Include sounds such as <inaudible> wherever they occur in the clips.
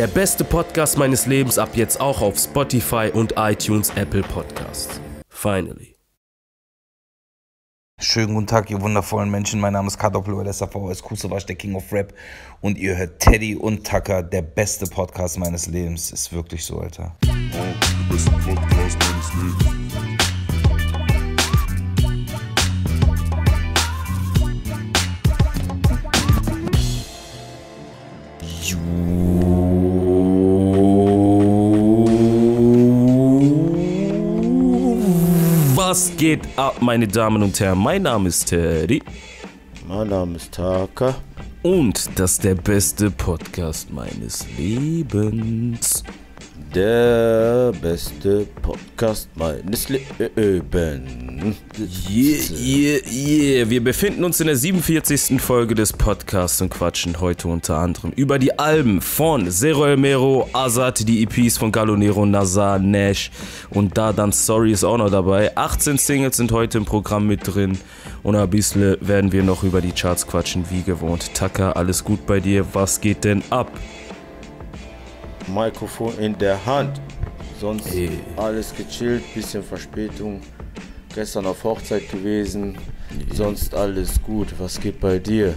Der beste Podcast meines Lebens ab jetzt auch auf Spotify und iTunes Apple Podcasts. Finally. Schönen guten Tag, ihr wundervollen Menschen. Mein Name ist Kadoplo, LSAVS Kusowasch, der King of Rap. Und ihr hört Teddy und Tucker, der beste Podcast meines Lebens. Ist wirklich so, Alter. Ja, Was geht ab, meine Damen und Herren? Mein Name ist Teddy. Mein Name ist Taka. Und das ist der beste Podcast meines Lebens. Der beste Podcast meines Lebens. Yeah, yeah, yeah. Wir befinden uns in der 47. Folge des Podcasts und quatschen heute unter anderem über die Alben von Zero El Mero, Azad, die EPs von Galo Nero, Nazar, Nash und da dann Sorry ist auch noch dabei. 18 Singles sind heute im Programm mit drin und ein bisschen werden wir noch über die Charts quatschen, wie gewohnt. Taka, alles gut bei dir? Was geht denn ab? Mikrofon in der Hand. Sonst Ey. alles gechillt, bisschen Verspätung. Gestern auf Hochzeit gewesen. Ey. Sonst alles gut. Was geht bei dir?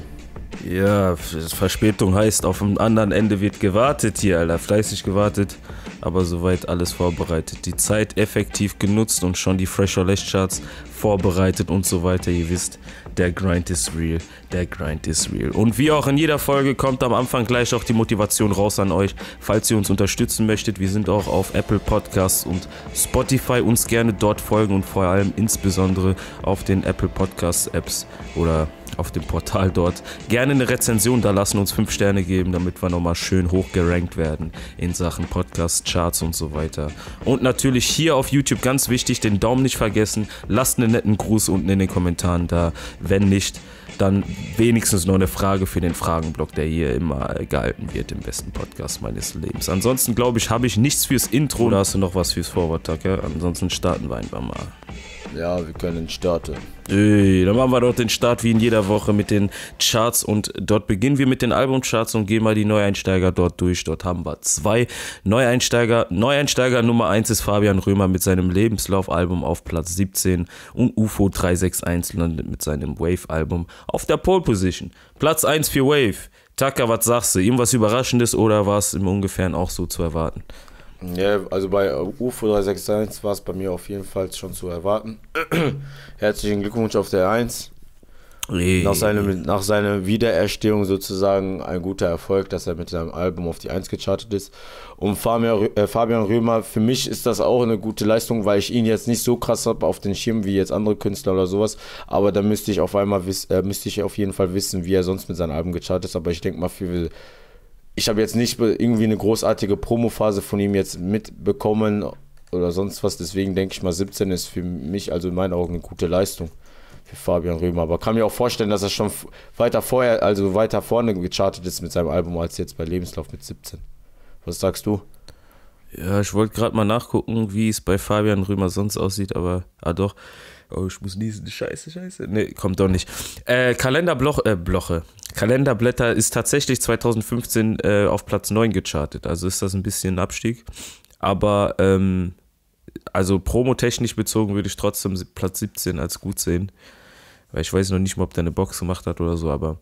Ja, Verspätung heißt, auf dem anderen Ende wird gewartet hier, Alter. Fleißig gewartet, aber soweit alles vorbereitet. Die Zeit effektiv genutzt und schon die Fresher Lash Charts vorbereitet und so weiter. Ihr wisst, der Grind is real. Der Grind is real. Und wie auch in jeder Folge kommt am Anfang gleich auch die Motivation raus an euch. Falls ihr uns unterstützen möchtet, wir sind auch auf Apple Podcasts und Spotify. Uns gerne dort folgen und vor allem insbesondere auf den Apple Podcasts Apps oder auf dem Portal dort. Gerne eine Rezension da lassen, uns 5 Sterne geben, damit wir nochmal schön hochgerankt werden in Sachen Podcast, Charts und so weiter. Und natürlich hier auf YouTube ganz wichtig, den Daumen nicht vergessen. Lasst einen netten Gruß unten in den Kommentaren da. Wenn nicht, dann wenigstens noch eine Frage für den Fragenblock, der hier immer gehalten wird im besten Podcast meines Lebens. Ansonsten glaube ich, habe ich nichts fürs Intro. Da hast du noch was fürs Vorwort, Tacke. Ansonsten starten wir einfach mal. Ja, wir können starten. Ey, dann machen wir doch den Start wie in jeder Woche mit den Charts und dort beginnen wir mit den Albumcharts und gehen mal die Neueinsteiger dort durch. Dort haben wir zwei Neueinsteiger. Neueinsteiger Nummer 1 ist Fabian Römer mit seinem Lebenslaufalbum auf Platz 17 und UFO 361 mit seinem Wave-Album auf der Pole Position. Platz 1 für Wave. Taka, was sagst du? Irgendwas Überraschendes oder war es im Ungefähren auch so zu erwarten? Ja, also bei äh, UFO 361 war es bei mir auf jeden Fall schon zu erwarten. <clears throat> Herzlichen Glückwunsch auf der 1. Hey. Nach, seinem, nach seiner Wiedererstehung sozusagen ein guter Erfolg, dass er mit seinem Album auf die 1 gechartet ist. Und Fabian, äh, Fabian Römer, für mich ist das auch eine gute Leistung, weil ich ihn jetzt nicht so krass habe auf den Schirm wie jetzt andere Künstler oder sowas. Aber da müsste ich auf einmal wiss, äh, müsste ich auf jeden Fall wissen, wie er sonst mit seinem Album gechartet ist. Aber ich denke mal, für ich habe jetzt nicht irgendwie eine großartige Promophase von ihm jetzt mitbekommen oder sonst was. Deswegen denke ich mal, 17 ist für mich, also in meinen Augen, eine gute Leistung für Fabian Römer. Aber kann mir auch vorstellen, dass er schon weiter vorher, also weiter vorne gechartet ist mit seinem Album als jetzt bei Lebenslauf mit 17. Was sagst du? Ja, ich wollte gerade mal nachgucken, wie es bei Fabian Römer sonst aussieht, aber ah doch, oh, ich muss niesen, scheiße, scheiße. Nee, kommt doch nicht. Äh, Kalenderbloche, äh, Bloche. Kalenderblätter ist tatsächlich 2015 äh, auf Platz 9 gechartet. Also ist das ein bisschen ein Abstieg. Aber ähm, also promotechnisch bezogen würde ich trotzdem Platz 17 als gut sehen. Weil ich weiß noch nicht mal, ob der eine Box gemacht hat oder so, aber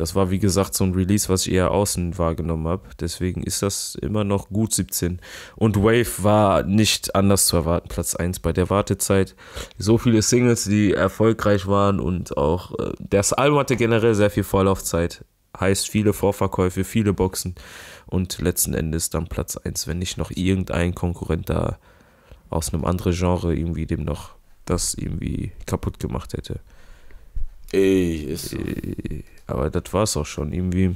das war, wie gesagt, so ein Release, was ich eher außen wahrgenommen habe. Deswegen ist das immer noch gut 17. Und Wave war nicht anders zu erwarten, Platz 1 bei der Wartezeit. So viele Singles, die erfolgreich waren und auch äh, das Album hatte generell sehr viel Vorlaufzeit. Heißt viele Vorverkäufe, viele Boxen und letzten Endes dann Platz 1, wenn nicht noch irgendein Konkurrent da aus einem anderen Genre irgendwie dem noch das irgendwie kaputt gemacht hätte. Ey, ist so. Ey. Äh, aber das war es auch schon irgendwie.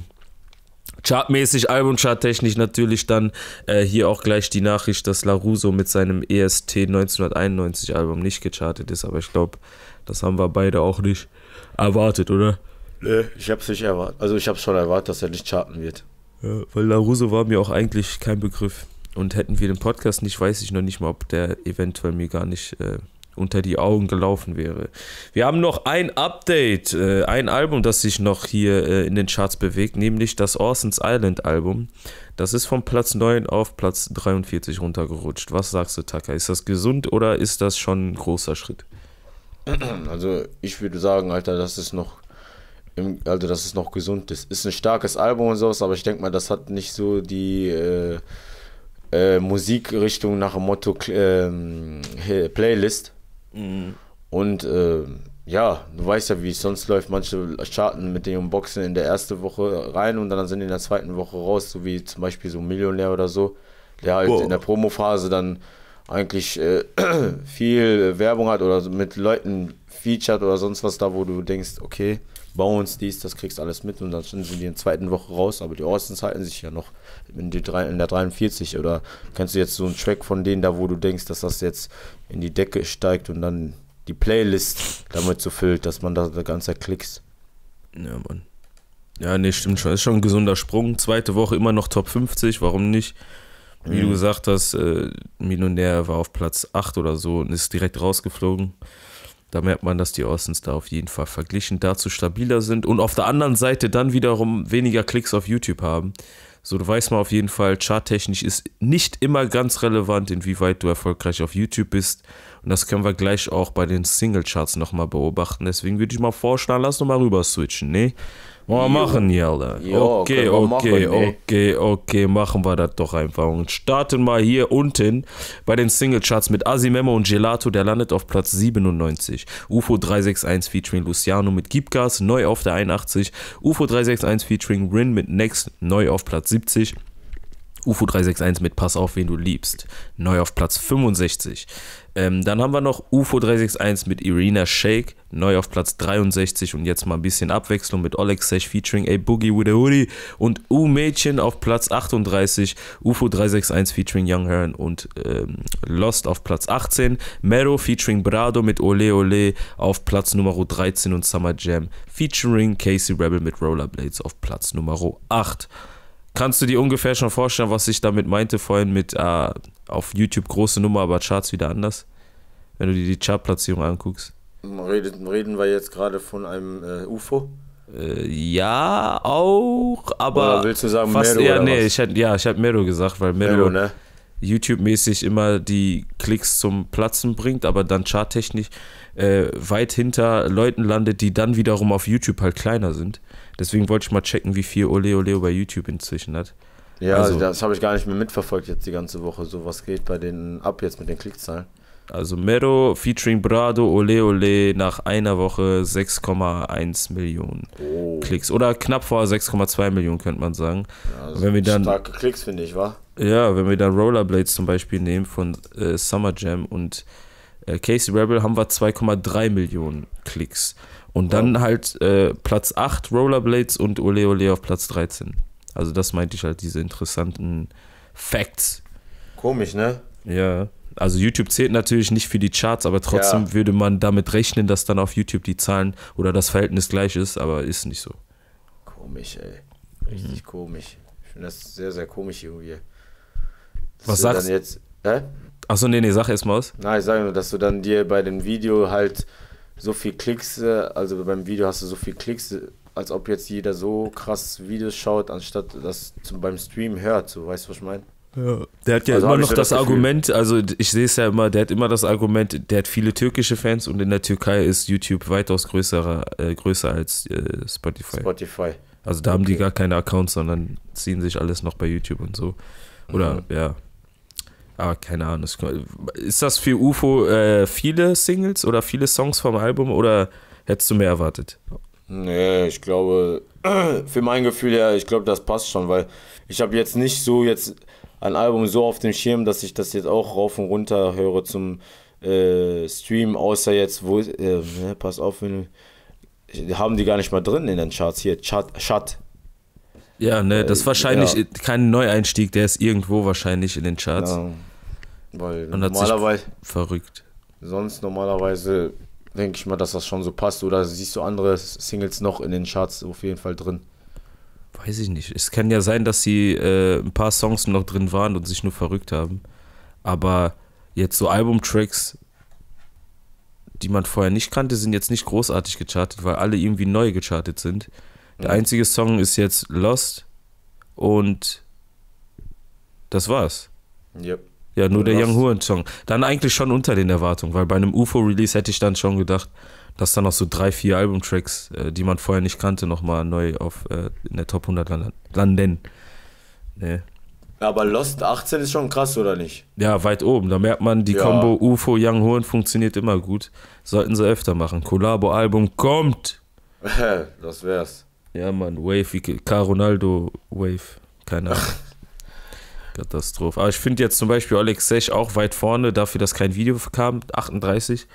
Chartmäßig, albumchart-technisch natürlich dann äh, hier auch gleich die Nachricht, dass LaRusso mit seinem EST 1991 Album nicht gechartet ist, aber ich glaube, das haben wir beide auch nicht erwartet, oder? Nee, ich habe es nicht erwartet. Also ich hab's schon erwartet, dass er nicht charten wird. Ja, weil LaRusso war mir auch eigentlich kein Begriff. Und hätten wir den Podcast nicht, weiß ich noch nicht mal, ob der eventuell mir gar nicht äh, unter die Augen gelaufen wäre. Wir haben noch ein Update, äh, ein Album, das sich noch hier äh, in den Charts bewegt, nämlich das Orson's Island Album. Das ist von Platz 9 auf Platz 43 runtergerutscht. Was sagst du, Taka? Ist das gesund oder ist das schon ein großer Schritt? <clears throat> Also, ich würde sagen, Alter, das ist noch im, also das ist noch gesund ist. Ist ein starkes Album und sowas, aber ich denke mal, das hat nicht so die äh, äh, Musikrichtung nach dem Motto äh, Playlist, Mhm. Und äh, ja, du weißt ja, wie es sonst läuft. Manche starten mit dem Boxen in der ersten Woche rein und dann sind die in der zweiten Woche raus, so wie zum Beispiel so ein Millionär oder so, der halt Boah. in der Promophase dann eigentlich äh, <clears throat> viel Werbung hat oder mit Leuten featured oder sonst was da, wo du denkst, okay, Bones, dies, das kriegst alles mit und dann sind sie in der zweiten Woche raus, aber die Orsons halten sich ja noch in, die drei, in der 43 oder kennst du jetzt so einen Track von denen da, wo du denkst, dass das jetzt in die Decke steigt und dann die Playlist damit so füllt, dass man da ganz erklickst. Ja, Mann. Ja, nee, stimmt schon. Ist schon ein gesunder Sprung. Zweite Woche immer noch Top 50, warum nicht? Wie mhm. du gesagt hast, äh, Millionär war auf Platz 8 oder so und ist direkt rausgeflogen. Da merkt man, dass die Orsons da auf jeden Fall verglichen dazu stabiler sind und auf der anderen Seite dann wiederum weniger Klicks auf YouTube haben. So, du weißt mal auf jeden Fall, charttechnisch ist nicht immer ganz relevant, inwieweit du erfolgreich auf YouTube bist. Und das können wir gleich auch bei den Singlecharts charts nochmal beobachten. Deswegen würde ich mal vorschlagen, lass nochmal rüber switchen, ne? Wollen wir machen hier, Jo, okay, okay, machen, okay, okay, machen wir das doch einfach. Und starten mal hier unten bei den Singlecharts mit Asimemo und Gelato, der landet auf Platz 97. UFO 361 featuring Luciano mit Gibgas, neu auf der 81. UFO 361 featuring Rin mit Next, neu auf Platz 70. UFO 361 mit Pass auf, wen du liebst. Neu auf Platz 65. Ähm, dann haben wir noch UFO 361 mit Irina Shake, neu auf Platz 63 und jetzt mal ein bisschen Abwechslung mit Sech featuring A Boogie with a Hoodie und U-Mädchen auf Platz 38, UFO 361 featuring Young Hearn und ähm, Lost auf Platz 18, Mero featuring Brado mit Ole Ole auf Platz Nummer 13 und Summer Jam featuring Casey Rebel mit Rollerblades auf Platz Nummer 8 kannst du dir ungefähr schon vorstellen, was ich damit meinte vorhin mit äh, auf YouTube große Nummer, aber Charts wieder anders? Wenn du dir die Chartplatzierung anguckst. Reden, reden wir jetzt gerade von einem äh, UFO? Äh, ja, auch, aber. Oder willst du sagen fast Mero, eher, nee, was? ich hätte ja, ich hätte Mero gesagt, weil Mero, Mero ne? YouTube-mäßig immer die Klicks zum Platzen bringt, aber dann charttechnisch äh, weit hinter Leuten landet, die dann wiederum auf YouTube halt kleiner sind. Deswegen wollte ich mal checken, wie viel Ole Ole bei YouTube inzwischen hat. Ja, also, das habe ich gar nicht mehr mitverfolgt jetzt die ganze Woche. So was geht bei denen ab jetzt mit den Klickzahlen. Also Mero featuring Brado Ole Ole nach einer Woche 6,1 Millionen oh. Klicks. Oder knapp vor 6,2 Millionen, könnte man sagen. Ja, also wenn wir dann, starke Klicks, finde ich, wa? Ja, wenn wir dann Rollerblades zum Beispiel nehmen von äh, Summer Jam und äh, Casey Rebel, haben wir 2,3 Millionen Klicks. Und dann wow. halt äh, Platz 8 Rollerblades und Ole Ole auf Platz 13. Also das meinte ich halt, diese interessanten Facts. Komisch, ne? Ja. Also YouTube zählt natürlich nicht für die Charts, aber trotzdem ja. würde man damit rechnen, dass dann auf YouTube die Zahlen oder das Verhältnis gleich ist, aber ist nicht so. Komisch, ey. Richtig mhm. komisch. Ich finde das sehr, sehr komisch irgendwie. Dass Was sagst du? Jetzt, hä? Achso, nee, nee, sag erst mal aus. Nein, ich sage nur, dass du dann dir bei dem Video halt so viel Klicks, äh, also beim Video hast du so viel Klicks, als ob jetzt jeder so krass Videos schaut, anstatt das zum, beim Stream hört. So, weißt du, was ich meine? Ja. Der hat ja also immer noch das, das Argument, also ich sehe es ja immer, der hat immer das Argument, der hat viele türkische Fans und in der Türkei ist YouTube weitaus größer, äh, größer als äh, Spotify. Spotify. Also da okay. haben die gar keine Accounts, sondern ziehen sich alles noch bei YouTube und so. Oder mhm. ja, Ah, keine Ahnung. Ist das für UFO äh, viele Singles oder viele Songs vom Album oder hättest du mehr erwartet? Nee, ich glaube, <clears throat> für mein Gefühl ja, ich glaube, das passt schon, weil ich habe jetzt nicht so jetzt ein Album so auf dem Schirm, dass ich das jetzt auch rauf und runter höre zum äh, Stream, außer jetzt, wo, äh, ne, pass auf, wenn, haben die gar nicht mal drin in den Charts hier, Chat, Chart ja, ne, das ist äh, wahrscheinlich ja. kein Neueinstieg, der ist irgendwo wahrscheinlich in den Charts. Ja, weil Und normalerweise verrückt. Sonst normalerweise denke ich mal, dass das schon so passt oder siehst du andere Singles noch in den Charts auf jeden Fall drin. Weiß ich nicht. Es kann ja sein, dass sie äh, ein paar Songs noch drin waren und sich nur verrückt haben. Aber jetzt so Albumtracks, die man vorher nicht kannte, sind jetzt nicht großartig gechartet, weil alle irgendwie neu gechartet sind. Der einzige Song ist jetzt Lost und das war's. Yep. Ja, nur der Young Huren Song. Dann eigentlich schon unter den Erwartungen, weil bei einem UFO-Release hätte ich dann schon gedacht, dass dann noch so drei, vier Albumtracks, äh, die man vorher nicht kannte, nochmal neu auf, äh, in der Top 100 landen. Nee. Aber Lost 18 ist schon krass, oder nicht? Ja, weit oben. Da merkt man, die ja. Combo UFO Young Horn funktioniert immer gut. Sollten sie öfter machen. Kollabo-Album kommt! <laughs> das wär's. Ja, Mann, Wave, wie K. Ronaldo, Wave. Keine Ahnung. Katastrophe. Aber ich finde jetzt zum Beispiel Alex Sech auch weit vorne, dafür, dass kein Video kam, 38,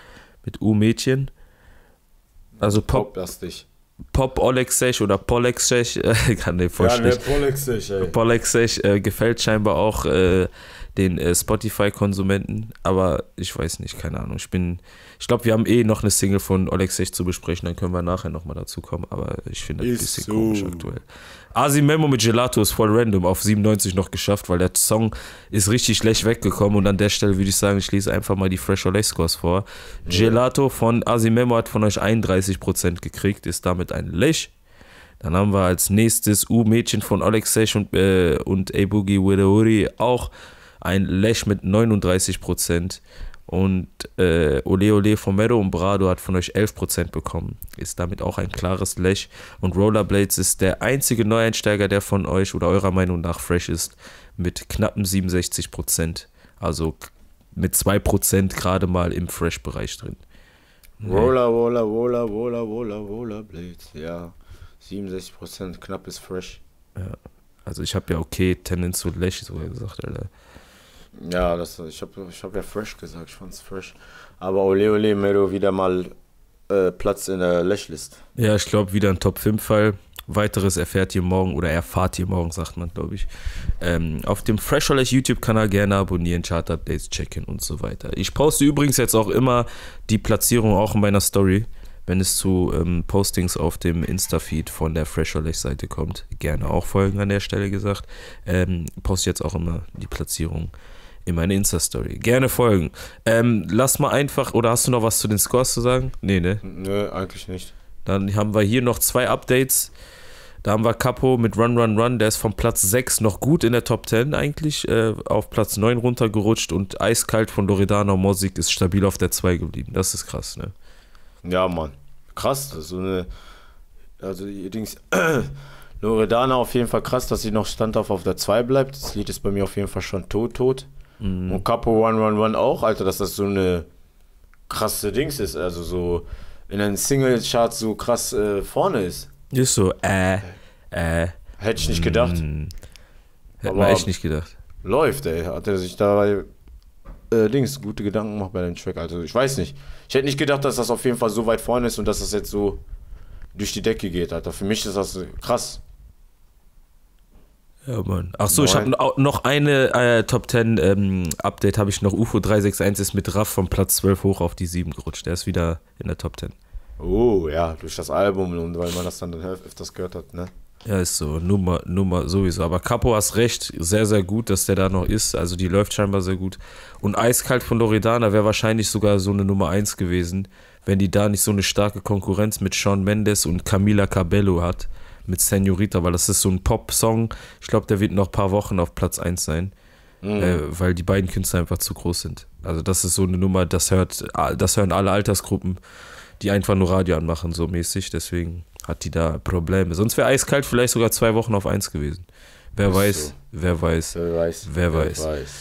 mit U-Mädchen. Also Pop. Poplastig. Pop Olexech oder Polexech, <laughs> äh, kann den ne, vorstellen. ja, schlecht. Nee, Polexech, ey. Polexech äh, gefällt scheinbar auch äh, den äh, Spotify-Konsumenten, aber ich weiß nicht, keine Ahnung. Ich bin, ich glaube, wir haben eh noch eine Single von Olexech zu besprechen, dann können wir nachher nochmal dazu kommen, aber ich finde das ein bisschen so. komisch aktuell. Asi Memo mit Gelato ist voll random auf 97 noch geschafft, weil der Song ist richtig schlecht weggekommen und an der Stelle würde ich sagen, ich lese einfach mal die Fresh Olay Scores vor. Ja. Gelato von Asi Memo hat von euch 31% gekriegt, ist damit ein Lech. Dann haben wir als nächstes U-Mädchen von Alexei und, äh, und Ebugi Widouri auch ein Lech mit 39%. Und äh, Ole Ole Meadow und Brado hat von euch 11% bekommen. Ist damit auch ein klares Lech. Und Rollerblades ist der einzige Neueinsteiger, der von euch oder eurer Meinung nach fresh ist, mit knappen 67%. Also mit 2% gerade mal im Fresh-Bereich drin. Roller, Roller, Roller, Roller, Roller, Rollerblades. Ja, 67% knapp ist fresh. Ja. Also ich habe ja okay Tendenz zu Lech sogar gesagt, Alter. Ja, das, ich habe ich hab ja fresh gesagt, ich fand es fresh. Aber Ole Ole Mero wieder mal äh, Platz in der Lechlist. Ja, ich glaube wieder ein Top-5-Fall. Weiteres erfährt ihr morgen oder erfahrt ihr morgen, sagt man, glaube ich. Ähm, auf dem Fresh YouTube-Kanal gerne abonnieren, Chart-Updates checken und so weiter. Ich poste übrigens jetzt auch immer die Platzierung auch in meiner Story wenn es zu ähm, Postings auf dem Insta-Feed von der Fresherlech-Seite kommt, gerne auch folgen an der Stelle gesagt. Ähm, poste jetzt auch immer die Platzierung in meine Insta-Story. Gerne folgen. Ähm, lass mal einfach, oder hast du noch was zu den Scores zu sagen? Nee, ne? Nö, eigentlich nicht. Dann haben wir hier noch zwei Updates. Da haben wir Capo mit Run Run Run, der ist von Platz 6 noch gut in der Top 10 eigentlich, äh, auf Platz 9 runtergerutscht und Eiskalt von Loredana Mosik ist stabil auf der 2 geblieben. Das ist krass, ne? Ja, Mann. Krass, so eine. Also, übrigens, <clears throat> Loredana auf jeden Fall krass, dass sie noch standhaft auf der 2 bleibt. Das Lied ist bei mir auf jeden Fall schon tot, tot. Mhm. Und Capo 111 auch, Alter, dass das so eine krasse Dings ist. Also so in den Single-Charts so krass äh, vorne ist. Ist so, äh, äh. Hätte ich nicht gedacht. Mhm. hätte man echt nicht gedacht. Läuft, ey. Hat er sich dabei äh, Dings gute Gedanken gemacht bei dem Track. Also ich weiß nicht. Ich hätte nicht gedacht, dass das auf jeden Fall so weit vorne ist und dass das jetzt so durch die Decke geht, Alter. Für mich ist das krass. Ja, Mann. Ach so, Neun. ich habe noch eine äh, Top 10 ähm, Update habe ich noch. UFO 361 ist mit Raff von Platz 12 hoch auf die 7 gerutscht. Der ist wieder in der Top 10. Oh, ja, durch das Album und weil man das dann öfters gehört hat, ne? Ja, ist so. Nummer, Nummer sowieso. Aber Capo hast recht, sehr, sehr gut, dass der da noch ist. Also die läuft scheinbar sehr gut. Und Eiskalt von Loredana wäre wahrscheinlich sogar so eine Nummer 1 gewesen, wenn die da nicht so eine starke Konkurrenz mit Sean Mendes und Camila Cabello hat mit Senorita, weil das ist so ein Pop-Song. Ich glaube, der wird noch ein paar Wochen auf Platz 1 sein, mhm. äh, weil die beiden Künstler einfach zu groß sind. Also das ist so eine Nummer, das hört, das hören alle Altersgruppen, die einfach nur Radio anmachen, so mäßig. Deswegen hat die da Probleme. Sonst wäre eiskalt vielleicht sogar zwei Wochen auf 1 gewesen. Wer weiß, so. wer weiß, wer weiß, wer weiß, wer weiß.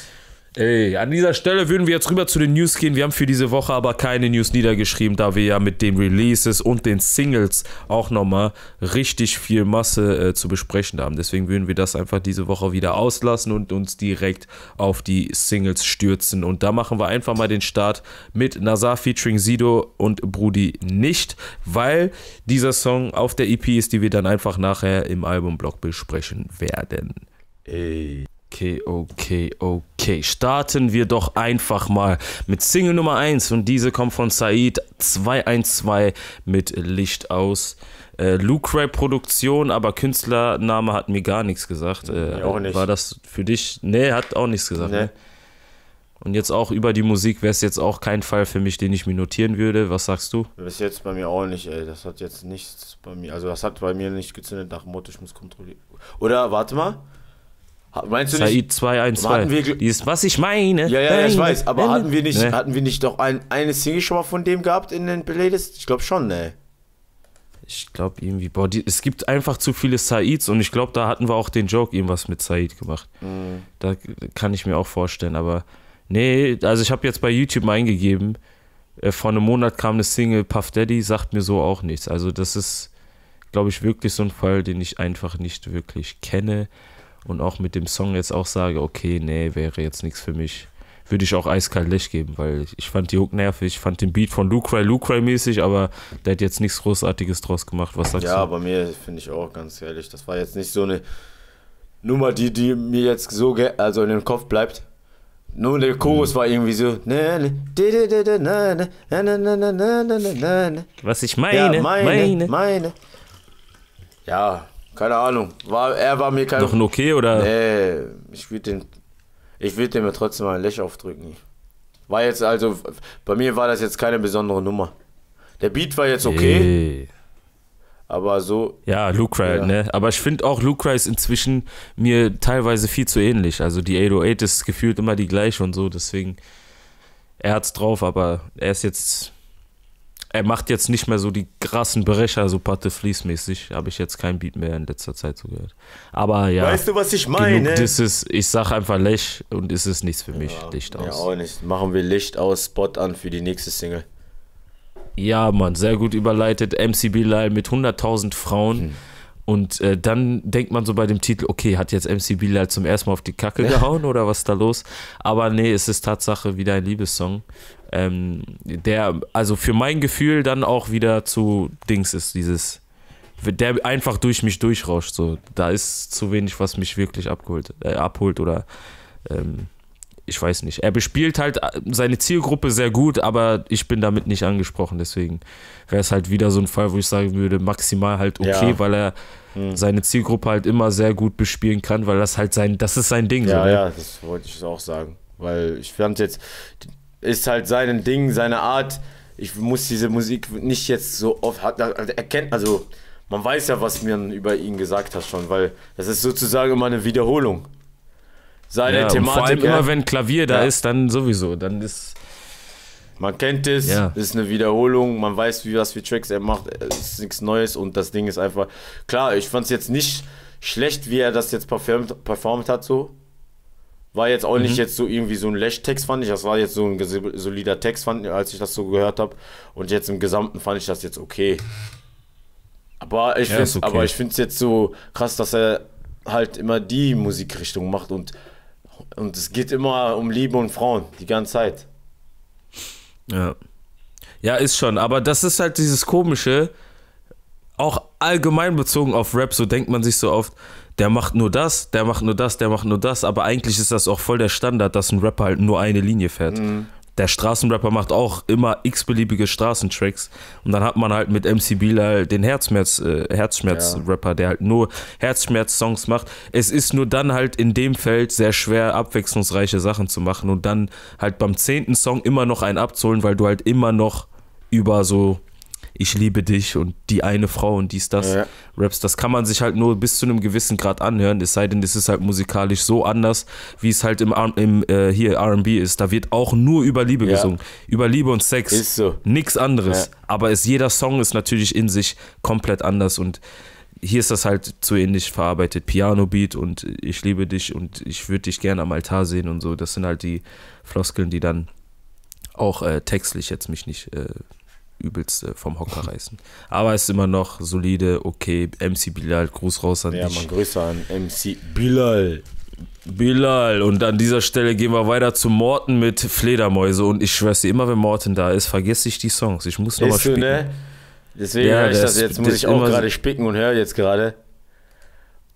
Ey, an dieser Stelle würden wir jetzt rüber zu den News gehen. Wir haben für diese Woche aber keine News niedergeschrieben, da wir ja mit den Releases und den Singles auch nochmal richtig viel Masse äh, zu besprechen haben. Deswegen würden wir das einfach diese Woche wieder auslassen und uns direkt auf die Singles stürzen. Und da machen wir einfach mal den Start mit Nazar featuring Sido und Brudi nicht, weil dieser Song auf der EP ist, die wir dann einfach nachher im Albumblock besprechen werden. Ey. Okay, okay, okay. Starten wir doch einfach mal mit Single Nummer 1 und diese kommt von Said 212 mit Licht aus. Äh, Lucray Produktion, aber Künstlername hat mir gar nichts gesagt. Äh, auch nicht. War das für dich? Nee, hat auch nichts gesagt. Nee. Ne? Und jetzt auch über die Musik wäre es jetzt auch kein Fall für mich, den ich mir notieren würde. Was sagst du? Das ist jetzt bei mir auch nicht, ey. Das hat jetzt nichts bei mir. Also, das hat bei mir nicht gezündet nach Motto, ich muss kontrollieren. Oder, warte mal. Meinst du nicht? Said Wir, Dieses, was ich meine. Ja, ja, ja, ich weiß. Aber hatten wir nicht, ne? hatten wir nicht doch ein, eine Single schon mal von dem gehabt in den Playlists? Ich glaube schon, ne? Ich glaube irgendwie, boah, die, es gibt einfach zu viele Saids und ich glaube, da hatten wir auch den Joke irgendwas mit Said gemacht. Mhm. Da kann ich mir auch vorstellen, aber nee, also ich habe jetzt bei YouTube eingegeben, äh, vor einem Monat kam eine Single Puff Daddy, sagt mir so auch nichts. Also das ist, glaube ich, wirklich so ein Fall, den ich einfach nicht wirklich kenne und auch mit dem Song jetzt auch sage, okay, nee, wäre jetzt nichts für mich, würde ich auch eiskalt Lech geben, weil ich fand die Hook nervig, ich fand den Beat von Lucray Lucre mäßig, aber der hat jetzt nichts Großartiges draus gemacht. Was sagst ja, du? Ja, bei mir finde ich auch ganz ehrlich, das war jetzt nicht so eine Nummer, die, die mir jetzt so also in den Kopf bleibt. Nur der Chorus war irgendwie so. Was ich meine, ja, meine, meine. meine. Ja, keine Ahnung. War, er war mir kein. Noch ein okay oder? Nee, ich würde den. Ich würde dem trotzdem mal ein Lächeln aufdrücken. War jetzt also. Bei mir war das jetzt keine besondere Nummer. Der Beat war jetzt okay. Nee. Aber so. Ja, Lucry, ja. ne? Aber ich finde auch Lucry ist inzwischen mir teilweise viel zu ähnlich. Also die 808 ist gefühlt immer die gleiche und so, deswegen. Er hat's drauf, aber er ist jetzt er macht jetzt nicht mehr so die krassen Brecher, so Pate Fließmäßig. Habe ich jetzt kein Beat mehr in letzter Zeit so gehört. Aber ja. Weißt du, was ich meine? Ne? Das ist, ich sag einfach Lech und ist es nichts für mich. Ja, Licht aus. Ja, auch nicht. Machen wir Licht aus, Spot an für die nächste Single. Ja, Mann, sehr gut überleitet. MCB Bilal mit 100.000 Frauen. Hm und äh, dann denkt man so bei dem Titel, okay, hat jetzt MC Bilal zum ersten Mal auf die Kacke gehauen oder was ist da los? Aber nee, es ist Tatsache wieder ein Liebessong. Ähm, der, also für mein Gefühl dann auch wieder zu Dings ist, dieses, der einfach durch mich durchrauscht. So. Da ist zu wenig, was mich wirklich abgeholt, äh, abholt oder ähm, ich weiß nicht. Er bespielt halt äh, seine Zielgruppe sehr gut, aber ich bin damit nicht angesprochen. Deswegen wäre es halt wieder so ein Fall, wo ich sagen würde, maximal halt okay, ja. weil er hm. seine Zielgruppe halt immer sehr gut bespielen kann, weil das halt sein, das ist sein Ding. Ja, so, ne? ja, das wollte ich auch sagen. Weil ich fand jetzt, ist halt sein Ding, seine Art. Ich muss diese Musik nicht jetzt so oft erkennen, also man weiß ja, was man über ihn gesagt hat schon, weil das ist sozusagen immer eine Wiederholung seine ja, der Thematik. Vor allem immer, wenn Klavier da ist, dann sowieso. Dann ist. Man kennt es, ja. ist eine Wiederholung, man weiß, wie was für Tracks er macht, es ist nichts Neues und das Ding ist einfach. Klar, ich fand es jetzt nicht schlecht, wie er das jetzt performt, performt hat, so. War jetzt auch mhm. nicht jetzt so irgendwie so ein Lash-Text, fand ich. Das war jetzt so ein solider Text, fand ich, als ich das so gehört habe. Und jetzt im Gesamten fand ich das jetzt okay. Aber ich ja, finde es okay. jetzt so krass, dass er halt immer die Musikrichtung macht und und es geht immer um Liebe und Frauen, die ganze Zeit. Ja. Ja, ist schon. Aber das ist halt dieses komische, auch allgemein bezogen auf Rap, so denkt man sich so oft, der macht nur das, der macht nur das, der macht nur das. Aber eigentlich ist das auch voll der Standard, dass ein Rapper halt nur eine Linie fährt. Mhm der Straßenrapper macht auch immer x-beliebige Straßentracks. Und dann hat man halt mit MC Bilal den Herzschmerz, äh, Herzschmerz-Rapper, der halt nur Herzschmerz-Songs macht. Es ist nur dann halt in dem Feld sehr schwer, abwechslungsreiche Sachen zu machen und dann halt beim zehnten Song immer noch einen abzuholen, weil du halt immer noch über so ich liebe dich und die eine Frau und dies, das, ja. Raps, das kann man sich halt nur bis zu einem gewissen Grad anhören, es sei denn, es ist halt musikalisch so anders, wie es halt im, im äh, hier RB ist. Da wird auch nur über Liebe ja. gesungen. Über Liebe und Sex. Ist so. Nichts anderes. Ja. Aber es, jeder Song ist natürlich in sich komplett anders und hier ist das halt zu ähnlich verarbeitet. Piano-Beat und ich liebe dich und ich würde dich gerne am Altar sehen und so. Das sind halt die Floskeln, die dann auch äh, textlich jetzt mich nicht äh, übelste äh, vom Hocker reißen. Aber ist immer noch solide, okay. MC Bilal, Gruß raus an ja, dich. Ja, man, Grüße an MC Bilal. Bilal, und an dieser Stelle gehen wir weiter zu Morten mit Fledermäuse. Und ich schwör's dir, immer wenn Morten da ist, vergesse ich die Songs. Ich muss nochmal spielen. Ne? Deswegen ja, ich das, das, jetzt muss das ich auch gerade spicken und höre jetzt gerade.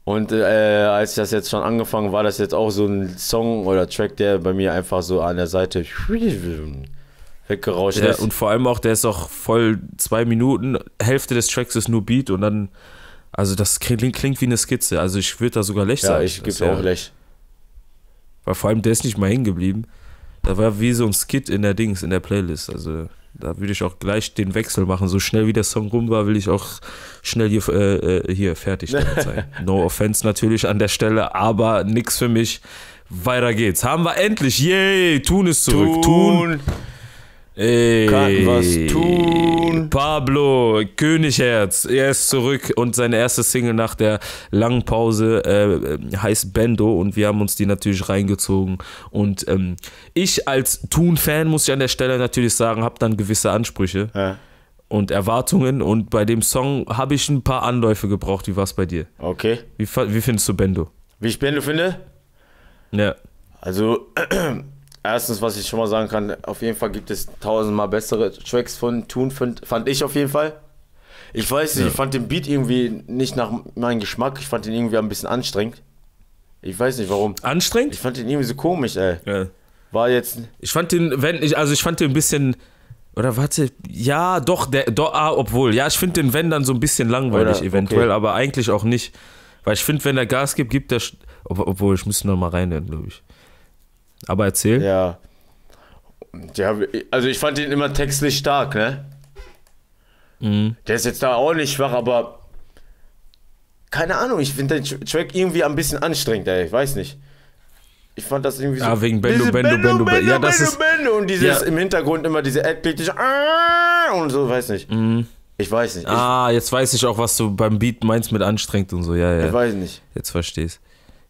Und äh, als das jetzt schon angefangen war, das jetzt auch so ein Song oder Track, der bei mir einfach so an der Seite weggerauscht ja, ist. Und vor allem auch, der ist auch voll zwei Minuten, Hälfte des Tracks ist nur Beat und dann, also das klingt, klingt wie eine Skizze. Also ich würde da sogar Lech ja, sagen. Ich gebe auch Lech. Weil vor allem der ist nicht mal hängen geblieben. Da war wie so ein Skit in der Dings, in der Playlist. Also da würde ich auch gleich den Wechsel machen. So schnell wie der Song rum war, will ich auch schnell hier, äh, äh hier fertig <laughs> sein. no offense natürlich an der Stelle, aber nix für mich. Weiter geht's. Haben wir endlich. Yay! Tun ist zurück. Tun. Tun Ey, kann was tun. Pablo, Königherz, er ist zurück und seine erste Single nach der langen Pause äh, heißt Bendo und wir haben uns die natürlich reingezogen. Und ähm, ich als thun fan muss ich an der Stelle natürlich sagen, habe dann gewisse Ansprüche ja. und Erwartungen und bei dem Song habe ich ein paar Anläufe gebraucht. Wie war es bei dir? Okay. Wie, wie findest du Bendo? Wie ich Bendo finde? Ja. Also, <clears throat> äh, Erstens, was ich schon mal sagen kann, auf jeden Fall gibt es tausendmal bessere Tracks von Tune, fand ich auf jeden Fall. Ich weiß nicht, ja. ich fand den Beat irgendwie nicht nach meinem Geschmack, ich fand ihn irgendwie ein bisschen anstrengend. Ich weiß nicht warum. Anstrengend? Ich fand den irgendwie so komisch, ey. Ja. War jetzt. Ich fand den, wenn ich, also ich fand den ein bisschen. Oder warte, ja, doch, der, doch, ah, obwohl, ja, ich finde den Wenn dann so ein bisschen langweilig, oder, eventuell, okay. aber eigentlich auch nicht. Weil ich finde, wenn er Gas gibt, gibt er. obwohl, ich müsste noch mal reinhören, glaube ich. Aber erzähl. Ja. ja. Also ich fand ihn immer textlich stark, ne? Mhm. Der ist jetzt da auch nicht schwach, aber keine Ahnung, ich finde den Track irgendwie ein bisschen anstrengend, ey. Ich weiß nicht. Ich fand das irgendwie ah, so. Ah, wegen Bendo, Bendo, Bendo, Bendo, Bendo, ja, das ist. und dieses ja. im Hintergrund immer diese eklektische ah, und so, weiß nicht. Mhm. Ich weiß nicht. Ich ah, jetzt weiß ich auch, was du beim Beat meinst mit anstrengend und so, ja, ja. Ich weiß nicht. Jetzt verstehst.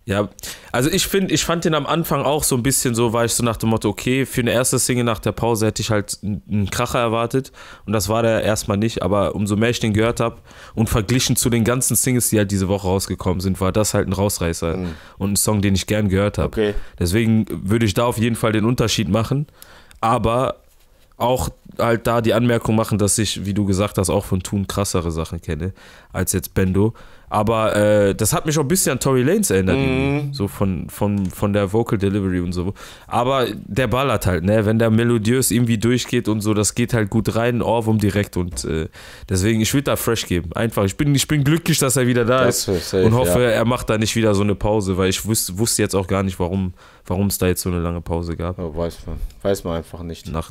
Ja, also ich finde, ich fand den am Anfang auch so ein bisschen so, war ich so nach dem Motto, okay, für eine erste Single nach der Pause hätte ich halt einen Kracher erwartet und das war der erstmal nicht, aber umso mehr ich den gehört habe und verglichen zu den ganzen Singles, die halt diese Woche rausgekommen sind, war das halt ein Rausreißer mhm. und ein Song, den ich gern gehört habe. Okay. Deswegen würde ich da auf jeden Fall den Unterschied machen, aber auch halt da die Anmerkung machen, dass ich, wie du gesagt hast, auch von Thun krassere Sachen kenne als jetzt Bendo. Aber äh, das hat mich auch ein bisschen an Tory Lanes erinnert. Mm. So von, von, von der Vocal Delivery und so. Aber der ballert halt, ne? Wenn der melodiös irgendwie durchgeht und so, das geht halt gut rein, Ohrwurm direkt. Und äh, deswegen, ich würde da fresh geben. Einfach. Ich bin, ich bin glücklich, dass er wieder da das ist. Safe, und hoffe, ja. er macht da nicht wieder so eine Pause, weil ich wüs wusste jetzt auch gar nicht, warum es da jetzt so eine lange Pause gab. Oh, weiß man. Weiß man einfach nicht. Nach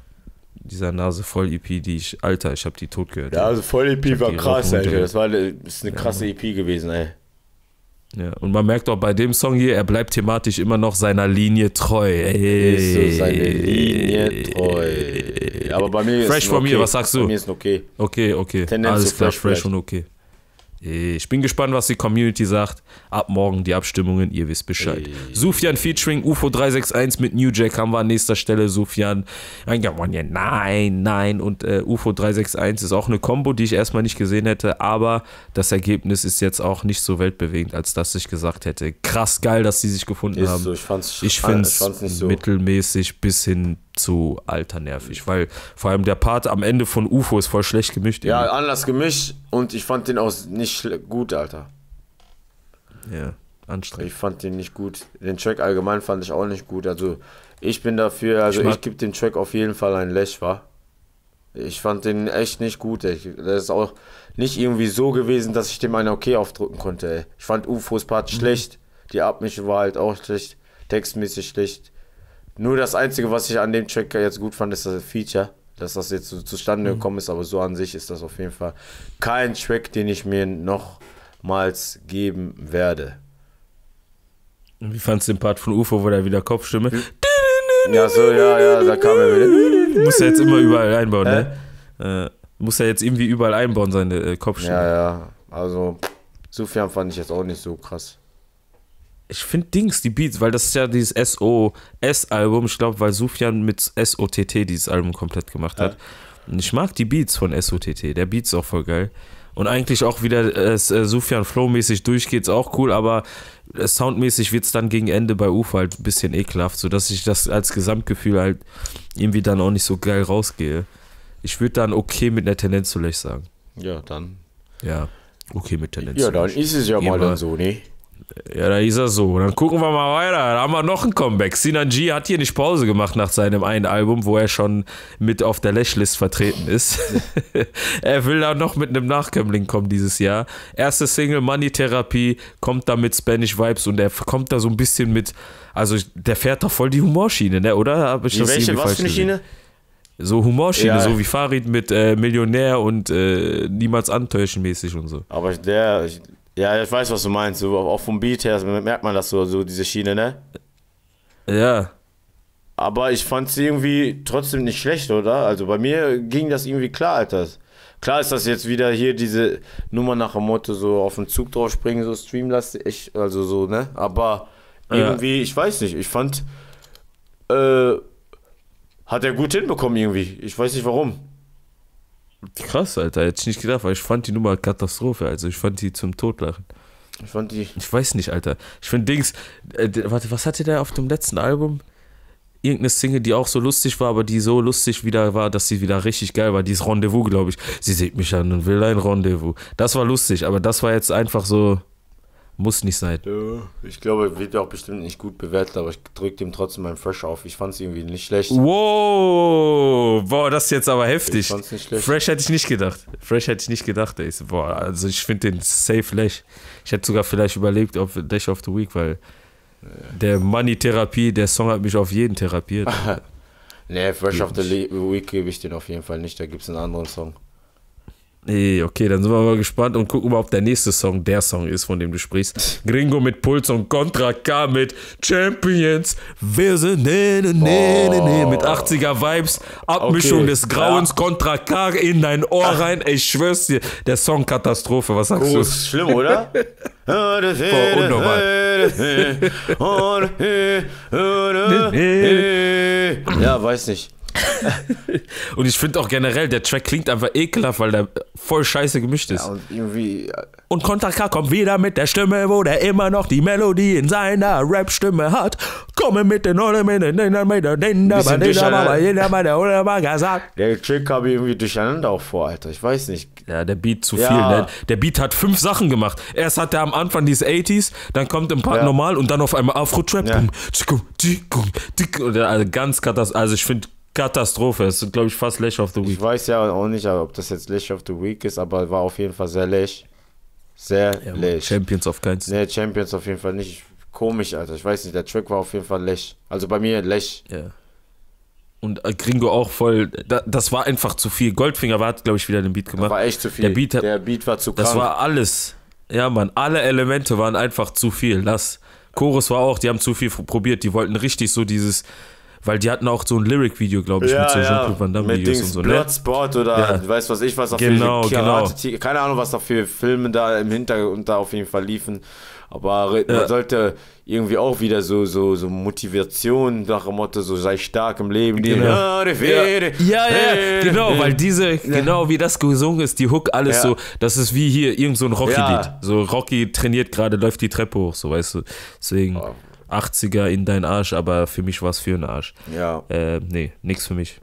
dieser Nase voll EP, die ich, Alter, ich habe die tot gehört. Ja, also voll EP war krass, Alter. Das war ist eine krasse EP gewesen, ey. Ja, und man merkt auch bei dem Song hier, er bleibt thematisch immer noch seiner Linie treu. Ey. Ist so seine Linie treu. Aber bei mir fresh ist Fresh von okay. mir, was sagst du? Bei mir ist okay. Okay, okay. Tendenz Alles klar, fresh, fresh und okay. Ich bin gespannt, was die Community sagt. Ab morgen die Abstimmungen, ihr wisst Bescheid. Hey. Sufjan featuring UFO 361 mit New Jack haben wir an nächster Stelle. Sufjan, nein, nein. Und äh, UFO 361 ist auch eine Combo, die ich erstmal nicht gesehen hätte. Aber das Ergebnis ist jetzt auch nicht so weltbewegend, als dass ich gesagt hätte. Krass geil, dass sie sich gefunden ist haben. So, ich fand's, ich ich so. mittelmäßig bis hin zu alter nervig, weil vor allem der Part am Ende von UFO ist voll schlecht gemischt. Irgendwie. Ja, anders gemischt und ich fand den auch nicht gut, Alter. Ja, anstrengend. Ich fand den nicht gut. Den Track allgemein fand ich auch nicht gut. Also ich bin dafür, also ich, ich gebe dem Track auf jeden Fall ein Lech, war. Ich fand den echt nicht gut, ey. Das ist auch nicht irgendwie so gewesen, dass ich dem einen okay aufdrücken konnte, ey. Ich fand UFOs Part mhm. schlecht. Die Abmischung war halt auch schlecht. Textmäßig schlecht. Nur das Einzige, was ich an dem Track jetzt gut fand, ist das Feature. Dass das jetzt so zustande mhm. gekommen ist, aber so an sich ist das auf jeden Fall kein Track, den ich mir nochmals geben werde. Wie fandst du den Part von UFO, wo der wieder Kopfstimme? Ja, so, ja, ja, da kam er wieder. Muss er jetzt immer überall einbauen, äh? ne? Äh, muss er jetzt irgendwie überall einbauen, seine äh, Kopfstimme. Ja, ja, also Sufjan fand ich jetzt auch nicht so krass. Ich finde Dings, die Beats, weil das ist ja dieses SOS-Album, ich glaube, weil Sufjan mit SOTT dieses Album komplett gemacht hat. Ja. Und ich mag die Beats von SOTT, der Beat ist auch voll geil. Und eigentlich auch wieder äh, Sufjan Flow-mäßig ist auch cool, aber äh, soundmäßig wird es dann gegen Ende bei Ufa halt ein bisschen ekelhaft, sodass ich das als Gesamtgefühl halt irgendwie dann auch nicht so geil rausgehe. Ich würde dann okay mit einer Tendenz zu Lech sagen. Ja, dann. Ja, okay mit Tendenz. Ja, dann ist es ja mal dann so, ne? Ja, da hieß er so. Dann gucken wir mal weiter. Da haben wir noch ein Comeback. Sinan G hat hier nicht Pause gemacht nach seinem einen Album, wo er schon mit auf der Lashlist vertreten ist. <laughs> er will da noch mit einem Nachkömmling kommen dieses Jahr. Erste Single, Money Therapy, kommt da mit Spanish Vibes und er kommt da so ein bisschen mit. Also, der fährt doch voll die Humorschiene, ne? oder? Hab ich welche, was für eine Schiene? So Humorschiene, ja. so wie Farid mit äh, Millionär und äh, niemals antäuschen mäßig und so. Aber der, ja, ich weiß, was du meinst. So, auch vom Beat her merkt man das so, so diese Schiene, ne? Ja. Aber ich fand sie irgendwie trotzdem nicht schlecht, oder? Also bei mir ging das irgendwie klar, Alter. Klar ist das jetzt wieder hier diese Nummer nach dem Motto, so auf den Zug drauf springen, so streamlastig, also so, ne? Aber irgendwie, ja. ich weiß nicht, ich fand, äh, hat er gut hinbekommen irgendwie. Ich weiß nicht warum. Krass, Alter. Hätte ich nicht gedacht, weil ich fand die Nummer Katastrophe. Also ich fand die zum Totlachen. Ich fand die. Ich weiß nicht, Alter. Ich finde Dings. Äh, warte, was hatte der auf dem letzten Album? Irgendeine Single, die auch so lustig war, aber die so lustig wieder war, dass sie wieder richtig geil war. Die ist Rendezvous, glaube ich. Sie sieht mich an und will ein Rendezvous. Das war lustig, aber das war jetzt einfach so. Muss nicht sein. ich glaube, wird auch bestimmt nicht gut bewertet, aber ich drücke dem trotzdem mein Fresh auf. Ich fand es irgendwie nicht schlecht. Wow, boah, das ist jetzt aber heftig. Ich fand's nicht schlecht. Fresh hätte ich nicht gedacht. Fresh hätte ich nicht gedacht. Ey. Boah, also ich finde den safe Lash. Ich hätte sogar vielleicht überlegt, ob Lash of the Week, weil ja. der Money-Therapie, der Song hat mich auf jeden therapiert. <laughs> nee, Fresh Geht of the Week gebe ich den auf jeden Fall nicht. Da gibt es einen anderen Song. Ey, okay, dann sind wir mal gespannt und gucken mal, ob der nächste Song der Song ist, von dem du sprichst. Gringo mit Puls und Contra K mit Champions. Wir sind ne, ne, ne, ne, ne, ne oh. mit 80er Vibes. Abmischung okay. des Grauens, Contra K in dein Ohr rein. Ich schwör's dir, der Song Katastrophe. Was sagst oh, du? Ist schlimm, oder? Boah, <laughs> unnormal. <laughs> ja, weiß nicht. <laughs> und ich finde auch generell, der Track klingt einfach ekelhaft, weil der voll scheiße gemischt ist. Ja, und irgendwie. Äh, und Kontra K kommt wieder mit der Stimme, wo der immer noch die Melodie in seiner Rap-Stimme hat. Komme mit den Der Track kam irgendwie durcheinander auch vor, Alter. Ich weiß nicht. Ja, der Beat zu viel. Der, ne? der, Beat hat fünf Sachen gemacht. Erst hat er am Anfang dieses 80s, dann kommt im Part ja. normal und dann auf einmal Afro-Trap. Ja. Also ganz katastrophal. Also ich finde Katastrophe. Es ist, glaube ich, fast Lash of the Week. Ich weiß ja auch nicht, ob das jetzt Lash of the Week ist, aber war auf jeden Fall sehr Lash. Sehr ja, läch. Champions auf keinen Fall. Nee, Champions auf jeden Fall nicht. Komisch, Alter. Ich weiß nicht, der Track war auf jeden Fall Lash. Also bei mir Lash. Ja. Und äh, Gringo auch voll. Da, das war einfach zu viel. Goldfinger war, glaube ich, wieder den Beat gemacht. Das war echt zu viel. Der Beat, hat, der Beat war zu krass. Das war alles. Ja, Mann. Alle Elemente waren einfach zu viel. Das. Chorus war auch, die haben zu viel probiert. Die wollten richtig so dieses weil die hatten auch so ein Lyric-Video, glaube ich, ja, mit so ja. Jean-Claude Van Damme-Videos und so. Ne? Bloodsport oder ja. weiß was ich, was auf genau, Karate, genau. keine Ahnung, was da für Filme da im Hintergrund da auf jeden Fall liefen. Aber man ja. sollte irgendwie auch wieder so, so, so Motivation nach dem Motto, so sei stark im Leben. Genau. Ja, ja, ja, genau, weil diese, genau wie das gesungen ist, die Hook, alles ja. so, das ist wie hier irgend so ein Rocky-Lied. So Rocky trainiert gerade, läuft die Treppe hoch, so weißt du. Deswegen. Oh. 80er in deinen Arsch, aber für mich war es für einen Arsch. Ja. Äh, nee, nichts für mich.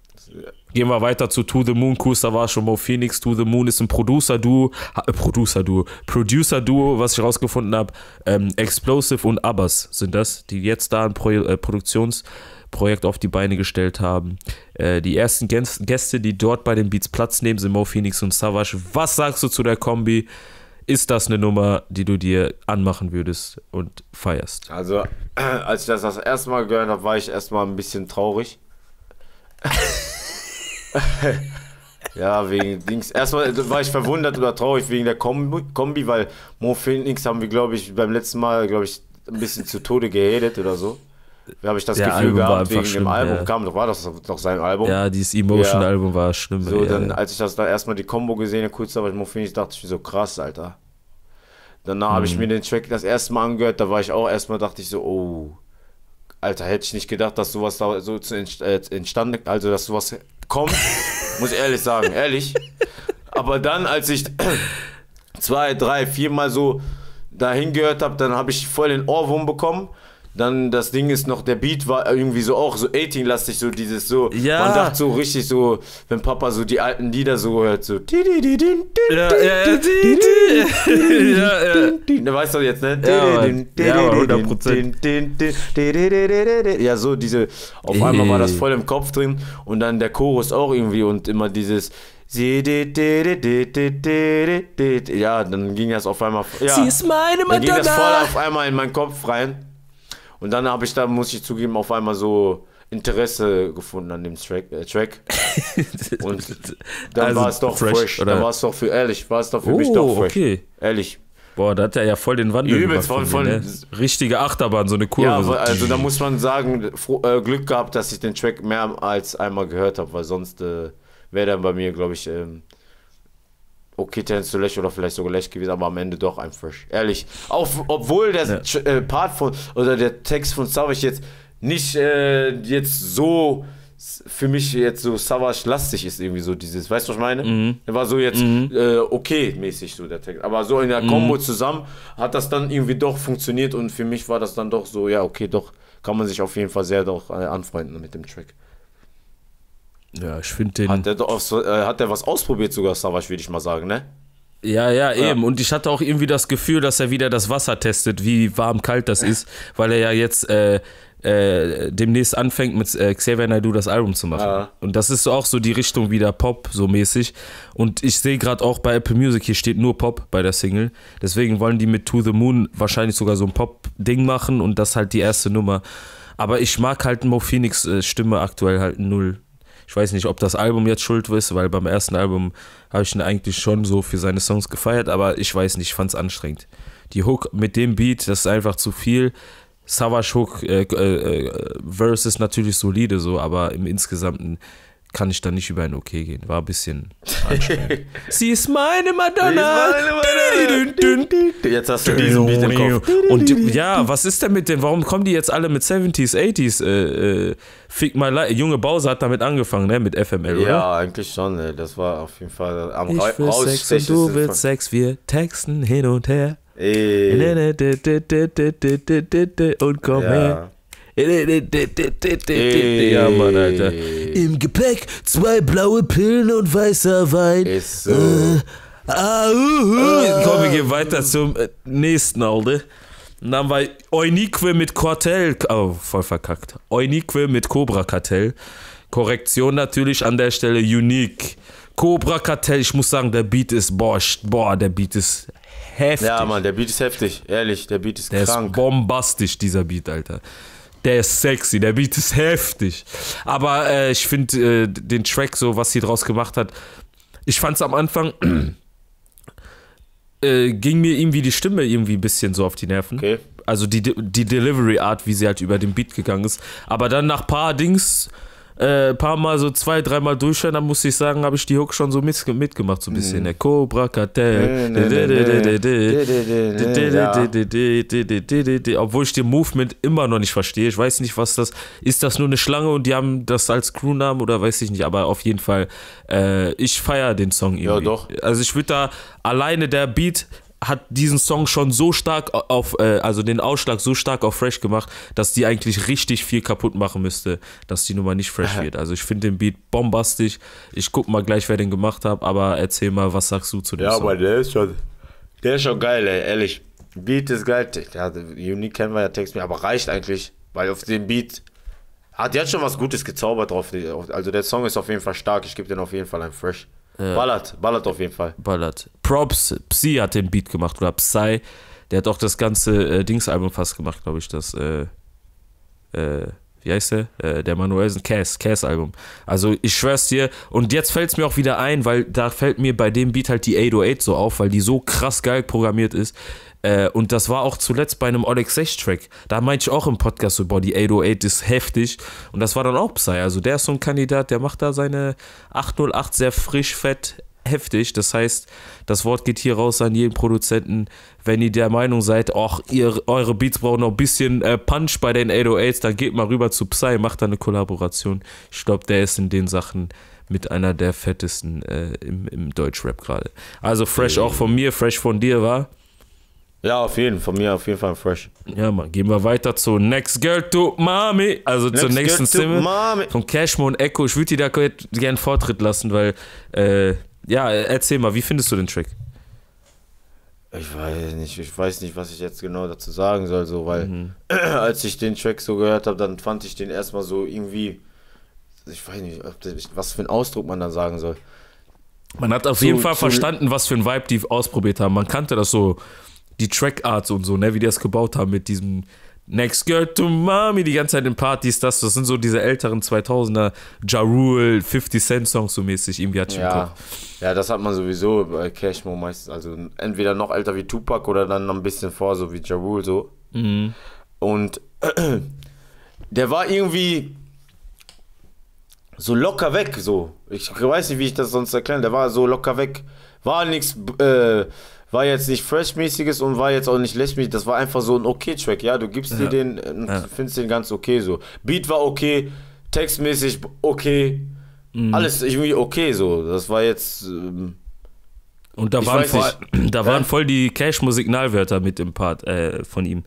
Gehen wir weiter zu To The Moon. Kusa war schon Mo Phoenix. To The Moon ist ein Producer-Duo, äh, Producer-Duo, Producer-Duo, was ich rausgefunden habe. Ähm, Explosive und Abbas sind das, die jetzt da ein Pro äh, Produktionsprojekt auf die Beine gestellt haben. Äh, die ersten Gäste, die dort bei den Beats Platz nehmen, sind Mo Phoenix und Savage. Was sagst du zu der Kombi? ist das eine Nummer, die du dir anmachen würdest und feierst? Also, äh, als ich das das erste Mal gehört habe, war ich erstmal ein bisschen traurig. <laughs> ja, wegen Dings. Erstmal äh, war ich verwundert oder traurig wegen der Kombi, weil Mo Phoenix haben wir, glaube ich, beim letzten Mal, glaube ich, ein bisschen zu Tode gehatet oder so habe ich das Gefühl Album gehabt, wegen schlimm, dem Album ja. kam, doch war das doch sein Album. Ja, dieses Emotion-Album ja. war schlimm. So, ja, dann, als ich das da erstmal die Combo gesehen habe, kurz ich dabei Moffinis, dachte ich mir so, krass, Alter. Danach mhm. habe ich mir den Track das erste Mal angehört, da war ich auch erstmal, dachte ich so, oh, Alter, hätte ich nicht gedacht, dass sowas da so äh, entstanden, also dass sowas kommt, <laughs> muss ich ehrlich sagen, ehrlich. Aber dann, als ich zwei, drei, viermal so dahin gehört habe, dann habe ich voll den Ohrwurm bekommen. Dann das Ding ist noch, der Beat war irgendwie so auch so 18-lastig, so dieses so. Ja. Man dachte so richtig so, wenn Papa so die alten Lieder so hört, so. Ja, ja, ja. <laughs> Ne, weißt du jetzt, ne? Ja, ja 100%. Ja, so diese, auf einmal war das voll im Kopf drin und dann der Chorus auch irgendwie und immer dieses. Ja, dann ging das auf einmal. Ja, Sie ist meine Madonna. Dann ging das voll auf einmal in meinen Kopf rein. Und dann habe ich da, muss ich zugeben, auf einmal so Interesse gefunden an dem Track. Äh, Track. <laughs> Und dann also war es doch fresh. fresh. Dann war es doch für ehrlich, war es doch für oh, mich doch oh, fresh. Okay. Ehrlich. Boah, da hat er ja voll den Wandel Übelst, gemacht. Voll, voll, ne? Richtige Achterbahn, so eine Kurve. Ja, so. also da muss man sagen, froh, äh, Glück gehabt, dass ich den Track mehr als einmal gehört habe, weil sonst äh, wäre dann bei mir, glaube ich, ähm, okay, Tennis zu Slash oder vielleicht sogar Lash gewesen, aber am Ende doch ein Fresh. Ehrlich. Auch, obwohl der ja. äh, Part von, oder der Text von Savage jetzt nicht äh, jetzt so für mich jetzt so Savage-lastig ist irgendwie so dieses, weißt du, was ich meine? Mhm. Der war so jetzt mhm. äh, okay mäßig so der Text, aber so in der mhm. zusammen hat das dann irgendwie doch funktioniert und für mich war das dann doch so, ja okay, doch kann man sich auf jeden Fall sehr doch äh, anfreunden mit dem Track. Ja, ich finde den. Hat der, auf, äh, hat der was ausprobiert, sogar Savas, würde ich mal sagen, ne? Ja, ja, eben. Ja. Und ich hatte auch irgendwie das Gefühl, dass er wieder das Wasser testet, wie warm, kalt das ist, weil er ja jetzt äh, äh, demnächst anfängt, mit äh, Xavier Naidoo das Album zu machen. Ja. Und das ist so auch so die Richtung wieder Pop, so mäßig. Und ich sehe gerade auch bei Apple Music, hier steht nur Pop bei der Single. Deswegen wollen die mit To the Moon wahrscheinlich sogar so ein Pop-Ding machen und das halt die erste Nummer. Aber ich mag halt Mo Phoenix äh, Stimme aktuell halt null. Ich weiß nicht, ob das Album jetzt schuld ist, weil beim ersten Album habe ich ihn eigentlich schon so für seine Songs gefeiert, aber ich weiß nicht, ich fand es anstrengend. Die Hook mit dem Beat, das ist einfach zu viel. Savage Hook äh, äh, äh versus natürlich solide so, aber im Insgesamten kann ich da nicht über ein Okay gehen. War ein bisschen anstrengend. <laughs> Sie ist meine Madonna. Jetzt hast du diesen Beat im Kopf. Und ja, was ist denn mit denen? Warum kommen die jetzt alle mit 70s, 80s? Äh, äh, Fick mal Junge Bowser hat damit angefangen, ne? Mit FML, oder? Ja, eigentlich schon. Ey. Das war auf jeden Fall am Ich will Sex und du willst Sex. Wir texten hin und her. Ey. Und komm ja. her ja, Mann, Alter. Im Gepäck zwei blaue Pillen und weißer Wein. Ist so. Äh, ah, uh, Komm, äh, wir gehen weiter zum äh, nächsten, Alter. Und dann wir Eunique mit Quartell. Oh, voll verkackt. Eunique mit Cobra Kartell. Korrektion natürlich an der Stelle unique. Cobra Kartell, ich muss sagen, der Beat ist, boah, boah, der Beat ist heftig. Ja, Mann, der Beat ist heftig, ehrlich, der Beat ist der krank. Der ist bombastisch, dieser Beat, Alter der ist sexy, der Beat ist heftig. Aber äh, ich finde äh, den Track, so was sie draus gemacht hat, ich fand es am Anfang, <clears throat> äh, ging mir irgendwie die Stimme irgendwie ein bisschen so auf die Nerven. Okay. Also die, die Delivery-Art, wie sie halt über den Beat gegangen ist. Aber dann nach paar Dings äh, paar Mal so zwei, dreimal durchschauen, dann muss ich sagen, habe ich die Hook schon so mit, mitgemacht, so ein bisschen. Der Cobra Kartell. Obwohl ich den Movement immer noch nicht verstehe. Ich weiß nicht, was das ist. das nur eine Schlange und die haben das als Crewnamen oder weiß ich nicht, aber auf jeden Fall, äh, ich feiere den Song irgendwie. Ja, doch. Also ich würde da alleine der Beat hat diesen Song schon so stark auf, äh, also den Ausschlag so stark auf Fresh gemacht, dass die eigentlich richtig viel kaputt machen müsste, dass die Nummer nicht Fresh Aha. wird. Also ich finde den Beat bombastisch. Ich guck mal gleich, wer den gemacht hat, aber erzähl mal, was sagst du zu dem ja, Song? Ja, aber der ist schon, der ist schon geil, ey, ehrlich. Beat ist geil. Ja, Unique kennen wir ja Text mehr, aber reicht eigentlich, weil auf dem Beat hat, die hat schon was Gutes gezaubert drauf. Also der Song ist auf jeden Fall stark. Ich gebe den auf jeden Fall ein Fresh. Äh, ballert, ballert auf jeden Fall. Ballert. Props, Psy hat den Beat gemacht oder Psy. Der hat auch das ganze äh, Dings-Album fast gemacht, glaube ich. Das, äh, äh, wie heißt der? Äh, der Manuelsen, Cass, Cass-Album. Also ich schwör's dir, und jetzt fällt's mir auch wieder ein, weil da fällt mir bei dem Beat halt die 808 so auf, weil die so krass geil programmiert ist. Äh, und das war auch zuletzt bei einem Alex 6 Track. Da meinte ich auch im Podcast so, boah, die 808 ist heftig. Und das war dann auch Psy. Also der ist so ein Kandidat, der macht da seine 808 sehr frisch, fett, heftig. Das heißt, das Wort geht hier raus an jeden Produzenten, wenn ihr der Meinung seid, ach, ihr, eure Beats brauchen noch ein bisschen äh, Punch bei den 808s, dann geht mal rüber zu Psy, macht da eine Kollaboration. Ich glaube, der ist in den Sachen mit einer der fettesten äh, im, im Deutschrap gerade. Also Fresh äh. auch von mir, Fresh von dir, war. Ja, auf jeden Fall, von mir auf jeden Fall fresh. Ja, Mann, gehen wir weiter zu Next Girl to Mami, also Next zur nächsten Single von Cashmo und Echo. Ich würde dir da gerne Vortritt lassen, weil äh, ja, erzähl mal, wie findest du den Track? Ich weiß nicht, ich weiß nicht, was ich jetzt genau dazu sagen soll, so, weil mhm. <clears throat> als ich den Track so gehört habe, dann fand ich den erstmal so irgendwie, ich weiß nicht, das, was für einen Ausdruck man da sagen soll. Man hat auf zu, jeden Fall verstanden, was für ein Vibe die ausprobiert haben. Man kannte das so, die Trackart und so, ne, wie die das gebaut haben mit diesem Next Girl to Mommy, die ganze Zeit in Partys, das, das sind so diese älteren 2000er Ja Rule, 50 Cent Songs so mäßig, irgendwie hat schon ja. Kopf. ja, das hat man sowieso bei Cashmo meistens, also entweder noch älter wie Tupac oder dann noch ein bisschen vor, so wie Ja Rule so. Mhm. Und äh, <clears throat> der war irgendwie so locker weg, so. Ich weiß nicht, wie ich das sonst erkläre, der war so locker weg. War nichts, äh, war jetzt nicht Fresh-mäßiges und war jetzt auch nicht lächmäßig. Das war einfach so ein okay Track. Ja, du gibst ja. dir den und äh, ja. findest den ganz okay so. Beat war okay, textmäßig okay, mhm. alles irgendwie okay so. Das war jetzt. Ähm, und da waren, voll, <clears throat> da waren voll die Cash-Musignalwörter mit im Part äh, von ihm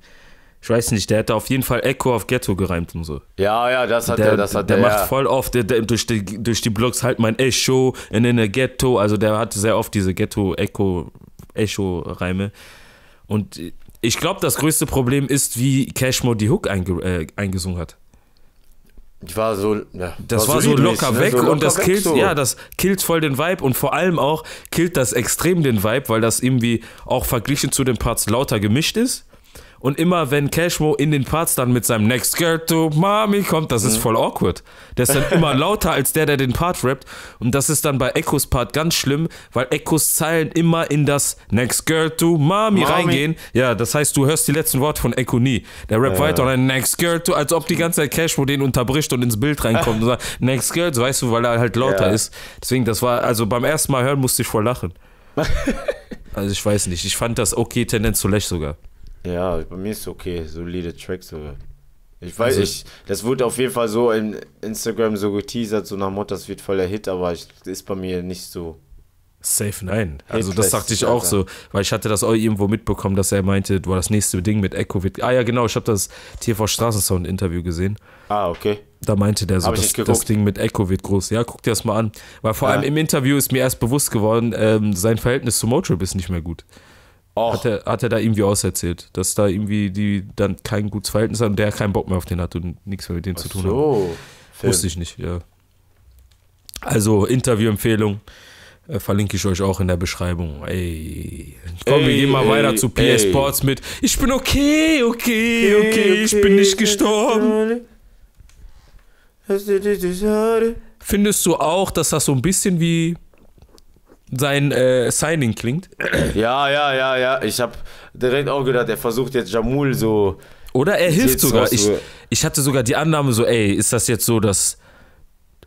ich weiß nicht, der hätte auf jeden Fall Echo auf Ghetto gereimt und so. Ja, ja, das hat der, er, das hat der. Der macht voll oft, der, der, durch, die, durch die Blocks halt mein Echo in der Ghetto, also der hatte sehr oft diese Ghetto-Echo Echo-Reime. Und ich glaube, das größte Problem ist, wie Cashmo die Hook einge äh, eingesungen hat. Ich war so, ja, das war, war so, so locker ne? weg so locker und das killt, so. ja, das killt voll den Vibe und vor allem auch killt das extrem den Vibe, weil das irgendwie auch verglichen zu den Parts lauter gemischt ist. Und immer wenn Cashmo in den Parts dann mit seinem Next Girl to Mommy kommt, das ist mhm. voll awkward. Der ist dann immer <laughs> lauter als der, der den Part rappt. Und das ist dann bei Echos Part ganz schlimm, weil Echos Zeilen immer in das Next Girl to Mommy, Mami. reingehen. Ja, das heißt, du hörst die letzten Worte von Echo nie. Der rappt ja. weiter und dann Next Girl to, als ob die ganze Zeit Cashmo den unterbricht und ins Bild reinkommt und sagt <laughs> Next Girl, weißt du, weil er halt lauter ja. ist. Deswegen, das war, also beim ersten Mal hören musste ich voll lachen. <laughs> also ich weiß nicht, ich fand das okay, Tendenz zu Lech sogar. Ja, bei mir ist okay, solide Tracks. Aber ich weiß, also, ich, das wurde auf jeden Fall so in Instagram so geteasert, so nach Motto, das wird voller Hit, aber ich, ist bei mir nicht so. Safe, nein. Also das dachte ich auch so, weil ich hatte das auch irgendwo mitbekommen, dass er meinte, du das nächste Ding mit Echo wird. Ah ja, genau, ich habe das TV Straßensound Interview gesehen. Ah, okay. Da meinte der so, das, das, Ding mit Echo wird groß. Ja, guck dir das mal an. Weil vor ja. allem im Interview ist mir erst bewusst geworden, ähm, sein Verhältnis zu Motrip ist nicht mehr gut. Hat er, hat er da irgendwie auserzählt, dass da irgendwie die dann kein gutes Verhältnis haben der keinen Bock mehr auf den hat und nichts mehr mit dem Ach zu tun so. hat. Film. Wusste ich nicht, ja. Also Interviewempfehlung äh, verlinke ich euch auch in der Beschreibung. Ey. Komm, ey, wir gehen mal ey, weiter zu PS Sports mit Ich bin okay, okay, okay, okay ich bin nicht gestorben. Findest du auch, dass das so ein bisschen wie sein äh, Signing klingt. Ja, ja, ja, ja. Ich habe direkt auch gedacht, er versucht jetzt Jamul so. Oder er hilft sogar. Ich, ich hatte sogar die Annahme so, ey, ist das jetzt so, dass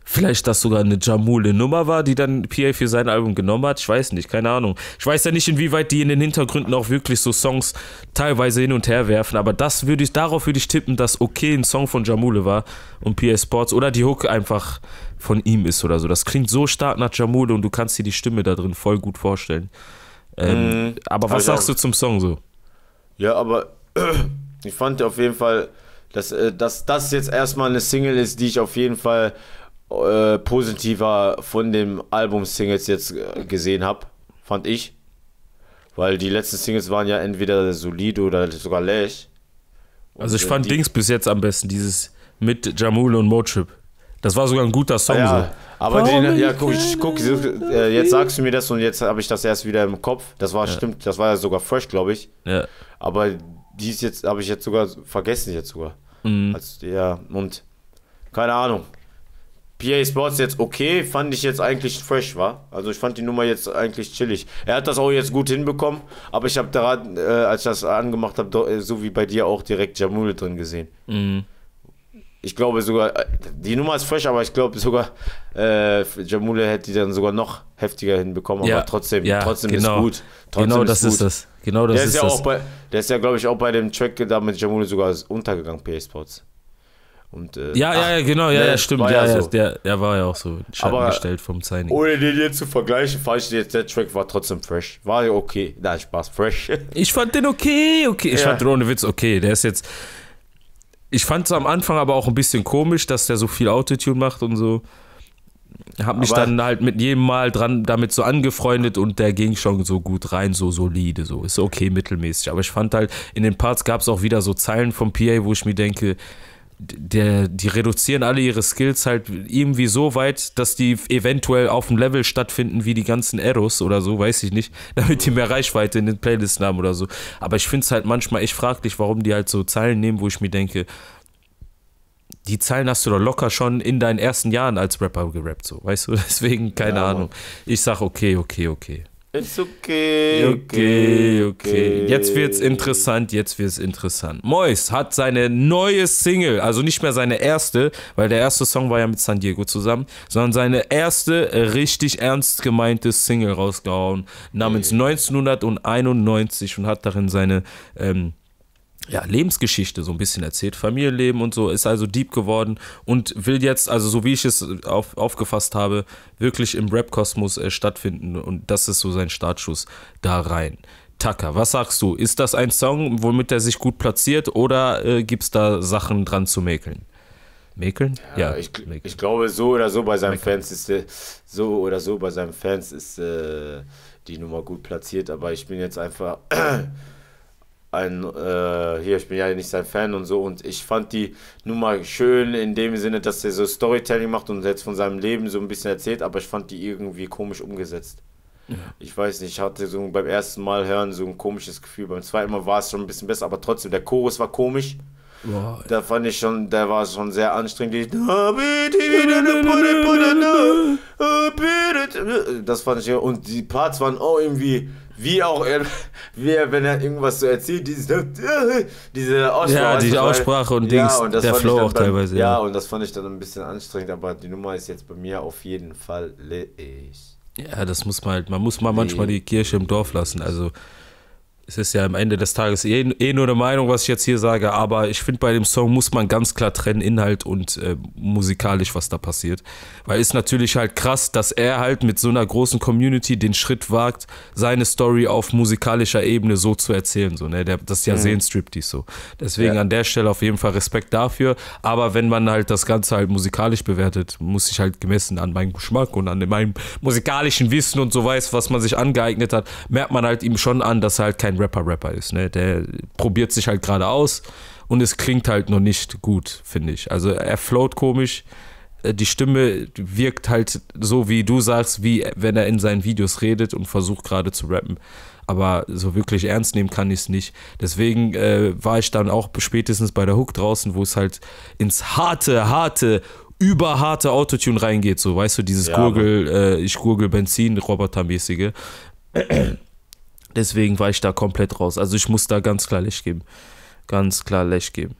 vielleicht das sogar eine Jamule Nummer war, die dann PA für sein Album genommen hat? Ich weiß nicht, keine Ahnung. Ich weiß ja nicht, inwieweit die in den Hintergründen auch wirklich so Songs teilweise hin und her werfen, aber das würde ich, darauf würde ich tippen, dass okay ein Song von Jamule war und PA Sports oder die Hook einfach von ihm ist oder so. Das klingt so stark nach Jamule und du kannst dir die Stimme da drin voll gut vorstellen. Ähm, mm, aber was sagst du zum Song so? Ja, aber <clears throat> ich fand auf jeden Fall, dass, äh, dass das jetzt erstmal eine Single ist, die ich auf jeden Fall äh, positiver von dem Album Singles jetzt äh, gesehen habe, fand ich. Weil die letzten Singles waren ja entweder solide oder sogar läch. Also ich fand Dings bis jetzt am besten, dieses mit Jamul und Motrip. Das war sogar ein guter Song. Ja, so. aber den, ja, guck, ich, guck äh, jetzt sagst du mir das und jetzt habe ich das erst wieder im Kopf. Das war ja. stimmt, das war ja sogar fresh, glaube ich. Ja. Aber dies jetzt habe ich jetzt sogar vergessen jetzt sogar. Mhm. Also, ja, und keine Ahnung. PA Sports jetzt okay, fand ich jetzt eigentlich fresh, war. Also ich fand die Nummer jetzt eigentlich chillig. Er hat das auch jetzt gut hinbekommen, aber ich habe da, äh, als ich das angemacht habe, äh, so wie bei dir auch direkt Jamule drin gesehen. Mhm ich glaube sogar, äh, die Nummer ist fresh, aber ich glaube sogar, äh, Jamule hätte die dann sogar noch heftiger hinbekommen, ja, trotzdem, ja, trotzdem genau. ist gut. Trotzdem genau ist das gut. ist das. Genau das der ist, ist ja das. Auch bei, der ist ja, glaube ich, auch bei dem Track da mit Jamule sogar untergegangen, PS Sports. Und, äh, ja, ja, ja, genau, ja, ne, ja stimmt. Ja, ja so. der, der war ja auch so gestellt vom Zeichen. Ohne den jetzt zu vergleichen, fand ich jetzt, der Track war trotzdem fresh. War ja okay. Nein, Spaß, fresh. Ich fand den okay, okay. Ich fand den ohne Witz okay. Der ist jetzt, ich fand es am Anfang aber auch ein bisschen komisch, dass der so viel Autotune macht und so. Hab mich aber dann halt mit jedem Mal dran damit so angefreundet und der ging schon so gut rein, so solide, so ist okay mittelmäßig. Aber ich fand halt, in den Parts gab es auch wieder so Zeilen vom PA, wo ich mir denke, der, die reduzieren alle ihre Skills halt irgendwie so weit, dass die eventuell auf dem Level stattfinden wie die ganzen Eros oder so, weiß ich nicht, <laughs> damit die mehr Reichweite in den Playlisten haben oder so. Aber ich finde es halt manchmal echt fraglich, warum die halt so Zeilen nehmen, wo ich mir denke, die Zeilen hast du doch locker schon in deinen ersten Jahren als Rapper gerappt, so, weißt du? <laughs> Deswegen, keine ja, Ahnung. Ich sage, okay, okay, okay. It's okay, okay, okay. Jetzt wird's interessant, jetzt wird's interessant. Mois hat seine neue Single, also nicht mehr seine erste, weil der erste Song war ja mit San Diego zusammen, sondern seine erste richtig ernst gemeinte Single rausgehauen, namens 1991 und hat darin seine ähm, ja, Lebensgeschichte so ein bisschen erzählt, Familienleben und so, ist also deep geworden und will jetzt, also so wie ich es auf, aufgefasst habe, wirklich im Rap-Kosmos äh, stattfinden und das ist so sein Startschuss da rein. Tucker, was sagst du? Ist das ein Song, womit er sich gut platziert oder äh, gibt es da Sachen dran zu mäkeln? Mäkeln? Ja, ja ich, mäkeln. ich, glaube, so oder so bei seinen mäkeln. Fans ist äh, so oder so bei seinen Fans ist äh, die Nummer gut platziert, aber ich bin jetzt einfach ein, äh, hier, ich bin ja nicht sein Fan und so. Und ich fand die Nummer schön in dem Sinne, dass er so Storytelling macht und jetzt von seinem Leben so ein bisschen erzählt, aber ich fand die irgendwie komisch umgesetzt. Ja. Ich weiß nicht, ich hatte so beim ersten Mal hören so ein komisches Gefühl. Beim zweiten Mal war es schon ein bisschen besser, aber trotzdem, der Chorus war komisch. Wow, da fand ich schon, da war es schon sehr anstrengend. Das fand ich, und die Parts waren auch irgendwie wie auch er, wie er, wenn er irgendwas so erzählt, diese, diese Aussprache. Ja, die Aussprache und ja, Dings, und der Flow auch dann, teilweise. Ja, ja, und das fand ich dann ein bisschen anstrengend, aber die Nummer ist jetzt bei mir auf jeden Fall ich. Ja, das muss man halt, man muss mal manchmal die Kirche im Dorf lassen, also es ist ja am Ende des Tages eh, eh, nur eine Meinung, was ich jetzt hier sage, aber ich finde, bei dem Song muss man ganz klar trennen, Inhalt und äh, musikalisch, was da passiert. Weil es natürlich halt krass, dass er halt mit so einer großen Community den Schritt wagt, seine Story auf musikalischer Ebene so zu erzählen. So, ne? Der, das ist ja mhm. Seelenstrip dies so. Deswegen ja. an der Stelle auf jeden Fall Respekt dafür. Aber wenn man halt das Ganze halt musikalisch bewertet, muss ich halt gemessen an meinem Geschmack und an meinem musikalischen Wissen und so weiß, was man sich angeeignet hat, merkt man halt ihm schon an, dass er halt kein kein Rapper-Rapper ist. Ne? Der probiert sich halt gerade aus und es klingt halt noch nicht gut, finde ich. Also er float komisch. Äh, die Stimme wirkt halt so, wie du sagst, wie wenn er in seinen Videos redet und versucht gerade zu rappen. Aber so wirklich ernst nehmen kann ich es nicht. Deswegen äh, war ich dann auch spätestens bei der Hook draußen, wo es halt ins harte, harte, überharte Autotune reingeht. So, weißt du, dieses ja, Gurgel, äh, ich gurgel Benzin, Robotermäßige. Deswegen war ich da komplett raus. Also ich muss da ganz klar Lech geben. Ganz klar Lech geben.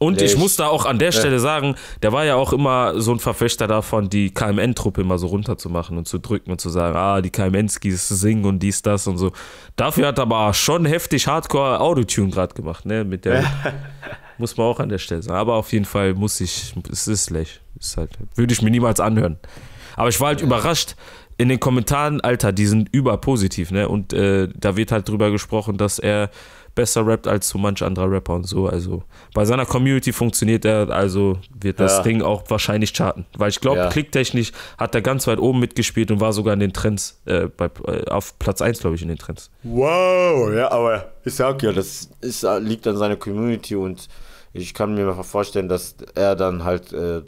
Und Lech. ich muss da auch an der Stelle sagen, der war ja auch immer so ein Verfechter davon, die KMN-Truppe immer so runterzumachen und zu drücken und zu sagen, ah, die KMN-Skis singen und dies, das und so. Dafür hat er aber schon heftig Hardcore Autotune gerade gemacht, ne? Mit der <laughs> muss man auch an der Stelle sagen. Aber auf jeden Fall muss ich, es ist Lech. Ist halt, würde ich mir niemals anhören. Aber ich war halt überrascht, in den Kommentaren, Alter, die sind überpositiv, ne? Und äh, da wird halt drüber gesprochen, dass er besser rappt als so manch anderer Rapper und so. Also bei seiner Community funktioniert er, also wird das ja. Ding auch wahrscheinlich charten. Weil ich glaube, ja. klicktechnisch hat er ganz weit oben mitgespielt und war sogar in den Trends, äh, bei, äh, auf Platz 1, glaube ich, in den Trends. Wow, ja, aber ich sag ja, das ist, liegt an seiner Community und ich kann mir vorstellen, dass er dann halt äh,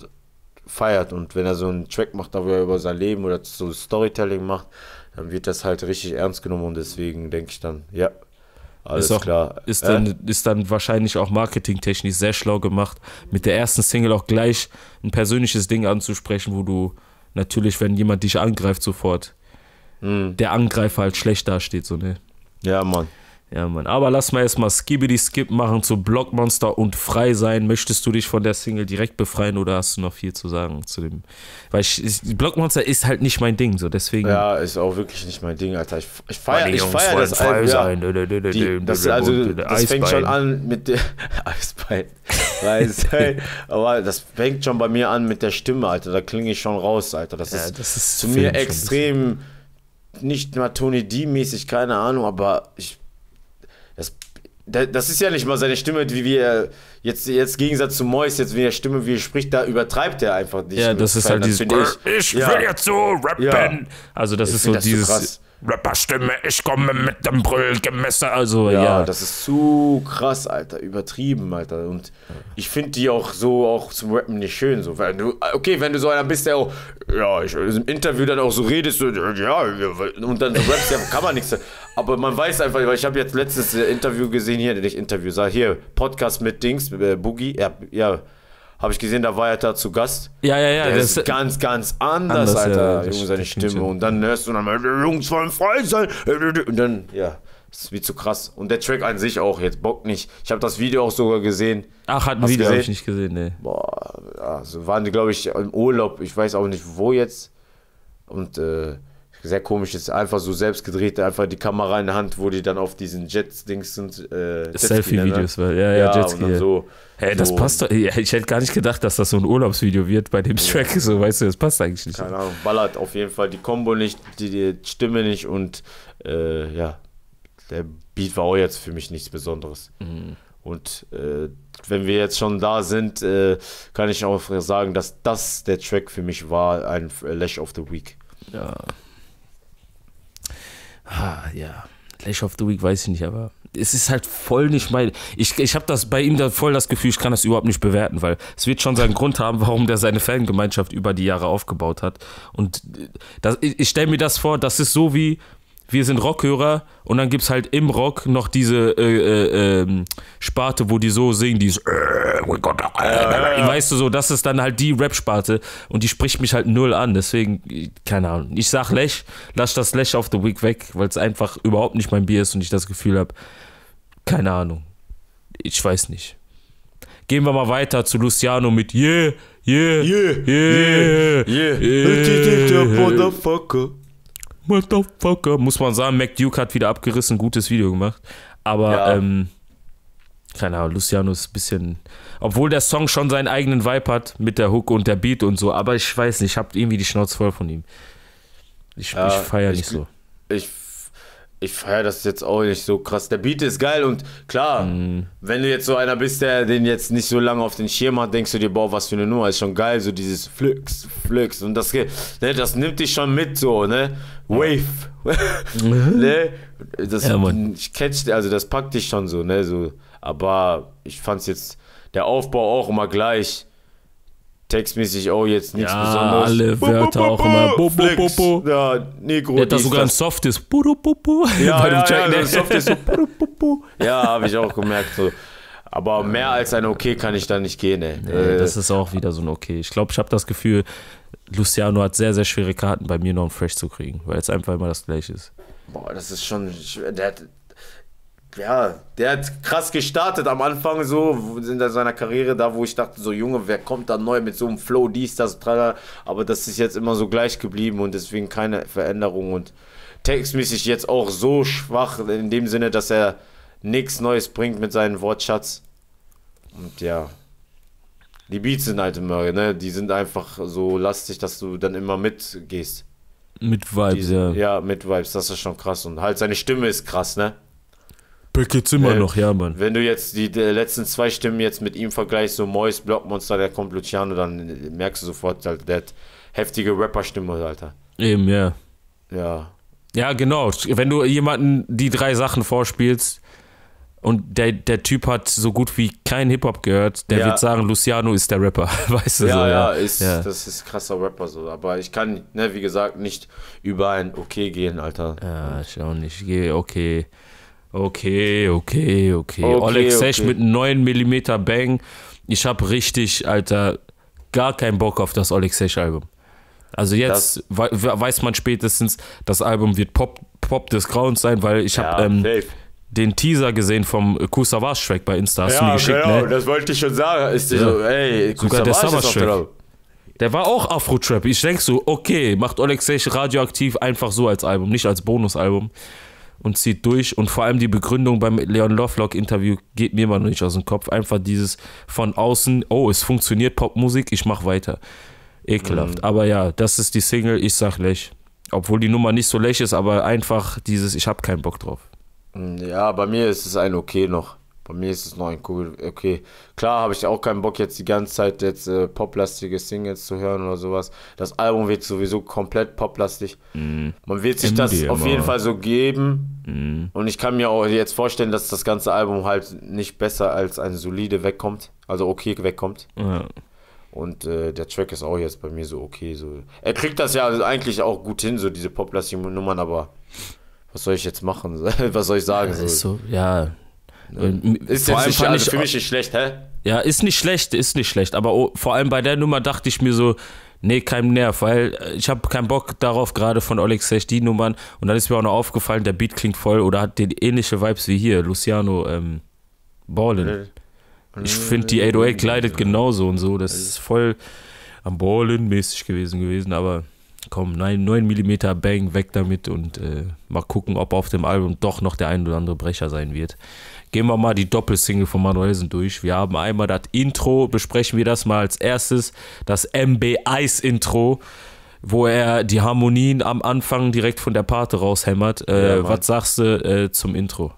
feiert. Und wenn er so einen Track macht, da wo er über sein Leben oder so Storytelling macht, dann wird das halt richtig ernst genommen und deswegen denke ich dann, ja, alles ist auch, klar. Ist dann, äh? ist dann wahrscheinlich auch marketingtechnisch sehr schlau gemacht, mit der ersten Single auch gleich ein persönliches Ding anzusprechen, wo du natürlich, wenn jemand dich angreift, sofort mm. der Angreifer halt schlecht dasteht, so ne? Ja, Mann. Ja, Mann. Aber lass mal erstmal Skibidi Skip machen zu Blockmonster und frei sein. Möchtest du dich von der Single direkt befreien oder hast du noch viel zu sagen zu dem? Weil ich, ich, Blockmonster ist halt nicht mein Ding, so deswegen. Ja, ist auch wirklich nicht mein Ding, Alter. Ich, ich feiere ich feier das frei Album, sein. Ja. Die, das, also, das fängt schon an mit der. <laughs> Eisbein. Eisbein. <laughs> Aber das fängt schon bei mir an mit der Stimme, Alter. Da klinge ich schon raus, Alter. Das, ja, ist, das ist zu mir extrem. Nicht mal Tony D-mäßig, keine Ahnung, aber ich das ist ja nicht mal seine Stimme, wie wir jetzt, jetzt im Gegensatz zu Mois, jetzt wie der Stimme, wie er spricht, da übertreibt er einfach nicht. Ja, das ist halt dieses, ich, ich ja. will jetzt so rappen. Ja. Also das ich ist so dieses, so Rapperstimme, ich komme mit dem Brüllgemesser. Also, ja, ja, Das ist zu krass, Alter. Übertrieben, Alter. Und ich finde die auch so auch zum Rappen nicht schön. So. Wenn du, okay, wenn du so einer bist, der auch, ja, ich, im Interview dann auch so redest, so, ja, und dann so rappst, ja, kann man nichts. Aber man weiß einfach, weil ich habe jetzt letztes Interview gesehen, hier, nicht Interview, sag hier, Podcast mit Dings, äh, Boogie, ja, ja habe ich gesehen, da war er da zu Gast. Ja, ja, ja. Der, der ist, ganz, ganz anders, anders Alter. Ja, Junge, seine Stimme. Und dann hörst du dann mal, äh, Jungs wollen frei sein. Und dann, ja. Das ist wie zu krass. Und der Track an sich auch jetzt Bock nicht. Ich habe das Video auch sogar gesehen. Ach, hat ein Hast Video habe ich nicht gesehen, ne. Boah, also waren die, glaube ich, im Urlaub. Ich weiß auch nicht, wo jetzt. Und äh, sehr komisch ist. Einfach so selbst gedreht, einfach die Kamera in der Hand, wo die dann auf diesen Jets-Dings sind. Äh, Selfie-Videos, weil, ja, ja, ja Jetski. Ja. So, hey, so. das passt doch. Ich hätte gar nicht gedacht, dass das so ein Urlaubsvideo wird bei dem Track. Ja. So, weißt du, das passt eigentlich nicht. Keine Ahnung, ballert auf jeden Fall die Combo nicht, die, die Stimme nicht und äh, ja, der Beat war auch jetzt für mich nichts Besonderes. Mhm. Und äh, wenn wir jetzt schon da sind, äh, kann ich auch sagen, dass das der Track für mich war, ein Lash of the Week. Ja. Ah, ja, Clash of the Week weiß ich nicht, aber es ist halt voll nicht mein. Ich, ich habe das bei ihm da voll das Gefühl, ich kann das überhaupt nicht bewerten, weil es wird schon seinen Grund haben, warum der seine Fangemeinschaft über die Jahre aufgebaut hat. Und äh, das, ich, ich stelle mir das vor, das ist so wie, wir sind Rockhörer und dann gibt es halt im Rock noch diese äh, äh, ähm, Sparte, wo die so singen, die äh, oh äh, äh, weißt du so, das ist dann halt die Rap-Sparte und die spricht mich halt null an, deswegen, keine Ahnung, ich sag Lech, lass das Lech auf the Week weg, weil es einfach überhaupt nicht mein Bier ist und ich das Gefühl habe, keine Ahnung, ich weiß nicht. Gehen wir mal weiter zu Luciano mit Yeah, yeah, yeah, yeah, yeah, yeah, yeah, yeah, yeah, yeah, yeah, yeah, yeah, yeah, yeah, yeah, yeah, yeah, Motherfucker, muss man sagen. Mac Duke hat wieder abgerissen, gutes Video gemacht. Aber, ja. ähm, keine Ahnung, Luciano ist ein bisschen. Obwohl der Song schon seinen eigenen Vibe hat mit der Hook und der Beat und so, aber ich weiß nicht, ich hab irgendwie die Schnauze voll von ihm. Ich, ja, ich feiere nicht so. Ich ich feiere das jetzt auch nicht so krass. Der Beat ist geil und klar, mhm. wenn du jetzt so einer bist, der den jetzt nicht so lange auf den Schirm hat, denkst du dir, boah, was für eine Nummer, ist schon geil, so dieses Flux, Flux und das, ne, das nimmt dich schon mit so, ne? Wave. Mhm. <laughs> ne? Das ja, ich catch, also das packt dich schon so, ne, so, aber ich fand's jetzt der Aufbau auch immer gleich textmäßig auch jetzt nichts ja, Besonderes. alle Wörter auch immer. Bu, bu, bu, bu. Ja, Negro. Der hat da sogar ein softes. Bu, bu, Ja, <laughs> ja, ja, ne? habe ich auch gemerkt. So. Aber mehr als ein Okay kann ich da nicht gehen, ey. Nee, das ist auch wieder so ein Okay. Ich glaube, ich habe das Gefühl, Luciano hat sehr, sehr schwere Karten, bei mir noch ein Fresh zu kriegen, weil es einfach immer das Gleiche ist. Boah, das ist schon. Der hat ja, der hat krass gestartet am Anfang so in seiner Karriere, da wo ich dachte, so Junge, wer kommt da neu mit so einem Flow, dies, das, tralala. aber das ist jetzt immer so gleich geblieben und deswegen keine Veränderung und textmäßig jetzt auch so schwach in dem Sinne, dass er nichts Neues bringt mit seinem Wortschatz. Und ja, die Beats sind halt immer, ne, die sind einfach so lastig, dass du dann immer mitgehst. Mit Vibes, Diese, ja. Ja, mit Vibes, das ist schon krass und halt seine Stimme ist krass, ne. Beck jetzt immer äh, noch, ja, Mann. Wenn du jetzt die, die, letzten zwei Stimmen jetzt mit ihm vergleichst, so Mois, Blockmonster, der kommt Luciano, dann merkst du sofort, halt, der hat heftige Rapper-Stimme, Alter. Eben, ja. Ja. Ja, genau. Wenn du jemanden die drei Sachen vorspielst und der, der Typ hat so gut wie keinen Hip-Hop gehört, der ja. wird sagen, Luciano ist der Rapper, <laughs> weißt du ja, so. Ja, ja, ist, ja. das ist krasser Rapper so. Aber ich kann, ne, wie gesagt, nicht über ein Okay gehen, Alter. Ja, ich auch nicht. Ich gehe okay Okay, okay, okay. okay Oleg Sesh mit 9 mm Bang. Ich habe richtig, Alter, gar keinen Bock auf das Oleg Sesh Album. Also jetzt we weiß man spätestens, das Album wird Pop, Pop des Grauens sein, weil ich habe ja, ähm, den Teaser gesehen vom Kusavage Track bei Insta. Hast ja, du mir geschickt, genau, ne? das wollte ich schon sagen. Ist ja. so, ey, Sogar der Summer Track. Der war auch Afro-Trap. Ich denk so, okay, macht Oleg Sech radioaktiv einfach so als Album, nicht als Bonusalbum und zieht durch. Und vor allem die Begründung beim Leon Lovelock-Interview geht mir immer noch nicht aus dem Kopf. Einfach dieses von außen, oh, es funktioniert Popmusik, ich mach weiter. Ekelhaft. Mhm. Aber ja, das ist die Single, ich sag Lech. Obwohl die Nummer nicht so lech ist, aber einfach dieses, ich hab keinen Bock drauf. Ja, bei mir ist es ein okay noch. Bei mir ist es noch ein cool. Okay, klar habe ich auch keinen Bock, jetzt die ganze Zeit jetzt äh, poplastige Singles zu hören oder sowas. Das Album wird sowieso komplett poplastig. Mm. Man wird sich In das auf jeden Fall so geben. Mm. Und ich kann mir auch jetzt vorstellen, dass das ganze Album halt nicht besser als eine solide wegkommt. Also okay wegkommt. Ja. Und äh, der Track ist auch jetzt bei mir so okay. So. Er kriegt das ja eigentlich auch gut hin, so diese poplastigen Nummern, aber was soll ich jetzt machen? <laughs> was soll ich sagen? Ja, so? so, ja ist vor allem nicht, also für mich nicht schlecht, hä? Ja, ist nicht schlecht, ist nicht schlecht. Aber oh, vor allem bei der Nummer dachte ich mir so, nee, kein Nerv, weil äh, ich habe keinen Bock darauf, gerade von Olexej die Nummern. Und dann ist mir auch noch aufgefallen, der Beat klingt voll oder hat den ähnliche Vibes wie hier, Luciano ähm, Ballin. Äh, ich finde, die 808 gleitet genauso und so. Das also ist voll am Ballin mäßig gewesen gewesen, aber komm, nein, 9 mm Bang, weg damit und äh, mal gucken, ob auf dem Album doch noch der ein oder andere Brecher sein wird. Gehen wir mal die Doppelsingle von Manuelsen durch. Wir haben einmal das Intro, besprechen wir das mal als erstes, das MB Ice Intro, wo er die Harmonien am Anfang direkt von der Pate raushämmert. Äh, ja, was sagst du äh, zum Intro?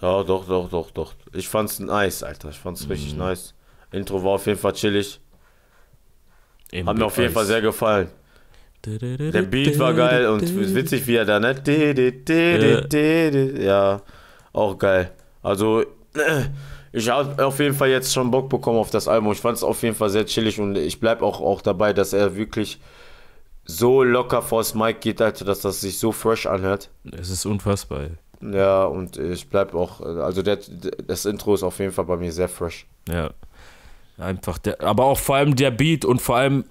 Ja, doch, doch, doch, doch. Ich fand's nice, Alter. Ich fand's mhm. richtig nice. Intro war auf jeden Fall chillig. MB Hat mir auf jeden Fall sehr gefallen. Der Beat war geil und witzig, wie er da, ne? Äh. ja. Auch geil. Also, äh, ich habe auf jeden Fall jetzt schon Bock bekommen auf das Album. Ich fand es auf jeden Fall sehr chillig und ich bleibe auch, auch dabei, dass er wirklich so locker vors Mike geht, Alter, dass das sich so fresh anhört. Es ist unfassbar. Ja, und ich bleibe auch, also der, das Intro ist auf jeden Fall bei mir sehr fresh. Ja. Einfach der, aber auch vor allem der Beat und vor allem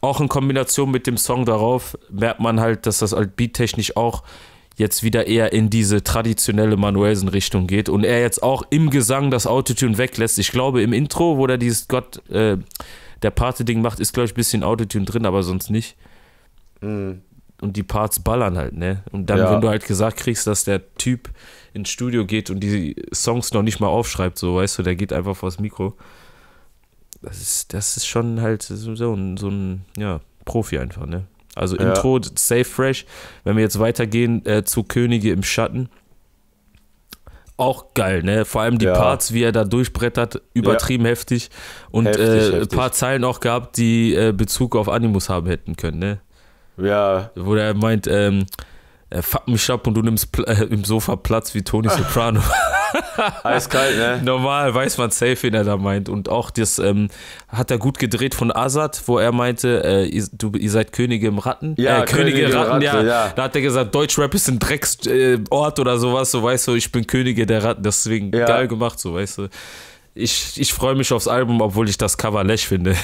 auch in Kombination mit dem Song darauf merkt man halt, dass das halt beattechnisch auch jetzt wieder eher in diese traditionelle Manuelsen-Richtung geht und er jetzt auch im Gesang das Autotune weglässt. Ich glaube, im Intro, wo er dieses Gott, äh, der Pate-Ding macht, ist, glaube ich, ein bisschen Autotune drin, aber sonst nicht. Mhm. Und die Parts ballern halt, ne? Und dann, ja. wenn du halt gesagt kriegst, dass der Typ ins Studio geht und die Songs noch nicht mal aufschreibt, so, weißt du, der geht einfach vors Mikro. Das ist, das ist schon halt so, so ein, so ein ja, Profi einfach, ne? Also ja. Intro, Safe Fresh. Wenn wir jetzt weitergehen äh, zu Könige im Schatten. Auch geil, ne? Vor allem die ja. Parts, wie er da durchbrettert, übertrieben ja. heftig. Und heftig, äh, ein paar Zeilen auch gehabt, die äh, Bezug auf Animus haben hätten können, ne? Ja. Wo er meint, ähm, äh, fuck mich ab und du nimmst <laughs> im Sofa Platz wie Tony <laughs> Soprano. Eiskalt, ne? Normal weiß man safe, wen er da meint. Und auch das ähm, hat er gut gedreht von Azad, wo er meinte, äh, ihr, du, ihr seid Könige im Ratten. Ja, äh, Könige, Könige Ratten, Ratte, ja. ja. Da hat er gesagt, Deutschrap ist ein Drecksort äh, oder sowas, so weißt du, ich bin Könige der Ratten. Deswegen ja. geil gemacht, so weißt du ich, ich freue mich aufs Album, obwohl ich das Cover lech finde. <laughs>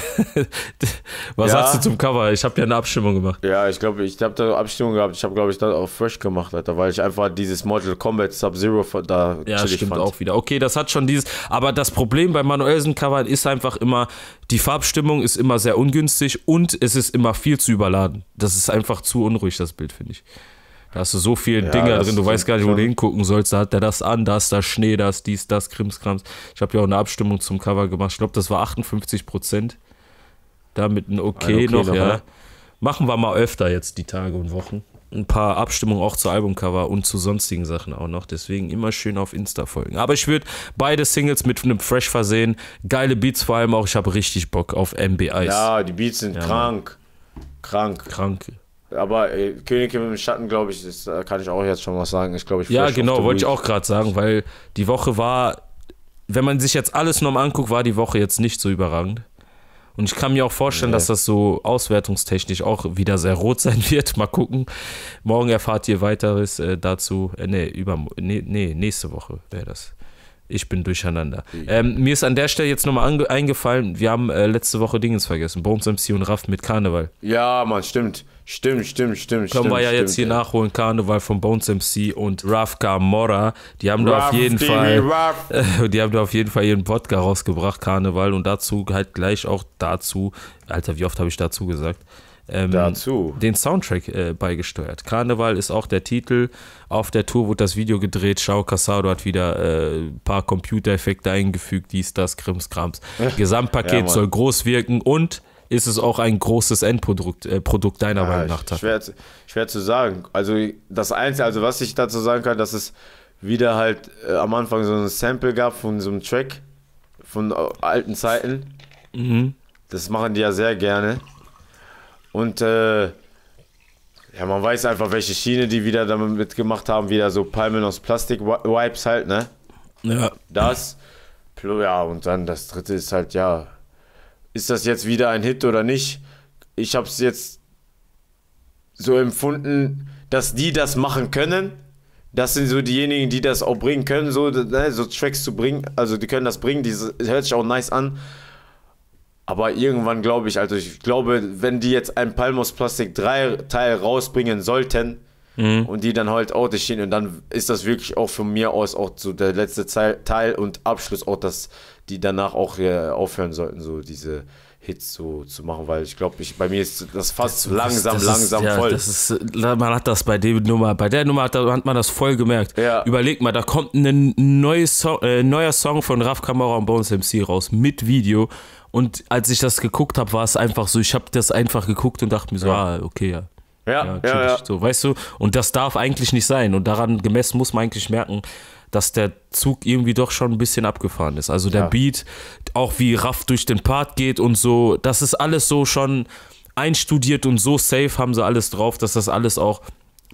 Was ja. sagst du zum Cover? Ich habe ja eine Abstimmung gemacht. Ja, ich glaube, ich habe da eine Abstimmung gehabt. Ich habe, glaube ich, das auf Fresh gemacht, Alter, weil ich einfach dieses Mortal Kombat Sub-Zero da Ja, stimmt fand. auch wieder. Okay, das hat schon dieses. Aber das Problem bei Manuelsen-Covern ist einfach immer, die Farbstimmung ist immer sehr ungünstig und es ist immer viel zu überladen. Das ist einfach zu unruhig, das Bild, finde ich. Da hast du so viele ja, Dinger drin, du weißt gar nicht, wo du hingucken sollst. Da hat der das an, das, das Schnee, das, dies, das, Krimskrams. Ich habe ja auch eine Abstimmung zum Cover gemacht. Ich glaube, das war 58 Prozent. Damit ein Okay, ein okay noch, noch, ja. Mal. Machen wir mal öfter jetzt die Tage und Wochen. Ein paar Abstimmungen auch zu Albumcover und zu sonstigen Sachen auch noch. Deswegen immer schön auf Insta folgen. Aber ich würde beide Singles mit einem Fresh versehen. Geile Beats vor allem auch. Ich habe richtig Bock auf MBIs. Ja, die Beats sind ja, krank. Krank. Krank. Aber äh, Königin im Schatten, glaube ich, ist, kann ich auch jetzt schon was sagen. Ich glaube, ich Ja, genau, wollte ich auch gerade sagen, weil die Woche war, wenn man sich jetzt alles nochmal anguckt, war die Woche jetzt nicht so überragend. Und ich kann mir auch vorstellen, nee. dass das so auswertungstechnisch auch wieder sehr rot <laughs> sein wird. Mal gucken. Morgen erfahrt ihr weiteres äh, dazu. Äh, nee, über, nee, nee, nächste Woche wäre das. Ich bin durcheinander. Ähm, mir ist an der Stelle jetzt nochmal eingefallen, wir haben äh, letzte Woche Dingens vergessen. Bones MC und Raff mit Karneval. Ja, Mann, stimmt. Stimmt, stimmt, stimmt. Können wir ja stimmt, jetzt hier ja. nachholen. Karneval von Bones MC und Rafka Mora. Die haben Raff, da auf jeden Dini, Fall, äh, <laughs> die haben da auf jeden Fall ihren Podcast rausgebracht, Karneval. Und dazu halt gleich auch dazu, Alter, wie oft habe ich dazu gesagt? ähm, Dazu. den Soundtrack äh, beigesteuert. Karneval ist auch der Titel. Auf der Tour wurde das Video gedreht. Schau, Casado hat wieder ein äh, paar Computereffekte eingefügt, dies, das, Krimskrams. <laughs> Gesamtpaket ja, soll groß wirken und ist es auch ein großes Endprodukt äh, Produkt deiner ja, ah, nach. Schwer, schwer zu sagen. Also das Einzige, also was ich dazu sagen kann, dass es wieder halt äh, am Anfang so ein Sample gab von so einem Track von äh, alten Zeiten. Mhm. Das machen die ja sehr gerne. Und äh, ja, man weiß einfach, welche Schiene die wieder damit gemacht haben. Wieder so Palmen aus Plastik-Wipes halt, ne? Ja. Das. Ja, und dann das dritte ist halt, ja, ist das jetzt wieder ein Hit oder nicht? Ich habe es jetzt so empfunden, dass die das machen können. Das sind so diejenigen, die das auch bringen können, so, ne, so Tracks zu bringen. Also die können das bringen, die hört sich auch nice an. Aber irgendwann glaube ich, also ich glaube, wenn die jetzt ein Palmos Plastik 3 Teil rausbringen sollten mhm. und die dann halt out stehen und dann ist das wirklich auch von mir aus auch so der letzte Teil und Abschluss auch, dass die danach auch aufhören sollten, so diese Hits so zu machen, weil ich glaube, ich, bei mir ist das fast das, langsam, das ist, langsam ja, voll. Ist, man hat das bei der Nummer, bei der Nummer hat, hat man das voll gemerkt. Ja. Überleg mal, da kommt ein neues Song, äh, neuer Song von Raf Kamara und Bones MC raus mit Video und als ich das geguckt habe, war es einfach so, ich habe das einfach geguckt und dachte mir so, ja. ah, okay, ja. Ja, ja, ja, So, weißt du? Und das darf eigentlich nicht sein. Und daran gemessen muss man eigentlich merken, dass der Zug irgendwie doch schon ein bisschen abgefahren ist. Also der ja. Beat, auch wie Raff durch den Part geht und so, das ist alles so schon einstudiert und so safe haben sie alles drauf, dass das alles auch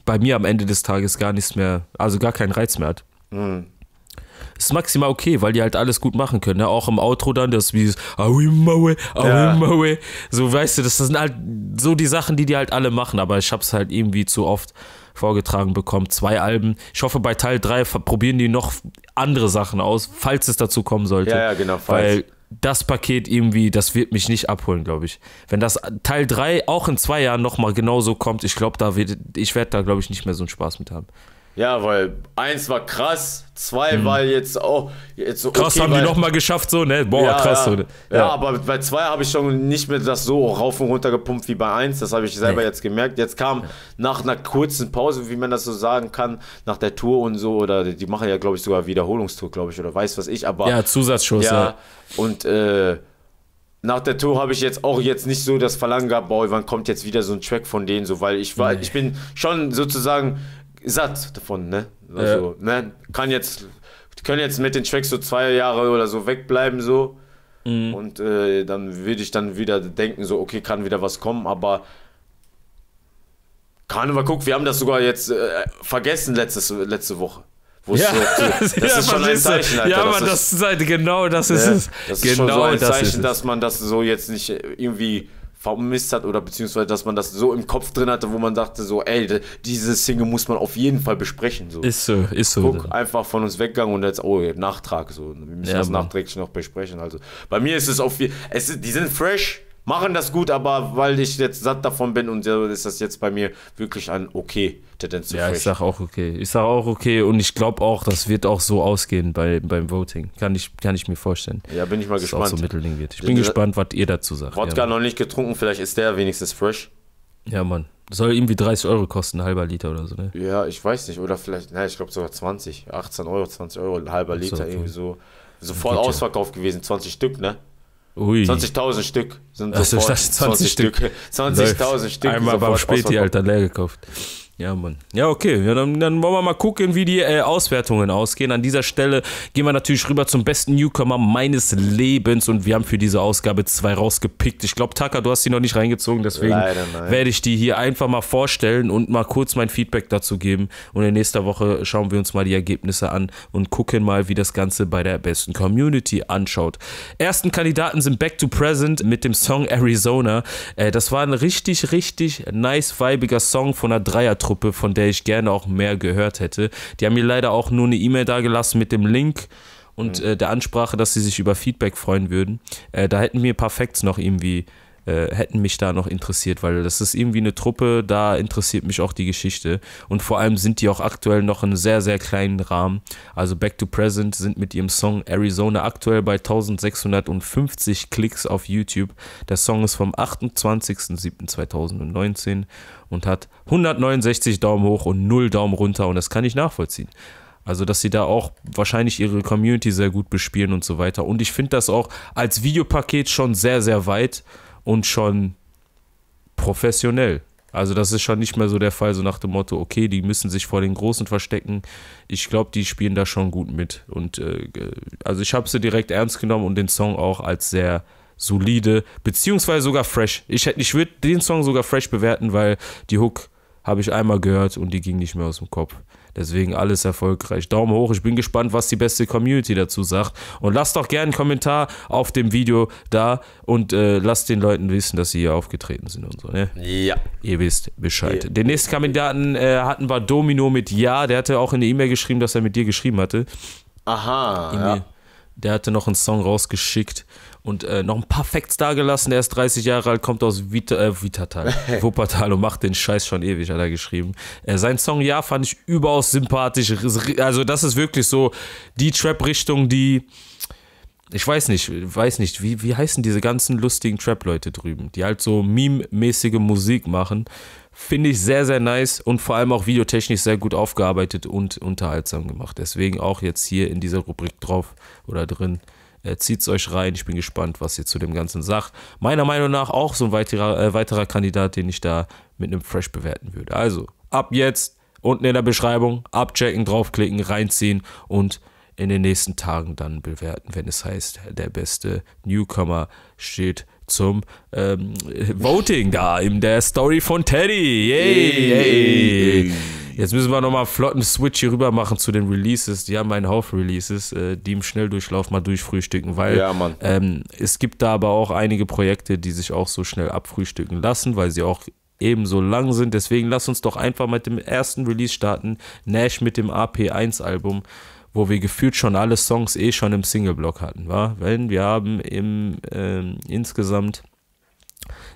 bei mir am Ende des Tages gar nichts mehr, also gar keinen Reiz mehr hat. Mhm ist maximal okay, weil die halt alles gut machen können. Ne? Auch im Outro dann, das wie Awimawe, Awimawe. Ja. So, weißt du, das sind halt so die Sachen, die die halt alle machen, aber ich hab's halt irgendwie zu oft vorgetragen bekommen. Zwei Alben. Ich hoffe, bei Teil 3 probieren die noch andere Sachen aus, falls es dazu kommen sollte. Ja, ja genau, falls. Weil das Paket irgendwie, das wird mich nicht abholen, glaube ich. Wenn das Teil 3 auch in zwei Jahren nochmal genauso kommt, ich glaube, da wird, ich werde da, glaube ich, nicht mehr so einen Spaß mit haben. Ja, weil eins war krass, zwei mhm. war jetzt auch. Jetzt okay, krass, haben weil, die nochmal geschafft, so, ne? Boah, ja, krass. Ja. Ne? ja. ja. aber bei zwei habe ich schon nicht mehr das so rauf und runter gepumpt wie bei eins. Das habe ich selber nee. jetzt gemerkt. Jetzt kam nach einer kurzen Pause, wie man das so sagen kann, nach der Tour und so, oder die machen ja, glaube ich, sogar Wiederholungstour, glaube ich, oder weiß was ich, aber. Ja, Zusatzschuss, ja. ja. Und, äh, nach der Tour habe ich jetzt auch jetzt nicht so das Verlangen gehabt, boah, wann kommt jetzt wieder so ein Track von denen, so, weil ich war, nee. ich bin schon sozusagen satt davon, ne? Also, ja. ne? Kann jetzt, können jetzt mit den Tracks so zwei Jahre oder so wegbleiben, so. Mhm. Und äh, dann würde ich dann wieder denken, so, okay, kann wieder was kommen, aber Karneval, guck, wir haben das sogar jetzt äh, vergessen letztes, letzte Woche. Ja. So, <laughs> das ja, ist schon ein Zeichen, Alter. Ja, aber das, ist, das ist halt genau das ist ja, es. Das ist genau schon so genau ein Zeichen, dass man das so jetzt nicht irgendwie vermisst hat oder beziehungsweise, dass man das so im Kopf drin hatte, wo man dachte so, ey, diese Single muss man auf jeden Fall besprechen. So. Ist so, ist so. Guck, einfach von uns weggegangen und jetzt, oh, Nachtrag, so. Wir müssen ja, das nachträglich noch besprechen. Also, bei mir ist es auf, es, die sind fresh, machen das gut, aber weil ich jetzt satt davon bin und so ist das jetzt bei mir wirklich ein okay Tendenz zu Ja, ich sag auch okay. Ich sag auch okay und ich glaube auch, das wird auch so ausgehen bei, beim Voting. Kann ich, kann ich mir vorstellen. Ja, bin ich mal gespannt. auch so Mittelding wird. Ich bin ja, gespannt, was ihr dazu sagt. Wodka ja, noch nicht getrunken, vielleicht ist der wenigstens fresh. Ja, Mann. Soll irgendwie 30 Euro kosten, ein halber Liter oder so, ne? Ja, ich weiß nicht. Oder vielleicht, naja, ich glaube sogar 20. 18 Euro, 20 Euro, ein halber Liter, so, okay. irgendwie so. Sofort Ausverkauf gewesen, 20 Stück, ne? 20.000 Stück sind also 20, 20 Stück. 20.000 Stück. Einmal beim Späti, Alter, leer gekauft. Ja, Mann. Ja, okay. Ja, dann, dann, wollen wir mal gucken, wie die äh, Auswertungen ausgehen. An dieser Stelle gehen wir natürlich rüber zum besten Newcomer meines Lebens und wir haben für diese Ausgabe zwei rausgepickt. Ich glaube, Taka, du hast die noch nicht reingezogen, deswegen werde ich die hier einfach mal vorstellen und mal kurz mein Feedback dazu geben. Und in nächster Woche schauen wir uns mal die Ergebnisse an und gucken mal, wie das Ganze bei der besten Community anschaut. Ersten Kandidaten sind Back to Present mit dem Song Arizona. Äh, das war ein richtig, richtig nice, vibiger Song von einer Dreier-Truppe. Gruppe, von der ich gerne auch mehr gehört hätte. Die haben mir leider auch nur eine E-Mail dagelassen mit dem Link und mhm. äh, der Ansprache, dass sie sich über Feedback freuen würden. Äh, da hätten wir ein paar Facts noch irgendwie äh, hätten mich da noch interessiert, weil das ist irgendwie eine Truppe, da interessiert mich auch die Geschichte. Und vor allem sind die auch aktuell noch in sehr, sehr kleinen Rahmen. Also Back to Present sind mit ihrem Song Arizona aktuell bei 1650 Klicks auf YouTube. Der Song ist vom 28.07.2019 und hat 169 Daumen hoch und 0 Daumen runter und das kann ich nachvollziehen. Also, dass sie da auch wahrscheinlich ihre Community sehr gut bespielen und so weiter. Und ich finde das auch als Videopaket schon sehr, sehr weit und schon professionell. Also das ist schon nicht mehr so der Fall, so nach dem Motto, okay, die müssen sich vor den Großen verstecken. Ich glaube, die spielen da schon gut mit. Und äh, also ich habe sie direkt ernst genommen und den Song auch als sehr solide, beziehungsweise sogar fresh. Ich, ich würde den Song sogar fresh bewerten, weil die Hook habe ich einmal gehört und die ging nicht mehr aus dem Kopf. Deswegen alles erfolgreich. Daumen hoch. Ich bin gespannt, was die beste Community dazu sagt. Und lasst doch gerne einen Kommentar auf dem Video da und äh, lasst den Leuten wissen, dass sie hier aufgetreten sind und so. Ne? Ja. Ihr wisst Bescheid. Ja. Den nächsten Kandidaten äh, hatten wir Domino mit Ja. Der hatte auch in der E-Mail geschrieben, dass er mit dir geschrieben hatte. Aha. E ja. Der hatte noch einen Song rausgeschickt und äh, noch ein paar Facts dargelassen. Er ist 30 Jahre alt, kommt aus Vita, äh, Vitatal, <laughs> Wuppertal und macht den Scheiß schon ewig, hat er geschrieben. Äh, sein Song Ja fand ich überaus sympathisch. Also, das ist wirklich so die Trap-Richtung, die ich weiß nicht, weiß nicht, wie, wie heißen diese ganzen lustigen Trap-Leute drüben, die halt so meme-mäßige Musik machen. Finde ich sehr, sehr nice und vor allem auch videotechnisch sehr gut aufgearbeitet und unterhaltsam gemacht. Deswegen auch jetzt hier in dieser Rubrik drauf oder drin. Äh, es euch rein. Ich bin gespannt, was ihr zu dem Ganzen sagt. Meiner Meinung nach auch so ein weiterer, äh, weiterer Kandidat, den ich da mit einem Fresh bewerten würde. Also, ab jetzt unten in der Beschreibung abchecken, draufklicken, reinziehen und in den nächsten Tagen dann bewerten, wenn es heißt, der beste Newcomer steht zum ähm, Voting da in der Story von Teddy. Yay! yay. Jetzt müssen wir nochmal flotten Switch hier rüber machen zu den Releases. Die haben einen Haufen Releases, äh, die im Schnelldurchlauf mal durchfrühstücken, weil ja, ähm, es gibt da aber auch einige Projekte, die sich auch so schnell abfrühstücken lassen, weil sie auch ebenso lang sind. Deswegen lass uns doch einfach mit dem ersten Release starten. Nash mit dem AP1-Album wo wir gefühlt schon alle Songs eh schon im Singleblock hatten, war? Wenn wir haben im ähm, insgesamt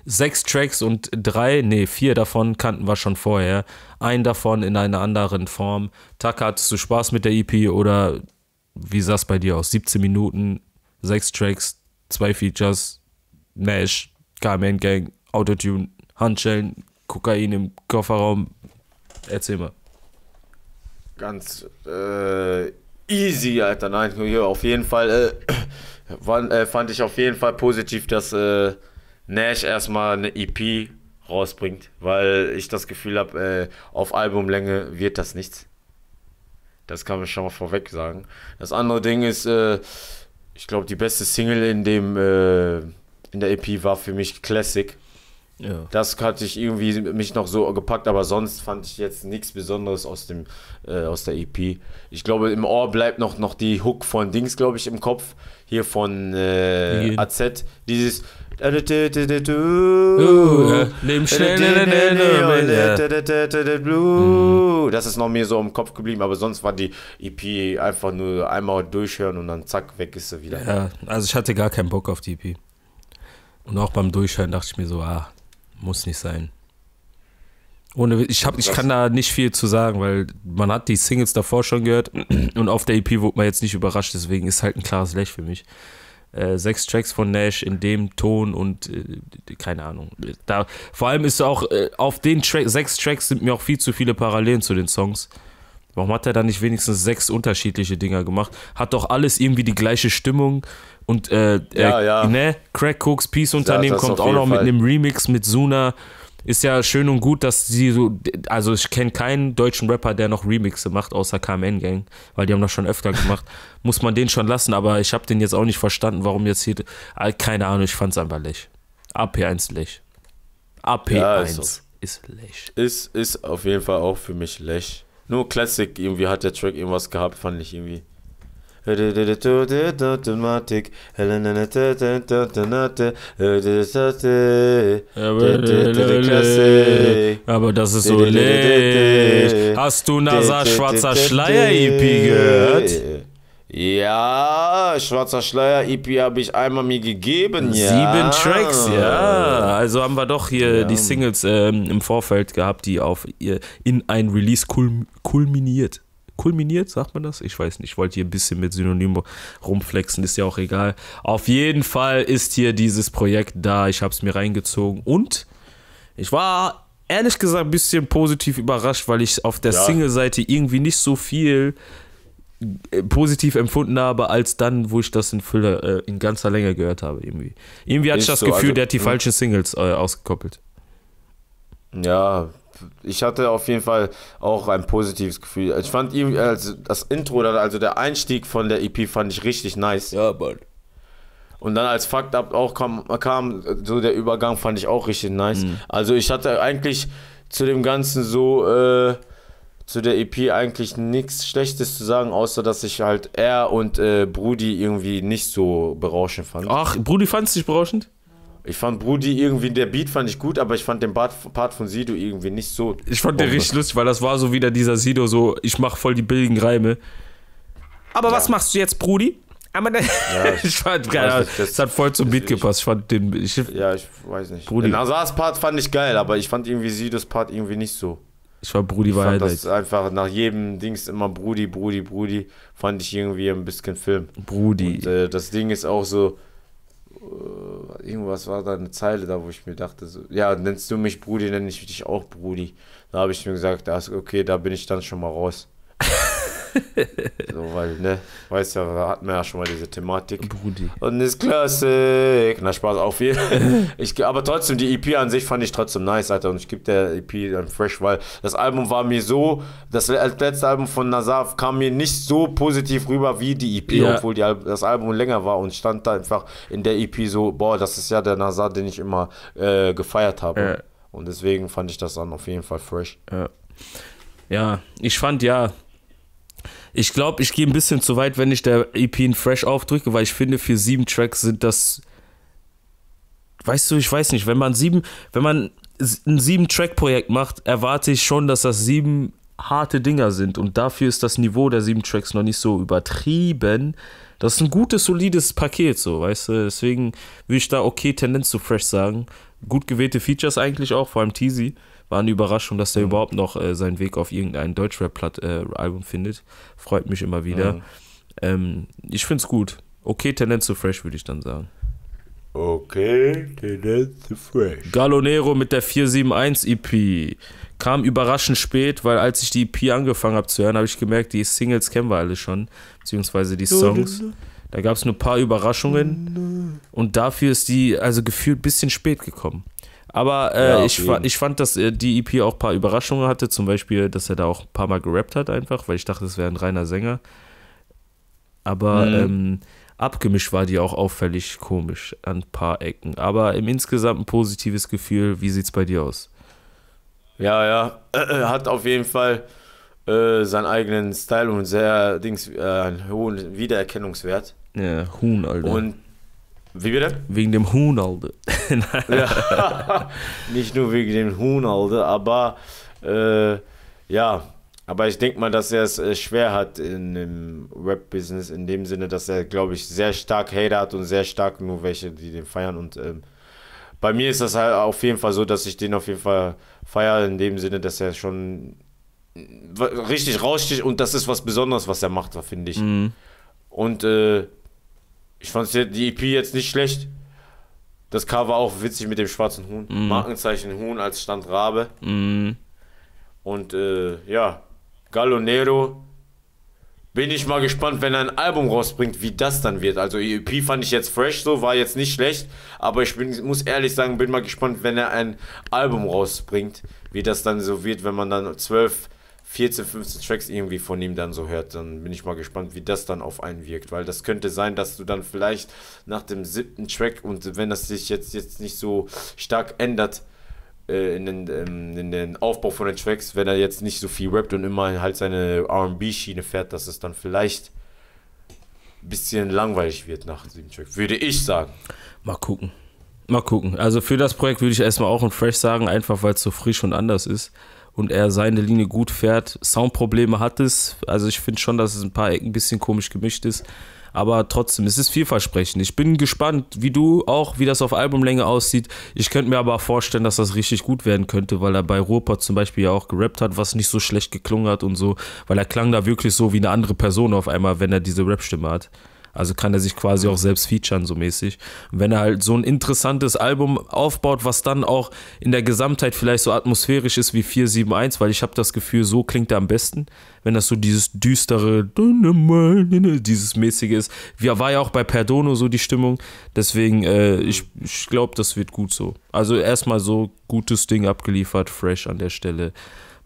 sechs Tracks und drei, nee, vier davon kannten wir schon vorher. Einen davon in einer anderen Form. Taka, hattest du Spaß mit der EP oder wie sah es bei dir aus? 17 Minuten, sechs Tracks, zwei Features, Nash, Carmen Gang, Autotune, Handschellen, Kokain im Kofferraum. Erzähl mal. Ganz äh Easy, Alter. Nein, auf jeden Fall äh, fand, äh, fand ich auf jeden Fall positiv, dass äh, Nash erstmal eine EP rausbringt, weil ich das Gefühl habe, äh, auf Albumlänge wird das nichts. Das kann man schon mal vorweg sagen. Das andere Ding ist, äh, ich glaube, die beste Single in dem äh, in der EP war für mich Classic. Ja. Das hatte ich irgendwie mich noch so gepackt, aber sonst fand ich jetzt nichts Besonderes aus, dem, äh, aus der EP. Ich glaube, im Ohr bleibt noch, noch die Hook von Dings, glaube ich, im Kopf. Hier von äh, AZ. Dieses. Äh. Das ist noch mir so im Kopf geblieben, aber sonst war die EP einfach nur einmal durchhören und dann zack, weg ist sie wieder. Ja, also ich hatte gar keinen Bock auf die EP. Und auch beim Durchhören dachte ich mir so, ah, muss nicht sein. Ohne, ich, hab, ich kann da nicht viel zu sagen, weil man hat die Singles davor schon gehört <clears throat> und auf der EP wurde man jetzt nicht überrascht, deswegen ist halt ein klares Lech für mich. Äh, sechs Tracks von Nash in dem Ton und äh, keine Ahnung. Da, vor allem ist auch äh, auf den Tra sechs Tracks sind mir auch viel zu viele Parallelen zu den Songs. Warum hat er da nicht wenigstens sechs unterschiedliche Dinger gemacht? Hat doch alles irgendwie die gleiche Stimmung und äh, äh ja, äh, ja. Ne? Crack Cooks Peace Unternehmen ja, kommt auch noch Fall. mit einem Remix mit Suna. Ist ja schön und gut, dass sie so. Also, ich kenne keinen deutschen Rapper, der noch Remixe macht, außer KMN Gang, weil die haben das schon öfter gemacht. <laughs> Muss man den schon lassen, aber ich habe den jetzt auch nicht verstanden, warum jetzt hier. Äh, keine Ahnung, ich fand's einfach lech. AP1 lech. AP1 ja, ist, so. ist lech. Ist, ist auf jeden Fall auch für mich lech. Nur Classic irgendwie hat der Track irgendwas gehabt, fand ich irgendwie. Automatik. Aber das ist so leicht. Hast du NASA Schwarzer Schleier EP gehört? Ja, Schwarzer Schleier EP habe ich einmal mir gegeben, ja. Sieben Tracks, ja. Also haben wir doch hier ja. die Singles ähm, im Vorfeld gehabt, die auf in ein Release kul kulminiert. Kulminiert, sagt man das? Ich weiß nicht. Ich wollte hier ein bisschen mit Synonymen rumflexen, ist ja auch egal. Auf jeden Fall ist hier dieses Projekt da. Ich habe es mir reingezogen und ich war ehrlich gesagt ein bisschen positiv überrascht, weil ich auf der ja. Single-Seite irgendwie nicht so viel äh, positiv empfunden habe, als dann, wo ich das in Fülle, äh, in ganzer Länge gehört habe. Irgendwie, irgendwie hatte ich das so, Gefühl, also, der hat die hm. falschen Singles äh, ausgekoppelt. Ja, ich hatte auf jeden Fall auch ein positives Gefühl. Ich fand also das Intro, also der Einstieg von der EP fand ich richtig nice. Ja, bald. Und dann als Fakt Up auch kam, kam, so der Übergang fand ich auch richtig nice. Mhm. Also ich hatte eigentlich zu dem Ganzen so, äh, zu der EP eigentlich nichts Schlechtes zu sagen, außer dass ich halt er und äh, Brudi irgendwie nicht so berauschend fand. Ach, Brudi fandst du nicht berauschend? Ich fand Brudi irgendwie, der Beat fand ich gut, aber ich fand den Part von Sido irgendwie nicht so. Ich fand den richtig lustig, weil das war so wieder dieser Sido, so, ich mach voll die billigen Reime. Aber ja. was machst du jetzt, Brudi? Aber ja, <laughs> ich, ich fand geil, ja, das, hat voll zum Beat gepasst. Ich fand den. Ich, ja, ich weiß nicht. Brudi. Den Nasars Part fand ich geil, aber ich fand irgendwie Sidos Part irgendwie nicht so. Ich war Brudi ich bei fand Das einfach nach jedem Dings immer Brudi, Brudi, Brudi. Fand ich irgendwie ein bisschen Film. Brudi. Und, äh, das Ding ist auch so. Äh, irgendwas war da eine Zeile da, wo ich mir dachte, so, ja, nennst du mich Brudi, nenne ich dich auch Brudi. Da habe ich mir gesagt, okay, da bin ich dann schon mal raus. <laughs> so, weil, ne, weißt ja, wir hatten ja schon mal diese Thematik. Brudi. Und ist Classic. Na, Spaß auf viel. <laughs> ich, aber trotzdem, die EP an sich fand ich trotzdem nice, Alter. Und ich gebe der EP dann fresh, weil das Album war mir so, das letzte Album von Nazaf kam mir nicht so positiv rüber wie die EP, ja. obwohl die, das Album länger war und stand da einfach in der EP so, boah, das ist ja der Nazar, den ich immer äh, gefeiert habe. Ja. Und deswegen fand ich das dann auf jeden Fall fresh. Ja. ja, ich fand ja, ich glaube, ich gehe ein bisschen zu weit, wenn ich der EP in Fresh aufdrücke, weil ich finde, für sieben Tracks sind das. Weißt du, ich weiß nicht, wenn man sieben, wenn man ein Sieben-Track-Projekt macht, erwarte ich schon, dass das sieben harte Dinger sind. Und dafür ist das Niveau der sieben Tracks noch nicht so übertrieben. Das ist ein gutes, solides Paket, so, weißt du? Deswegen würde ich da okay Tendenz zu Fresh sagen. Gut gewählte Features eigentlich auch, vor allem Teasy. War eine Überraschung, dass der mhm. überhaupt noch äh, seinen Weg auf irgendein Deutschrap-Album äh, findet. Freut mich immer wieder. Mhm. Ähm, ich finde es gut. Okay, Tendenz zu Fresh, würde ich dann sagen. Okay, Tendenz zu Fresh. Galonero mit der 471 EP. E Kam überraschend spät, weil als ich die EP angefangen habe zu hören, habe ich gemerkt, die Singles kennen wir alle schon, beziehungsweise die Songs. Da gab es nur ein paar Überraschungen und dafür ist die also gefühlt ein bisschen spät gekommen. Aber äh, ja, ich, ich fand, dass äh, die EP auch ein paar Überraschungen hatte. Zum Beispiel, dass er da auch ein paar Mal gerappt hat, einfach, weil ich dachte, es wäre ein reiner Sänger. Aber mhm. ähm, abgemischt war die auch auffällig komisch an ein paar Ecken. Aber im insgesamt ein positives Gefühl. Wie sieht es bei dir aus? Ja, ja. <clears throat> Hat auf jeden Fall äh, seinen eigenen Style und sehr Dings, äh, einen hohen Wiedererkennungswert. Ja, Huhn, Alter. Und wie bitte? Wegen dem Huhn, Alter. ja, <laughs> nicht nur wegen dem Huhn, Alter, aber äh, ja, aber ich denke mal, dass er es äh, schwer hat in dem Rap-Business, in dem Sinne, dass er, glaube ich, sehr stark Hater hat und sehr stark nur welche, die den feiern. Und ähm, bei mir ist das halt auf jeden Fall so, dass ich den auf jeden Fall feiere, in dem Sinne, dass er schon äh, richtig raussticht und das ist was Besonderes, was er macht, finde ich. Mhm. Und äh, ich fand die EP jetzt nicht schlecht. Das Cover auch witzig mit dem schwarzen Huhn. Mm. Markenzeichen Huhn als Standrabe. Mm. Und äh, ja, Gallo Nero. Bin ich mal gespannt, wenn er ein Album rausbringt, wie das dann wird. Also EP e fand ich jetzt fresh so, war jetzt nicht schlecht, aber ich bin, muss ehrlich sagen, bin mal gespannt, wenn er ein Album rausbringt, wie das dann so wird, wenn man dann zwölf 14, 15 Tracks irgendwie von ihm dann so hört, dann bin ich mal gespannt, wie das dann auf einen wirkt, weil das könnte sein, dass du dann vielleicht nach dem siebten Track und wenn das sich jetzt, jetzt nicht so stark ändert, äh, in den, ähm, in den Aufbau von den Tracks, wenn er jetzt nicht so viel rappt und immer halt seine RB-Schiene fährt, dass es dann vielleicht ein bisschen langweilig wird nach sieben Track, würde ich sagen. Mal gucken. Mal gucken. Also für das Projekt würde ich erstmal auch ein Fresh sagen, einfach weil es so frisch und anders ist und er seine Linie gut fährt. Soundprobleme hat es. Also ich finde schon, dass es ein paar Ecken ein bisschen komisch gemischt ist. Aber trotzdem, es ist vielversprechend. Ich bin gespannt, wie du auch, wie das auf Albumlänge aussieht. Ich könnte mir aber vorstellen, dass das richtig gut werden könnte, weil er bei Ruhrpott zum Beispiel ja auch gerappt hat, was nicht so schlecht geklungen hat und so, weil er klang da wirklich so wie eine andere Person auf einmal, wenn er diese Rap-Stimme hat. Also kann er sich quasi mhm. auch selbst featuren, so mäßig. Und wenn er halt so ein interessantes Album aufbaut, was dann auch in der Gesamtheit vielleicht so atmosphärisch ist wie 471, weil ich habe das Gefühl, so klingt er am besten, wenn das so dieses düstere, dieses mäßige ist. Wie war ja auch bei Perdono so die Stimmung. Deswegen, äh, ich, ich glaube, das wird gut so. Also erstmal so gutes Ding abgeliefert, fresh an der Stelle.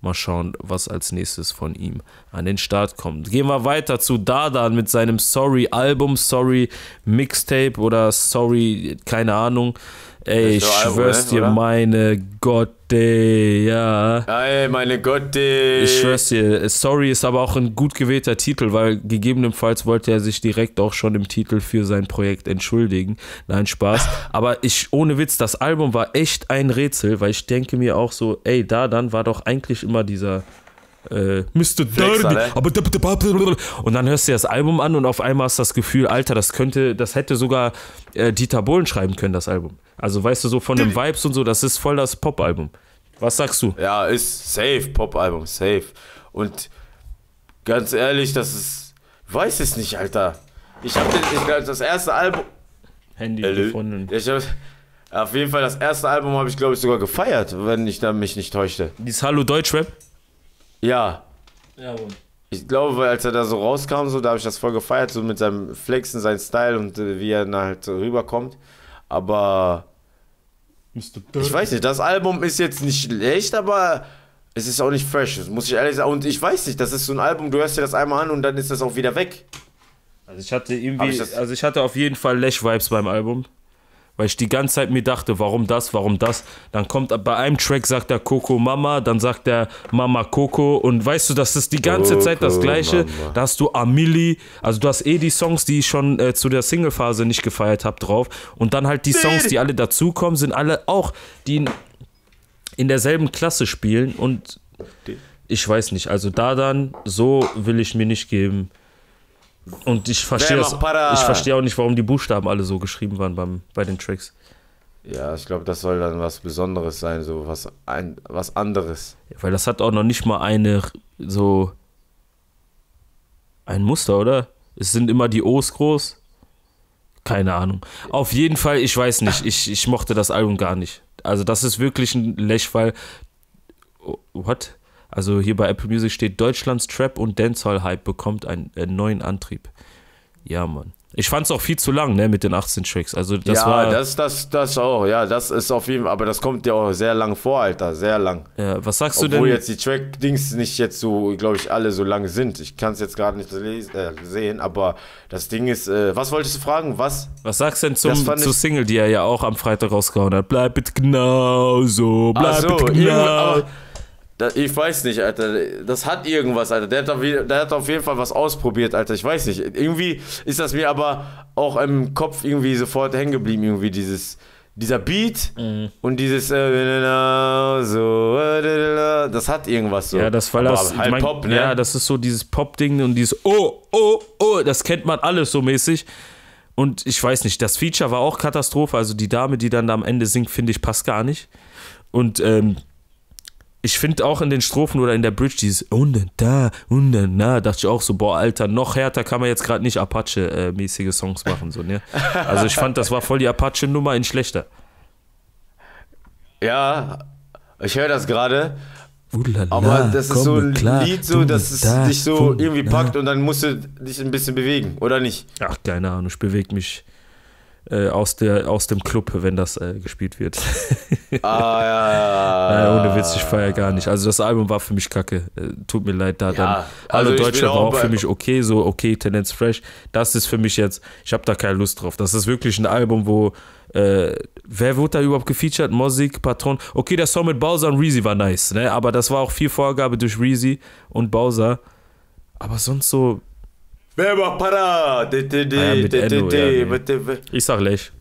Mal schauen, was als nächstes von ihm an den Start kommt. Gehen wir weiter zu Dadan mit seinem Sorry-Album, Sorry-Mixtape oder Sorry, keine Ahnung. Ey, ich ne, schwör's dir, oder? meine Gotte, ja. Ey, meine Gotte. Ich schwör's dir, Sorry ist aber auch ein gut gewählter Titel, weil gegebenenfalls wollte er sich direkt auch schon im Titel für sein Projekt entschuldigen. Nein, Spaß. <laughs> aber ich, ohne Witz, das Album war echt ein Rätsel, weil ich denke mir auch so, ey, da dann war doch eigentlich immer dieser äh, Mr. Flex, Dirty. Und dann hörst du dir das Album an und auf einmal hast du das Gefühl, Alter, das könnte, das hätte sogar äh, Dieter Bohlen schreiben können, das Album. Also weißt du, so von den Vibes und so, das ist voll das Pop-Album. Was sagst du? Ja, ist safe, Pop-Album, safe. Und ganz ehrlich, das ist. Weiß es nicht, Alter. Ich hab das erste Album. Handy Hello. gefunden. Ich hab, auf jeden Fall, das erste Album habe ich, glaube ich, sogar gefeiert, wenn ich da mich nicht täuschte. Dieses Hallo Deutschrap? Ja. Jawohl. Ich glaube, weil als er da so rauskam, so, da habe ich das voll gefeiert, so mit seinem Flexen, seinem Style und äh, wie er dann halt so rüberkommt. Aber. Ich weiß nicht, das Album ist jetzt nicht schlecht, aber es ist auch nicht fresh, das muss ich ehrlich sagen. Und ich weiß nicht, das ist so ein Album, du hörst dir das einmal an und dann ist das auch wieder weg. Also ich hatte irgendwie, ich also ich hatte auf jeden Fall Lash-Vibes beim Album weil ich die ganze Zeit mir dachte, warum das, warum das. Dann kommt bei einem Track, sagt er Coco Mama, dann sagt er Mama Coco und weißt du, das ist die ganze Coco oh, Zeit das Gleiche. Mama. Da hast du Amili, also du hast eh die Songs, die ich schon äh, zu der Single-Phase nicht gefeiert habe, drauf. Und dann halt die Songs, die alle dazukommen, sind alle auch, die in, in derselben Klasse spielen und ich weiß nicht, also da dann, so will ich mir nicht geben. Und ich verstehe ich auch nicht, warum die Buchstaben alle so geschrieben waren beim, bei den Tracks. Ja, ich glaube, das soll dann was Besonderes sein, so was ein, was anderes. Ja, weil das hat auch noch nicht mal eine so ein Muster, oder? Es sind immer die O's groß. Keine Ahnung. Auf jeden Fall, ich weiß nicht. Ich, ich mochte das Album gar nicht. Also, das ist wirklich ein Lech, weil. Oh, what? Also hier bei Apple Music steht, Deutschlands Trap und Dancehall-Hype bekommt einen, einen, äh, neuen Antrieb. Ja, Mann. Ich fand es auch viel zu lang, ne, mit den 18 Tracks. Also das ja, war. Das, das, das auch, ja, das ist auf jeden Fall, aber das kommt dir auch sehr lang vor, Alter. Sehr lang. Ja, was sagst Obwohl du denn? Obwohl jetzt die Track-Dings nicht jetzt so, glaube ich, alle so lang sind. Ich kann es jetzt gerade nicht äh, sehen, aber das Ding ist, äh, was wolltest du fragen? Was? Was sagst du denn zum, zur Single, die er ja auch am Freitag rausgehauen hat? Bleib bitte so. bleib so, bitte genau ich weiß nicht, Alter. Das hat irgendwas, Alter. Der hat, auf, der hat auf jeden Fall was ausprobiert, Alter. Ich weiß nicht. Irgendwie ist das mir aber auch im Kopf irgendwie sofort hängen geblieben, irgendwie dieses. Dieser Beat mhm. und dieses äh, so, das hat irgendwas so. Ja, das war das halt mein, Pop, ne? Ja, das ist so dieses Pop-Ding und dieses Oh, oh, oh, das kennt man alles so mäßig. Und ich weiß nicht, das Feature war auch Katastrophe. Also die Dame, die dann da am Ende singt, finde ich, passt gar nicht. Und ähm, ich finde auch in den Strophen oder in der Bridge dieses und da und dann na, dachte ich auch so, boah, Alter, noch härter kann man jetzt gerade nicht Apache-mäßige Songs machen. So, ne? Also ich fand, das war voll die Apache-Nummer in schlechter. Ja, ich höre das gerade. Aber das ist so ein klar, Lied, so, dass es da, dich so irgendwie packt und dann musst du dich ein bisschen bewegen, oder nicht? Ach, keine Ahnung, ich bewege mich äh, aus, der, aus dem Club, wenn das äh, gespielt wird. <laughs> ah, ja, ja, ja. Äh, ohne Witz, ich feiere gar nicht. Also das Album war für mich kacke. Äh, tut mir leid, da ja, dann. Also Hallo also Deutschland war auch für mich okay, so okay, Tendenz fresh. Das ist für mich jetzt, ich habe da keine Lust drauf. Das ist wirklich ein Album, wo äh, wer wurde da überhaupt gefeatured? Mosik, Patron. Okay, der Song mit Bowser und Reezy war nice, ne? Aber das war auch viel Vorgabe durch Reezy und Bowser. Aber sonst so, Wer macht para? Ah ich sag Lech.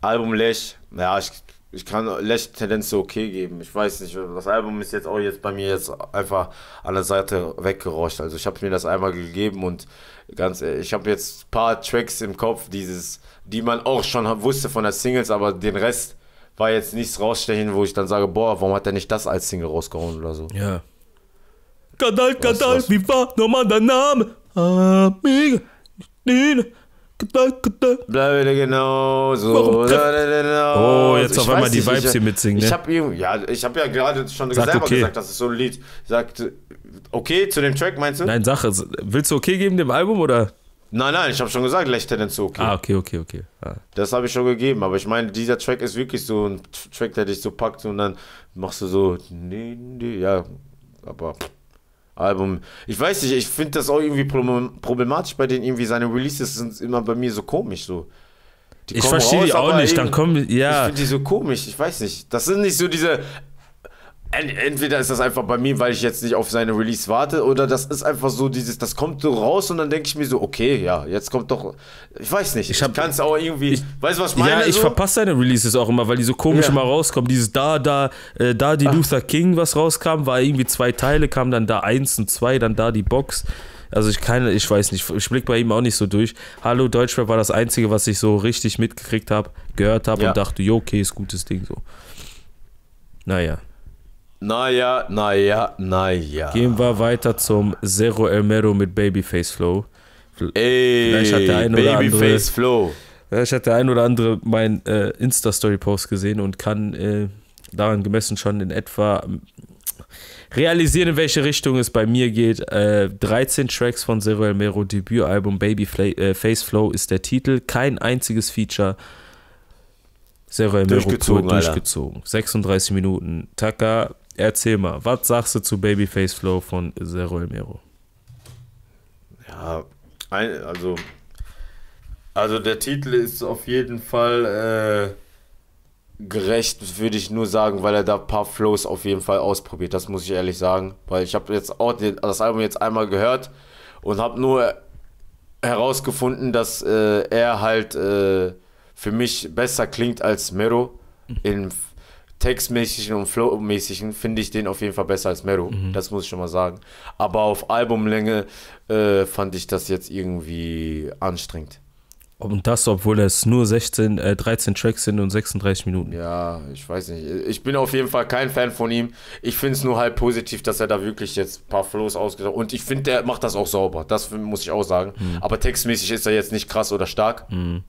Album Lech. Ja, ich, ich kann Lech Tendenz so okay geben. Ich weiß nicht, das Album ist jetzt auch jetzt bei mir jetzt einfach an der Seite weggeroscht. Also ich habe mir das einmal gegeben und ganz ehrlich, ich habe jetzt ein paar Tracks im Kopf, dieses, die man auch schon wusste von der Singles, aber den Rest war jetzt nichts rausstechen, wo ich dann sage, boah, warum hat er nicht das als Single rausgehauen oder so? Ja. Kadal, Kadal, wie war nochmal dein Name? Amiga, Bleibe genau so. Oh, jetzt auf einmal die Vibes ich, hier mitsingen. Ne? Ich habe ja, hab ja gerade schon sag selber okay. gesagt, das ist so ein Lied. Sagt okay zu dem Track, meinst du? Nein, Sache. Willst du okay geben dem Album oder? Nein, nein, ich habe schon gesagt, Lech zu okay. Ah, okay, okay, okay. Ah. Das habe ich schon gegeben, aber ich meine, dieser Track ist wirklich so ein Track, der dich so packt und dann machst du so, nee, nee, ja, aber. Pff. Album. Ich weiß nicht, ich finde das auch irgendwie problematisch bei denen. Irgendwie seine Releases sind immer bei mir so komisch. So. Die ich verstehe die auch nicht. Dann kommen, ja. Ich finde die so komisch. Ich weiß nicht. Das sind nicht so diese Entweder ist das einfach bei mir, weil ich jetzt nicht auf seine Release warte, oder das ist einfach so dieses, das kommt so raus und dann denke ich mir so, okay, ja, jetzt kommt doch, ich weiß nicht, ich, ich kann es auch irgendwie, ich, weißt du, was ich meine? Ja, ich so? verpasse seine Releases auch immer, weil die so komisch ja. immer rauskommen, dieses da, da, äh, da die Ach. Luther King, was rauskam, war irgendwie zwei Teile, kam dann da eins und zwei, dann da die Box, also ich keine, ich weiß nicht, ich blick bei ihm auch nicht so durch. Hallo Deutschrap war das Einzige, was ich so richtig mitgekriegt habe, gehört habe ja. und dachte, jo, okay, ist gutes Ding so. Naja, naja, naja, naja. Gehen wir weiter zum Zero El Mero mit Babyface Flow. Ey, Vielleicht hat Flow. Vielleicht hat der ein oder andere mein äh, Insta-Story-Post gesehen und kann äh, daran gemessen schon in etwa ähm, realisieren, in welche Richtung es bei mir geht. Äh, 13 Tracks von Zero El Mero, Debütalbum Babyface äh, Flow ist der Titel. Kein einziges Feature. Zero El Mero durchgezogen, durchgezogen. 36 Minuten. Taka erzähl mal, was sagst du zu Babyface Flow von Zero Mero? Ja, also, also der Titel ist auf jeden Fall äh, gerecht, würde ich nur sagen, weil er da ein paar Flows auf jeden Fall ausprobiert. Das muss ich ehrlich sagen, weil ich habe jetzt auch das Album jetzt einmal gehört und habe nur herausgefunden, dass äh, er halt äh, für mich besser klingt als Mero in <laughs> textmäßigen und flowmäßigen finde ich den auf jeden Fall besser als Meru. Mhm. Das muss ich schon mal sagen. Aber auf Albumlänge äh, fand ich das jetzt irgendwie anstrengend. Und das, obwohl es nur 16, äh, 13 Tracks sind und 36 Minuten. Ja, ich weiß nicht. Ich bin auf jeden Fall kein Fan von ihm. Ich finde es nur halb positiv, dass er da wirklich jetzt ein paar Flows ausgedacht hat. Und ich finde, der macht das auch sauber. Das muss ich auch sagen. Mhm. Aber textmäßig ist er jetzt nicht krass oder stark. Mhm.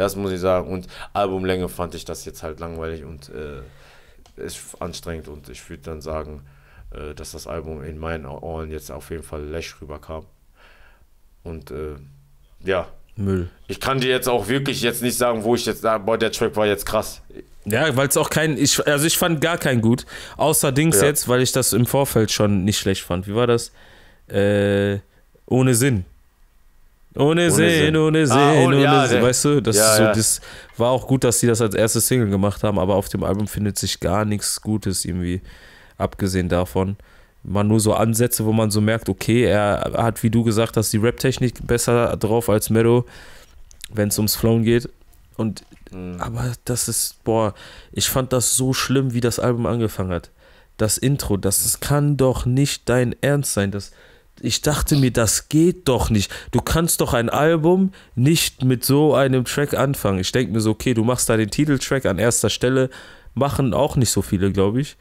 Das muss ich sagen. Und Albumlänge fand ich das jetzt halt langweilig und äh, ist anstrengend. Und ich würde dann sagen, äh, dass das Album in meinen Ohren jetzt auf jeden Fall läsch rüberkam. Und äh, ja. Müll. Ich kann dir jetzt auch wirklich jetzt nicht sagen, wo ich jetzt sage, ah, boah, der Track war jetzt krass. Ja, weil es auch kein, ich, also ich fand gar keinen gut. Außerdings ja. jetzt, weil ich das im Vorfeld schon nicht schlecht fand. Wie war das? Äh, ohne Sinn. Ohne Sehen, ohne ah, Sehen, oh, ohne, Sehen, ah, ohne, ja, Weißt du, das, ja, so, ja. das war auch gut, dass sie das als erste Single gemacht haben, aber auf dem Album findet sich gar nichts Gutes irgendwie, abgesehen davon. Man nur so Ansätze, wo man so merkt, okay, er hat, wie du gesagt hast, die Rap-Technik besser drauf als Meadow, wenn es ums Flown geht. Und, mhm. aber das ist, boah, ich fand das so schlimm, wie das Album angefangen hat. Das Intro, das, das kann doch nicht dein Ernst sein, das ich dachte mir, das geht doch nicht. Du kannst doch ein Album nicht mit so einem Track anfangen. Ich denke mir so, okay, du machst da den Titeltrack an erster Stelle, machen auch nicht so viele, glaube ich.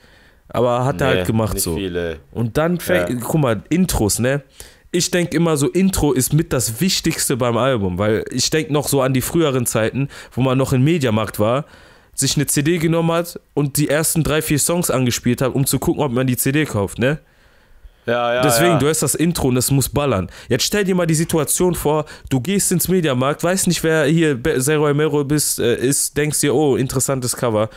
Aber hat nee, er halt gemacht so. Viele. Und dann, ja. guck mal, Intros, ne? Ich denke immer so, Intro ist mit das Wichtigste beim Album, weil ich denke noch so an die früheren Zeiten, wo man noch im Mediamarkt war sich eine CD genommen hat und die ersten drei, vier Songs angespielt hat, um zu gucken, ob man die CD kauft, ne? Ja, ja, Deswegen, ja. du hast das Intro und das muss ballern. Jetzt stell dir mal die Situation vor, du gehst ins Mediamarkt, weißt nicht, wer hier Zero Mero bist, äh, ist, denkst dir, oh, interessantes Cover.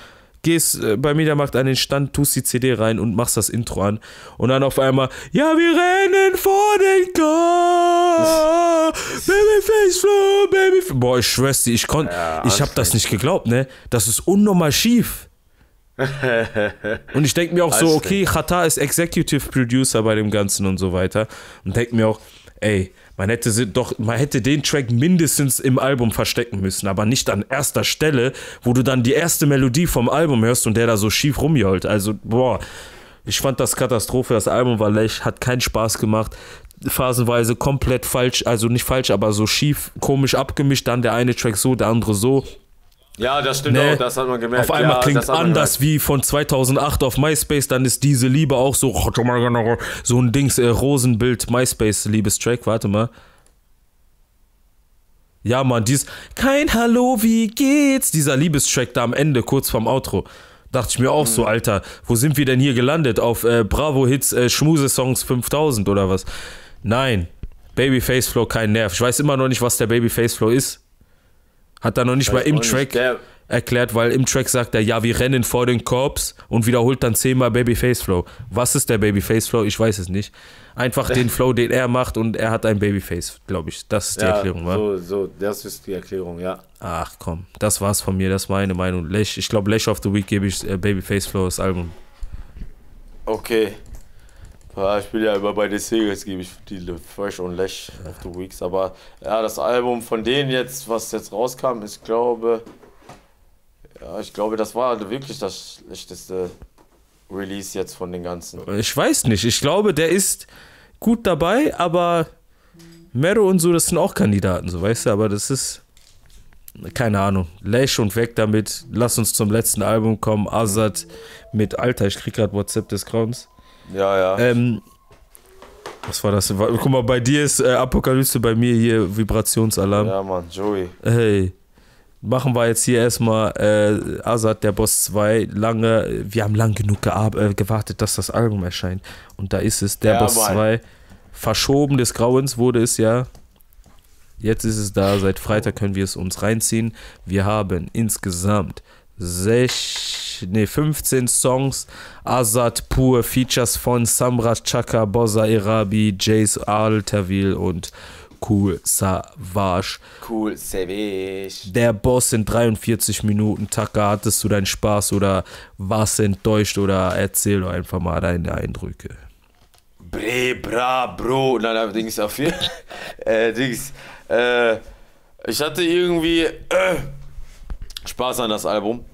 Gehst äh, bei Mediamarkt an den Stand, tust die CD rein und machst das Intro an. Und dann auf einmal, ja, wir rennen vor den Tor! <laughs> Babyface Flow, Babyface. Boah, ich schwör's dir, ich konnte, ich hab das nicht geglaubt, ne? Das ist unnormal schief. <laughs> und ich denke mir auch so, okay, Qatar ist Executive Producer bei dem Ganzen und so weiter. Und denke mir auch, ey, man hätte doch, man hätte den Track mindestens im Album verstecken müssen, aber nicht an erster Stelle, wo du dann die erste Melodie vom Album hörst und der da so schief rumjollt. Also, boah, ich fand das Katastrophe. Das Album war lech, hat keinen Spaß gemacht. Phasenweise komplett falsch, also nicht falsch, aber so schief, komisch abgemischt. Dann der eine Track so, der andere so. Ja, das stimmt ne? auch, das hat man gemerkt. Auf einmal ja, klingt anders wie von 2008 auf MySpace, dann ist diese Liebe auch so, so ein Dings, äh, Rosenbild, MySpace-Liebestrack, warte mal. Ja, Mann, dies, kein Hallo, wie geht's? Dieser Liebestrack da am Ende, kurz vorm Outro. Dachte ich mir auch so, hm. Alter, wo sind wir denn hier gelandet? Auf äh, Bravo Hits äh, Schmuse Songs 5000 oder was? Nein, Babyface Flow kein Nerv. Ich weiß immer noch nicht, was der Babyface Flow ist. Hat er noch nicht mal im Track der, erklärt, weil im Track sagt er, ja, wir rennen vor den Korps und wiederholt dann zehnmal Babyface Flow. Was ist der Babyface Flow? Ich weiß es nicht. Einfach den <laughs> Flow, den er macht und er hat ein Babyface, glaube ich. Das ist die ja, Erklärung, wa? So, so, das ist die Erklärung, ja. Ach komm, das war's von mir, das ist meine Meinung. Lech, ich glaube, Lash of the Week gebe ich äh, Babyface Flow das Album. Okay, ja, ich bin ja immer bei den Singles, gebe ich die Fresh und Lash of the Weeks. Aber ja, das Album von denen jetzt, was jetzt rauskam, ich glaube, ja, ich glaube, das war wirklich das schlechteste Release jetzt von den ganzen. Ich weiß nicht. Ich glaube, der ist gut dabei, aber Mero und so, das sind auch Kandidaten, so weißt du, aber das ist. Keine Ahnung. Lash und weg damit. Lass uns zum letzten Album kommen. Azad mit Alter, ich krieg grad WhatsApp des Grauens. Ja, ja. Ähm, was war das? Guck mal, bei dir ist äh, Apokalypse, bei mir hier Vibrationsalarm. Ja, Mann, Joey. Hey, machen wir jetzt hier erstmal äh, Azad, der Boss 2. Lange, wir haben lang genug äh, gewartet, dass das Album erscheint. Und da ist es, der ja, Boss 2. Verschoben des Grauens wurde es ja. Jetzt ist es da, seit Freitag können wir es uns reinziehen. Wir haben insgesamt sechs nee, 15 Songs. Azad Pur, Features von Samra Chaka, Boza Irabi, Jace Altaville und Cool Savage. Cool Savage. Der Boss in 43 Minuten. Taka, hattest du deinen Spaß oder warst enttäuscht oder erzähl doch einfach mal deine Eindrücke. Bre, bra, bro. Nein, allerdings Dings auf hier. <laughs> äh, Dings. Äh, ich hatte irgendwie äh, Spaß an das Album.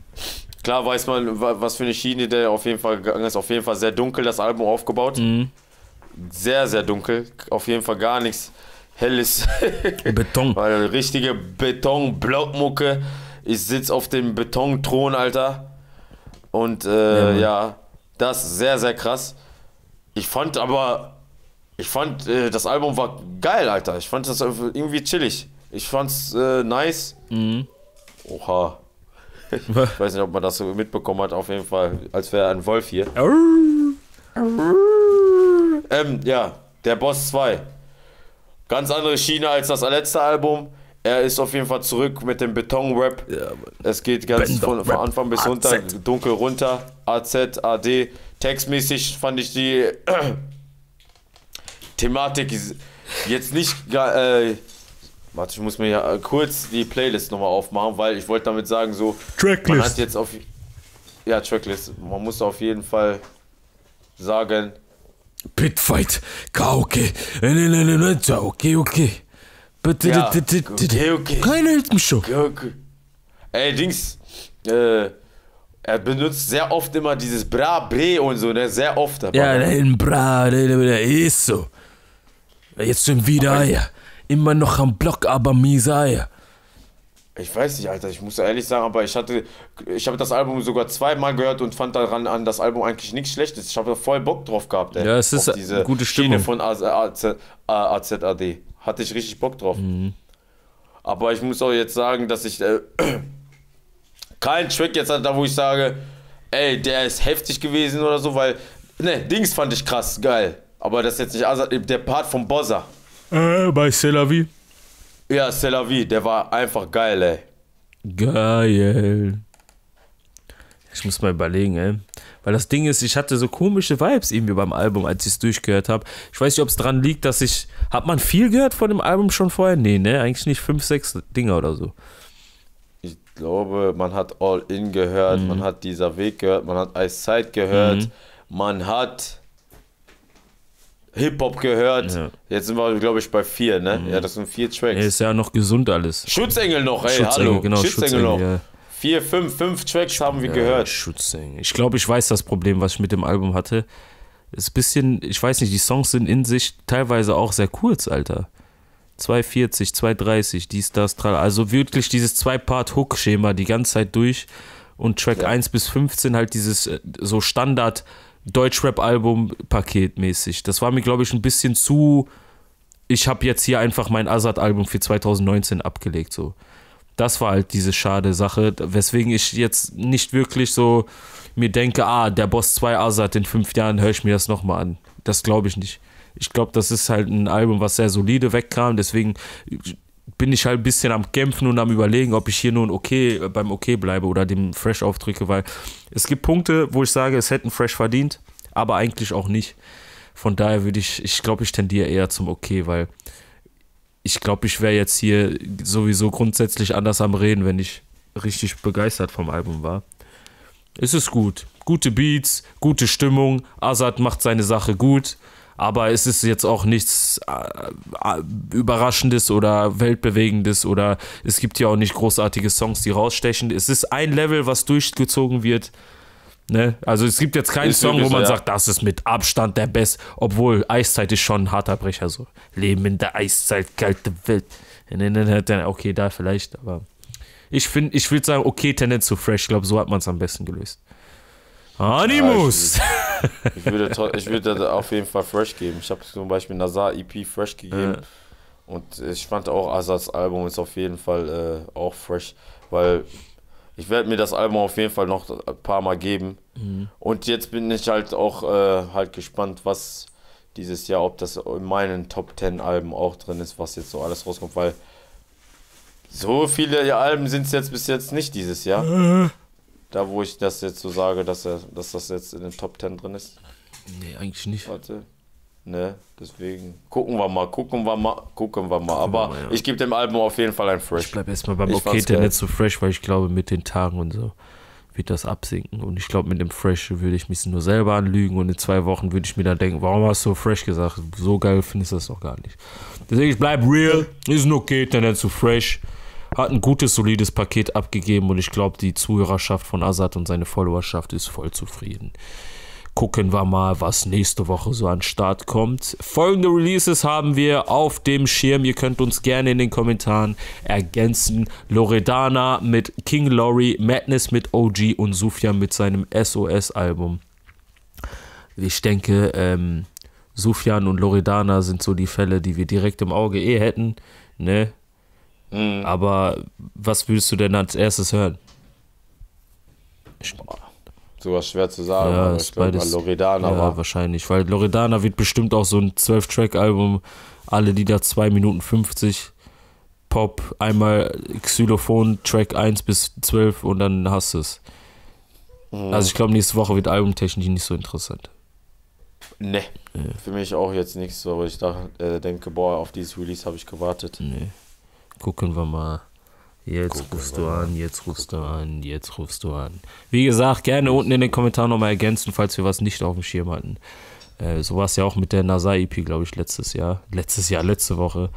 Klar weiß man, was für eine Schiene der auf jeden Fall gegangen ist. Auf jeden Fall sehr dunkel das Album aufgebaut. Mhm. Sehr, sehr dunkel. Auf jeden Fall gar nichts Helles. <laughs> Beton. Weil richtige Beton-Blockmucke. Ich sitze auf dem Betonthron, Alter. Und äh, ja, ja, das sehr, sehr krass. Ich fand aber, ich fand, äh, das Album war geil, Alter. Ich fand das irgendwie chillig. Ich fand's äh, nice. Mhm. Oha ich weiß nicht, ob man das so mitbekommen hat, auf jeden Fall, als wäre ein Wolf hier. ähm, ja, der Boss 2. Ganz andere Schiene als das letzte Album. Er ist auf jeden Fall zurück mit dem Beton-Rap. Ja, es geht ganz von, von, Anfang bis runter, dunkel runter. AZ, AD. Textmäßig fand ich die <clears throat> Thematik jetzt nicht äh, Warte, ich muss mir ja äh, kurz die Playlist nochmal aufmachen, weil ich wollte damit sagen, so. Tracklist. Man hat jetzt auf. Ja, Tracklist. Man muss auf jeden Fall sagen. Pitfight. Kauke. Äh, ne, ne, ne, okay, okay. Bitte, ja, okay, okay. Keine Hilfenshow. Okay, okay. Ey, Dings. Äh, er benutzt sehr oft immer dieses Bra, Bre und so, ne? Sehr oft. Ja, ein Bra, der ist so. Jetzt sind wieder Eier. Immer noch am Block, aber Misaya. Ich weiß nicht, Alter, ich muss ehrlich sagen, aber ich hatte, ich habe das Album sogar zweimal gehört und fand daran an das Album eigentlich nichts Schlechtes. Ich habe voll Bock drauf gehabt, ey. Ja, es ist diese gute Stimmung. Schiene von AZAD. Hatte ich richtig Bock drauf. Mhm. Aber ich muss auch jetzt sagen, dass ich äh, <clears throat> keinen Track jetzt hatte, wo ich sage, ey, der ist heftig gewesen oder so, weil, ne, Dings fand ich krass, geil. Aber das ist jetzt nicht, der Part von Bozza äh, bei Selavi. Ja, Selavi, der war einfach geil, ey. Geil. Ich muss mal überlegen, ey. Weil das Ding ist, ich hatte so komische Vibes irgendwie beim Album, als ich es durchgehört habe. Ich weiß nicht, ob es dran liegt, dass ich. Hat man viel gehört von dem Album schon vorher? Nee, ne? Eigentlich nicht fünf, sechs Dinger oder so. Ich glaube, man hat All In gehört, mhm. man hat Dieser Weg gehört, man hat Ice Side gehört, mhm. man hat Hip-Hop gehört. Ja. Jetzt sind wir, glaube ich, bei vier, ne? Mhm. Ja, das sind vier Tracks. Ja, ist ja noch gesund alles. Schutzengel noch, ey, Schutzengel, hallo. Genau, Schutzengel, Schutzengel noch. Ja. Vier, fünf, fünf Tracks Sch haben wir gehört. Schutzengel. Ich glaube, ich weiß das Problem, was ich mit dem Album hatte. Ist ein bisschen, ich weiß nicht, die Songs sind in sich teilweise auch sehr kurz, Alter. 240, 230, dies, das, tralala. Also wirklich dieses Zwei-Part-Hook-Schema die ganze Zeit durch und Track ja. 1 bis 15 halt dieses äh, so Standard- Deutschrap-Album-Paket mäßig. Das war mir, glaube ich, ein bisschen zu. Ich habe jetzt hier einfach mein Azad-Album für 2019 abgelegt. So. Das war halt diese schade Sache, weswegen ich jetzt nicht wirklich so mir denke, ah, der Boss 2 Azad in fünf Jahren höre ich mir das nochmal an. Das glaube ich nicht. Ich glaube, das ist halt ein Album, was sehr solide wegkam. Deswegen bin ich halt ein bisschen am Kämpfen und am Überlegen, ob ich hier nun okay äh, beim Okay bleibe oder dem Fresh aufdrücke, weil es gibt Punkte, wo ich sage, es hätten Fresh verdient, aber eigentlich auch nicht. Von daher würde ich, ich glaube, ich tendiere eher zum Okay, weil ich glaube, ich wäre jetzt hier sowieso grundsätzlich anders am Reden, wenn ich richtig begeistert vom Album war. Es ist gut. Gute Beats, gute Stimmung. Azad macht seine Sache gut aber es ist jetzt auch nichts äh, äh, Überraschendes oder Weltbewegendes oder es gibt ja auch nicht großartige Songs, die rausstechen. Es ist ein Level, was durchgezogen wird. Ne? Also es gibt jetzt keinen ist Song, wo man so, ja. sagt, das ist mit Abstand der Best, obwohl Eiszeit ist schon ein harter Brecher. So. Leben in der Eiszeit, kalte Welt. Okay, da vielleicht, aber ich ich würde sagen, okay, Tendenz zu Fresh. Ich glaube, so hat man es am besten gelöst. Animus! Ja, ich, würde, ich, würde, ich würde auf jeden Fall Fresh geben. Ich habe zum Beispiel Nazar EP Fresh gegeben. Ja. Und ich fand auch Asas Album ist auf jeden Fall äh, auch fresh, weil ich werde mir das Album auf jeden Fall noch ein paar Mal geben. Mhm. Und jetzt bin ich halt auch äh, halt gespannt, was dieses Jahr, ob das in meinen Top 10 Alben auch drin ist, was jetzt so alles rauskommt, weil so viele Alben sind es jetzt bis jetzt nicht dieses Jahr. Mhm. Da, wo ich das jetzt so sage, dass, er, dass das jetzt in den Top 10 drin ist? Nee, eigentlich nicht. Warte. Ne, deswegen gucken wir mal, gucken wir mal, gucken wir mal. Gucken Aber wir mal, ja. ich gebe dem Album auf jeden Fall ein Fresh. Ich bleibe erstmal beim ich Okay, der nicht so fresh, weil ich glaube, mit den Tagen und so wird das absinken. Und ich glaube, mit dem Fresh würde ich mich nur selber anlügen und in zwei Wochen würde ich mir dann denken, warum hast du so Fresh gesagt? So geil findest du das doch gar nicht. Deswegen, ich bleibe real, ist ein Okay, der nicht so fresh hat ein gutes, solides Paket abgegeben und ich glaube, die Zuhörerschaft von Azad und seine Followerschaft ist voll zufrieden. Gucken wir mal, was nächste Woche so an Start kommt. Folgende Releases haben wir auf dem Schirm. Ihr könnt uns gerne in den Kommentaren ergänzen. Loredana mit King Lori, Madness mit OG und Sufjan mit seinem SOS-Album. Ich denke, ähm, Sufjan und Loredana sind so die Fälle, die wir direkt im Auge eh hätten. Ne? Mhm. Aber was würdest du denn als erstes hören? Boah. Sowas schwer zu sagen. Ja, aber ist ich glaub, beides. Loredana ja, war. wahrscheinlich. Weil Loredana wird bestimmt auch so ein 12-Track-Album, alle Lieder 2 Minuten 50. Pop, einmal Xylophon, Track 1 bis 12 und dann hast du es. Mhm. Also ich glaube, nächste Woche wird albumtechnisch nicht so interessant. Nee. Ja. Für mich auch jetzt nichts so, aber ich dachte, äh, denke, boah, auf dieses Release habe ich gewartet. Nee. Gucken wir mal. Jetzt Gucken rufst du an, jetzt rufst Gucken. du an, jetzt rufst du an. Wie gesagt, gerne unten in den Kommentaren nochmal ergänzen, falls wir was nicht auf dem Schirm hatten. Äh, so war es ja auch mit der NASA-EP, glaube ich, letztes Jahr. Letztes Jahr, letzte Woche.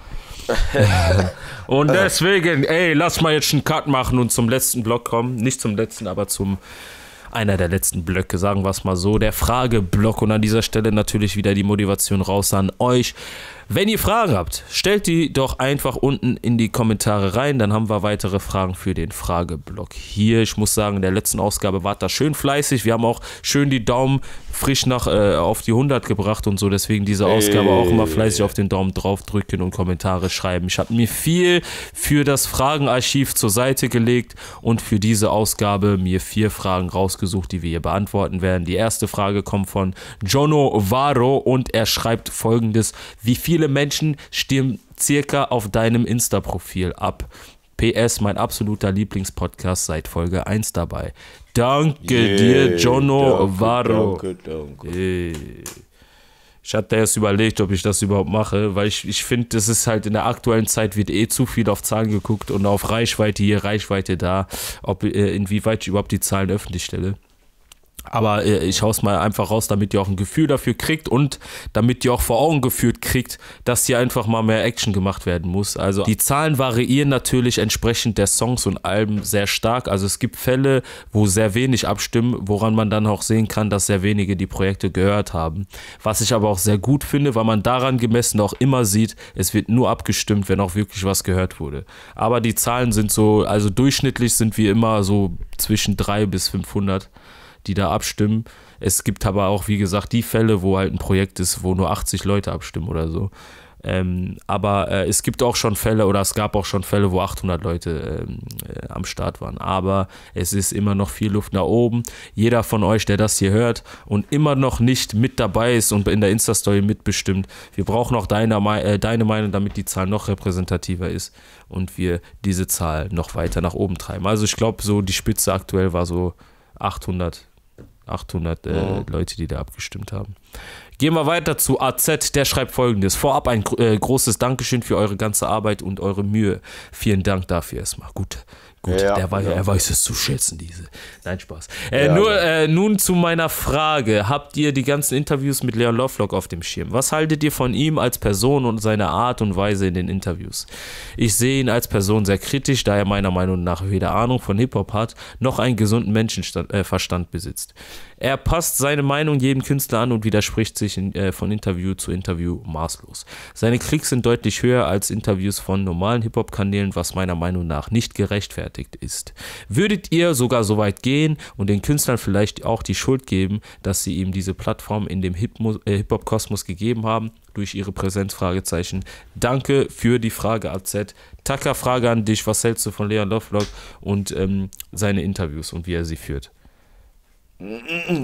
<laughs> und deswegen, ey, lass mal jetzt einen Cut machen und zum letzten Block kommen. Nicht zum letzten, aber zum einer der letzten Blöcke, sagen wir es mal so. Der Frageblock und an dieser Stelle natürlich wieder die Motivation raus an euch. Wenn ihr Fragen habt, stellt die doch einfach unten in die Kommentare rein. Dann haben wir weitere Fragen für den Frageblock hier. Ich muss sagen, in der letzten Ausgabe wart das schön fleißig. Wir haben auch schön die Daumen frisch nach, äh, auf die 100 gebracht und so. Deswegen diese Ausgabe auch immer fleißig auf den Daumen drauf drücken und Kommentare schreiben. Ich habe mir viel für das Fragenarchiv zur Seite gelegt und für diese Ausgabe mir vier Fragen rausgesucht, die wir hier beantworten werden. Die erste Frage kommt von Jono Varo und er schreibt folgendes: Wie viele viele Menschen stimmen circa auf deinem Insta-Profil ab? PS, mein absoluter Lieblingspodcast seit Folge 1 dabei. Danke yeah, dir, Jono Varro. Danke, danke. Yeah. Ich hatte erst überlegt, ob ich das überhaupt mache, weil ich, ich finde, das ist halt in der aktuellen Zeit wird eh zu viel auf Zahlen geguckt und auf Reichweite hier, Reichweite da, ob äh, inwieweit ich überhaupt die Zahlen öffentlich stelle. Aber äh, ich haue es mal einfach raus, damit ihr auch ein Gefühl dafür kriegt und damit ihr auch vor Augen geführt kriegt, dass hier einfach mal mehr Action gemacht werden muss. Also die Zahlen variieren natürlich entsprechend der Songs und Alben sehr stark. Also es gibt Fälle, wo sehr wenig abstimmen, woran man dann auch sehen kann, dass sehr wenige die Projekte gehört haben. Was ich aber auch sehr gut finde, weil man daran gemessen auch immer sieht, es wird nur abgestimmt, wenn auch wirklich was gehört wurde. Aber die Zahlen sind so, also durchschnittlich sind wir immer so zwischen 300 bis 500 die da abstimmen. Es gibt aber auch, wie gesagt, die Fälle, wo halt ein Projekt ist, wo nur 80 Leute abstimmen oder so. Ähm, aber äh, es gibt auch schon Fälle oder es gab auch schon Fälle, wo 800 Leute ähm, äh, am Start waren. Aber es ist immer noch viel Luft nach oben. Jeder von euch, der das hier hört und immer noch nicht mit dabei ist und in der Insta-Story mitbestimmt, wir brauchen auch deine, äh, deine Meinung, damit die Zahl noch repräsentativer ist und wir diese Zahl noch weiter nach oben treiben. Also ich glaube, so die Spitze aktuell war so 800 800 äh, oh. Leute, die da abgestimmt haben. Gehen wir weiter zu AZ, der schreibt folgendes. Vorab ein äh, großes Dankeschön für eure ganze Arbeit und eure Mühe. Vielen Dank dafür erstmal. Gut, Gut, ja, der war, ja. er weiß es zu schätzen, diese. Nein, Spaß. Äh, ja, nur, äh, nun zu meiner Frage. Habt ihr die ganzen Interviews mit Leon Lovelock auf dem Schirm? Was haltet ihr von ihm als Person und seiner Art und Weise in den Interviews? Ich sehe ihn als Person sehr kritisch, da er meiner Meinung nach weder Ahnung von Hip-Hop hat, noch einen gesunden Menschenverstand äh, besitzt. Er passt seine Meinung jedem Künstler an und widerspricht sich in, äh, von Interview zu Interview maßlos. Seine Klicks sind deutlich höher als Interviews von normalen Hip-Hop-Kanälen, was meiner Meinung nach nicht gerechtfertigt ist. Würdet ihr sogar so weit gehen und den Künstlern vielleicht auch die Schuld geben, dass sie ihm diese Plattform in dem äh, Hip-Hop-Kosmos gegeben haben? durch ihre Präsenz? Fragezeichen. Danke für die Frage, AZ. Taka, Frage an dich. Was hältst du von Leon Lovelock und ähm, seine Interviews und wie er sie führt?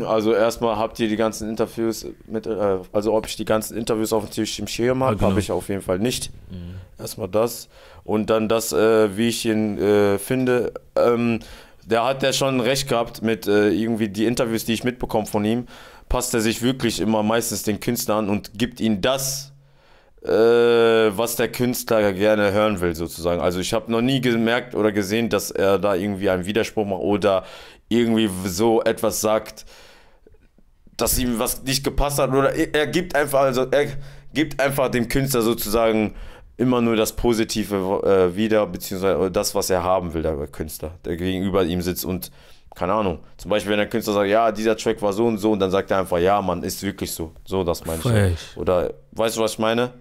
Also erstmal habt ihr die ganzen Interviews mit, äh, also ob ich die ganzen Interviews auf dem Tisch im Schirm habe, ah, genau. habe ich auf jeden Fall nicht. Mhm. Erstmal das und dann das, äh, wie ich ihn äh, finde. Ähm, der hat ja schon recht gehabt mit äh, irgendwie die Interviews, die ich mitbekomme von ihm. Passt er sich wirklich immer meistens den Künstler an und gibt ihnen das, äh, was der Künstler gerne hören will, sozusagen. Also ich habe noch nie gemerkt oder gesehen, dass er da irgendwie einen Widerspruch macht oder irgendwie so etwas sagt, dass ihm was nicht gepasst hat. Oder er gibt einfach, also er gibt einfach dem Künstler sozusagen immer nur das Positive äh, wieder, beziehungsweise das, was er haben will, der Künstler, der gegenüber ihm sitzt und keine Ahnung. Zum Beispiel, wenn der Künstler sagt, ja, dieser Track war so und so, und dann sagt er einfach, ja, man, ist wirklich so. So, das meine ich. Oder weißt du, was ich meine?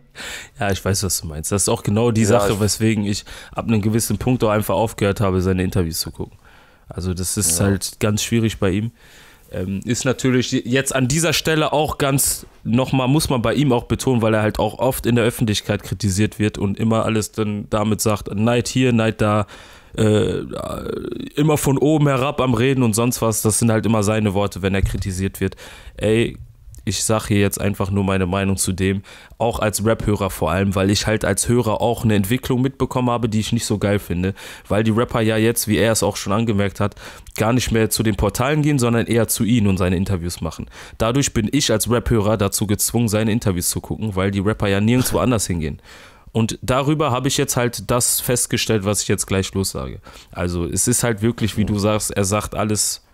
Ja, ich weiß, was du meinst. Das ist auch genau die ja, Sache, weswegen ich ab einem gewissen Punkt auch einfach aufgehört habe, seine Interviews zu gucken. Also das ist ja. halt ganz schwierig bei ihm. Ähm, ist natürlich jetzt an dieser Stelle auch ganz nochmal, muss man bei ihm auch betonen, weil er halt auch oft in der Öffentlichkeit kritisiert wird und immer alles dann damit sagt, Neid hier, Neid da, äh, immer von oben herab am Reden und sonst was. Das sind halt immer seine Worte, wenn er kritisiert wird. Ey, ich sage hier jetzt einfach nur meine Meinung zu dem, auch als Rap-Hörer vor allem, weil ich halt als Hörer auch eine Entwicklung mitbekommen habe, die ich nicht so geil finde, weil die Rapper ja jetzt, wie er es auch schon angemerkt hat, gar nicht mehr zu den Portalen gehen, sondern eher zu ihnen und seine Interviews machen. Dadurch bin ich als Rap-Hörer dazu gezwungen, seine Interviews zu gucken, weil die Rapper ja nirgendwo anders hingehen. Und darüber habe ich jetzt halt das festgestellt, was ich jetzt gleich lossage. Also es ist halt wirklich, wie du sagst, er sagt alles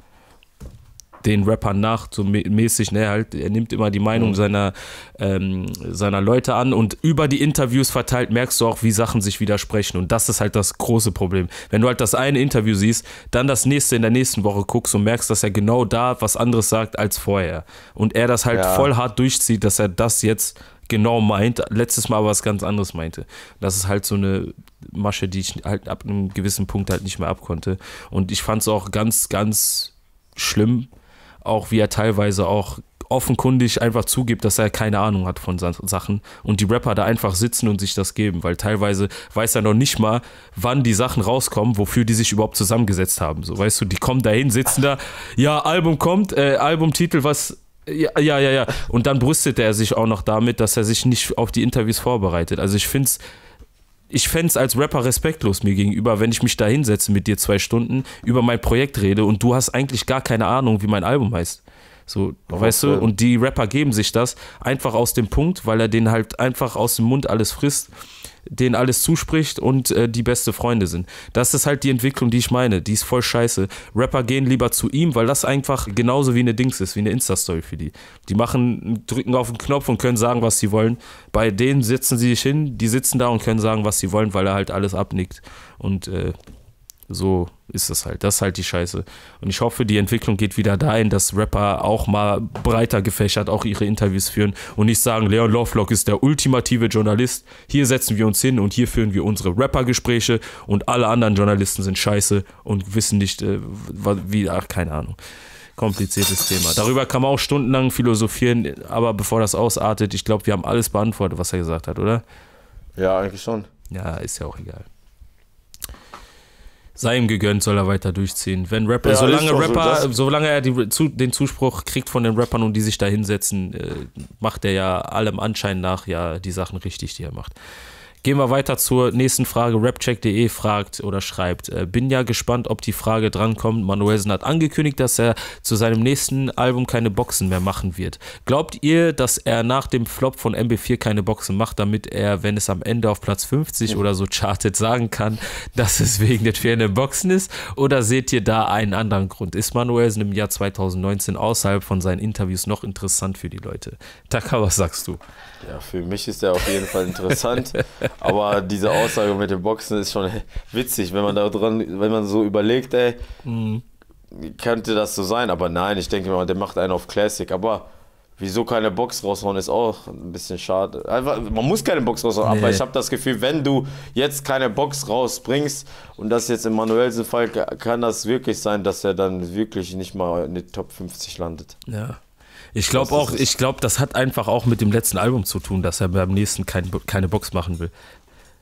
den Rappern nach, so mäßig, ne, halt, er nimmt immer die Meinung mhm. seiner, ähm, seiner Leute an und über die Interviews verteilt merkst du auch, wie Sachen sich widersprechen. Und das ist halt das große Problem. Wenn du halt das eine Interview siehst, dann das nächste in der nächsten Woche guckst und merkst, dass er genau da was anderes sagt als vorher. Und er das halt ja. voll hart durchzieht, dass er das jetzt genau meint, letztes Mal aber was ganz anderes meinte. Das ist halt so eine Masche, die ich halt ab einem gewissen Punkt halt nicht mehr abkonnte. Und ich fand es auch ganz, ganz schlimm, auch wie er teilweise auch offenkundig einfach zugibt, dass er keine Ahnung hat von Sachen und die Rapper da einfach sitzen und sich das geben, weil teilweise weiß er noch nicht mal, wann die Sachen rauskommen, wofür die sich überhaupt zusammengesetzt haben. So, weißt du, die kommen dahin, sitzen da, ja, Album kommt, äh, Albumtitel, was ja, ja, ja, ja. Und dann brüstet er sich auch noch damit, dass er sich nicht auf die Interviews vorbereitet. Also ich finde es ich fände es als Rapper respektlos mir gegenüber, wenn ich mich da hinsetze mit dir zwei Stunden, über mein Projekt rede und du hast eigentlich gar keine Ahnung, wie mein Album heißt. So, oh, weißt okay. du, und die Rapper geben sich das einfach aus dem Punkt, weil er den halt einfach aus dem Mund alles frisst denen alles zuspricht und äh, die beste Freunde sind. Das ist halt die Entwicklung, die ich meine. Die ist voll scheiße. Rapper gehen lieber zu ihm, weil das einfach genauso wie eine Dings ist, wie eine Insta-Story für die. Die machen, drücken auf den Knopf und können sagen, was sie wollen. Bei denen sitzen sie sich hin, die sitzen da und können sagen, was sie wollen, weil er halt alles abnickt. Und äh, so ist das halt. Das ist halt die Scheiße. Und ich hoffe, die Entwicklung geht wieder dahin, dass Rapper auch mal breiter gefächert auch ihre Interviews führen und nicht sagen, Leon Lovelock ist der ultimative Journalist. Hier setzen wir uns hin und hier führen wir unsere Rapper-Gespräche und alle anderen Journalisten sind scheiße und wissen nicht, äh, wie, ach, keine Ahnung. Kompliziertes Thema. Darüber kann man auch stundenlang philosophieren, aber bevor das ausartet, ich glaube, wir haben alles beantwortet, was er gesagt hat, oder? Ja, eigentlich schon. Ja, ist ja auch egal sei ihm gegönnt, soll er weiter durchziehen. Wenn Rapper, ja, solange Rapper, so, solange er die, zu, den Zuspruch kriegt von den Rappern und die sich da hinsetzen, äh, macht er ja allem Anschein nach ja die Sachen richtig, die er macht. Gehen wir weiter zur nächsten Frage. Rapcheck.de fragt oder schreibt, äh, bin ja gespannt, ob die Frage drankommt. Manuelsen hat angekündigt, dass er zu seinem nächsten Album keine Boxen mehr machen wird. Glaubt ihr, dass er nach dem Flop von MB4 keine Boxen macht, damit er, wenn es am Ende auf Platz 50 oder so chartet, sagen kann, dass es wegen der fehlenden Boxen ist? Oder seht ihr da einen anderen Grund? Ist Manuelsen im Jahr 2019 außerhalb von seinen Interviews noch interessant für die Leute? Taka, was sagst du? Ja, für mich ist der auf jeden Fall interessant. <laughs> aber diese Aussage mit dem Boxen ist schon witzig, wenn man da dran, wenn man so überlegt, ey, mhm. könnte das so sein. Aber nein, ich denke mal, der macht einen auf Classic. Aber wieso keine Box raushauen, ist auch ein bisschen schade. Einfach, man muss keine Box raushauen, nee. aber ich habe das Gefühl, wenn du jetzt keine Box rausbringst, und das jetzt im Manuelsen Fall, kann das wirklich sein, dass er dann wirklich nicht mal in die Top 50 landet. Ja. Ich glaube auch, ich glaube, das hat einfach auch mit dem letzten Album zu tun, dass er beim nächsten kein, keine Box machen will.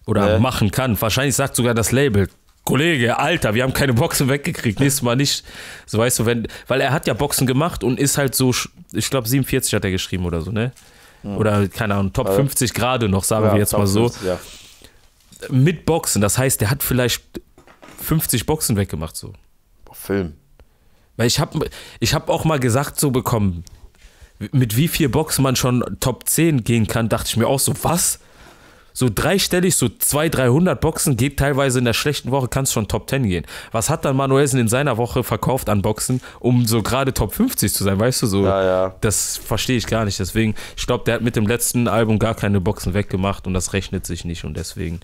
Oder nee. machen kann. Wahrscheinlich sagt sogar das Label, Kollege, Alter, wir haben keine Boxen weggekriegt, nächstes Mal nicht. So weißt du, wenn, weil er hat ja Boxen gemacht und ist halt so, ich glaube 47 hat er geschrieben oder so, ne? Hm. Oder keine Ahnung, Top 50 gerade noch, sagen ja, wir jetzt Top mal so. 50, ja. Mit Boxen, das heißt, der hat vielleicht 50 Boxen weggemacht so. Film. Weil ich habe ich hab auch mal gesagt so bekommen, mit wie viel Boxen man schon Top 10 gehen kann, dachte ich mir auch so, was? So dreistellig, so 200, 300 Boxen geht teilweise in der schlechten Woche, kannst schon Top 10 gehen. Was hat dann Manuelsen in seiner Woche verkauft an Boxen, um so gerade Top 50 zu sein, weißt du? So, ja, ja. Das verstehe ich gar nicht. Deswegen, ich glaube, der hat mit dem letzten Album gar keine Boxen weggemacht und das rechnet sich nicht und deswegen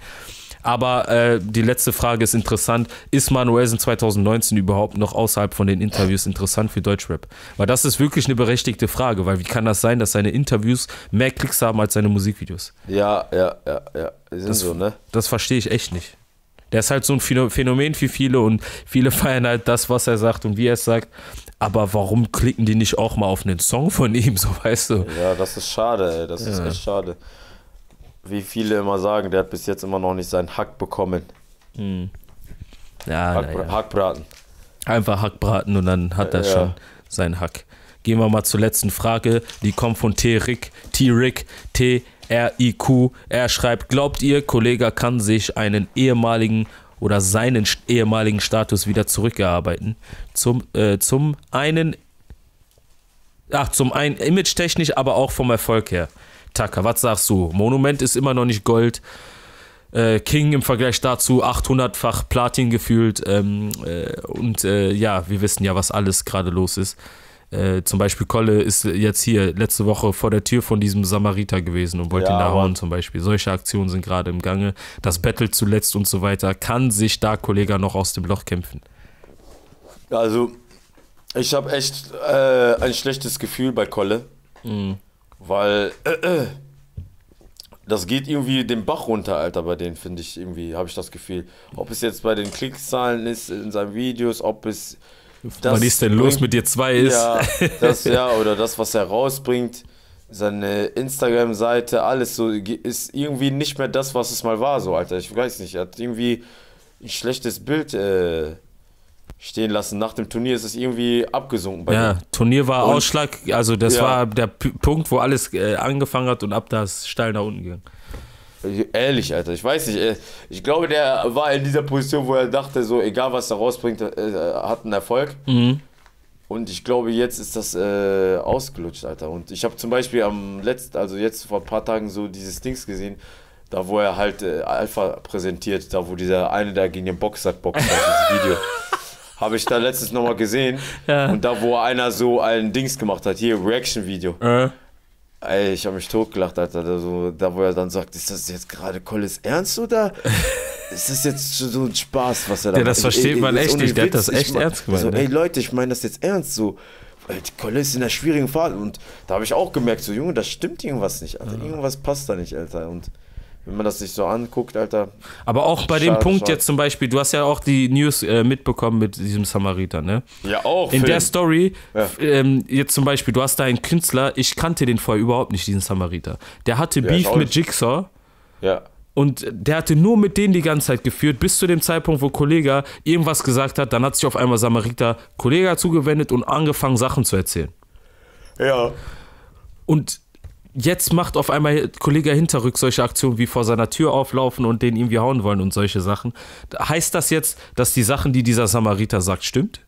aber äh, die letzte Frage ist interessant. Ist Manuelsen 2019 überhaupt noch außerhalb von den Interviews interessant für Deutschrap? Weil das ist wirklich eine berechtigte Frage, weil wie kann das sein, dass seine Interviews mehr Klicks haben als seine Musikvideos? Ja, ja, ja, ja. Sind das, so, ne? Das verstehe ich echt nicht. Der ist halt so ein Phänomen für viele und viele <laughs> feiern halt das, was er sagt und wie er es sagt. Aber warum klicken die nicht auch mal auf einen Song von ihm, <laughs> so weißt du? Ja, das ist schade, ey. das ja. ist echt schade wie viele immer sagen, der hat bis jetzt immer noch nicht seinen Hack bekommen. Hm. Ja, Hack, ja. Hackbraten. Einfach Hackbraten und dann hat er ja. schon seinen Hack. Gehen wir mal zur letzten Frage. Die kommt von T-Rick. T-Rick, T-R-I-Q. Er schreibt: Glaubt ihr, Kollege kann sich einen ehemaligen oder seinen ehemaligen Status wieder zurückgearbeiten? Zum, äh, zum einen, ach, zum einen image-technisch, aber auch vom Erfolg her. Tucker. Was sagst du? Monument ist immer noch nicht Gold. Äh, King im Vergleich dazu 800-fach Platin gefühlt. Ähm, äh, und äh, ja, wir wissen ja, was alles gerade los ist. Äh, zum Beispiel Kolle ist jetzt hier letzte Woche vor der Tür von diesem Samariter gewesen und wollte ja, ihn da hauen zum Beispiel. Solche Aktionen sind gerade im Gange. Das Battle zuletzt und so weiter. Kann sich da Kollege noch aus dem Loch kämpfen? Also, ich habe echt äh, ein schlechtes Gefühl bei Kolle. Mhm. Weil äh, äh, das geht irgendwie den Bach runter, Alter, bei denen finde ich irgendwie, habe ich das Gefühl. Ob es jetzt bei den Klickszahlen ist in seinen Videos, ob es das was ist denn los mit dir zwei ist. Ja, <laughs> das, ja, oder das, was er rausbringt, seine Instagram-Seite, alles so, ist irgendwie nicht mehr das, was es mal war, so, Alter. Ich weiß nicht, er hat irgendwie ein schlechtes Bild äh, stehen lassen. Nach dem Turnier ist es irgendwie abgesunken bei Ja, mir. Turnier war und, Ausschlag, also das ja. war der P Punkt, wo alles äh, angefangen hat und ab da ist steil nach unten gegangen. Ehrlich, Alter, ich weiß nicht. Äh, ich glaube, der war in dieser Position, wo er dachte, so egal was er rausbringt, äh, hat einen Erfolg. Mhm. Und ich glaube, jetzt ist das äh, ausgelutscht, Alter. Und ich habe zum Beispiel am letzten, also jetzt vor ein paar Tagen so dieses Dings gesehen, da wo er halt äh, Alpha präsentiert, da wo dieser eine da gegen den Boxsack boxt, dieses Video. <laughs> Habe ich da letztens nochmal gesehen. <laughs> Ja. Und da, wo einer so ein Dings gemacht hat, hier, Reaction-Video. Äh. Ey, ich habe mich totgelacht, Alter. Also, da, wo er dann sagt, ist das jetzt gerade Collis Ernst oder? <laughs> ist das jetzt so ein Spaß, was er da macht? Ja, das versteht ey, man ey, echt nicht. Der Witz, hat das echt mein, ernst gemeint. So, ne? ey, Leute, ich meine das jetzt ernst. So, Collis in einer schwierigen Phase. Und da habe ich auch gemerkt, so, Junge, da stimmt irgendwas nicht, Alter. Irgendwas passt da nicht, Alter. Und wenn man das sich so anguckt, Alter. Aber auch bei schade, dem Punkt schade. jetzt zum Beispiel, du hast ja auch die News äh, mitbekommen mit diesem Samariter, ne? Ja, auch. In Film. der Story, ja. ähm, jetzt zum Beispiel, du hast da einen Künstler, ich kannte den vorher überhaupt nicht, diesen Samariter. Der hatte ja, Beef mit Jigsaw. Ja. Und der hatte nur mit denen die ganze Zeit geführt, bis zu dem Zeitpunkt, wo Kollega irgendwas gesagt hat. Dann hat sich auf einmal Samariter Kollega zugewendet und angefangen, Sachen zu erzählen. Ja. Und jetzt macht auf einmal Kollege Hinterrück solche Aktionen wie vor seiner Tür auflaufen und den irgendwie hauen wollen und solche Sachen. Heißt das jetzt, dass die Sachen, die dieser Samariter sagt, stimmt?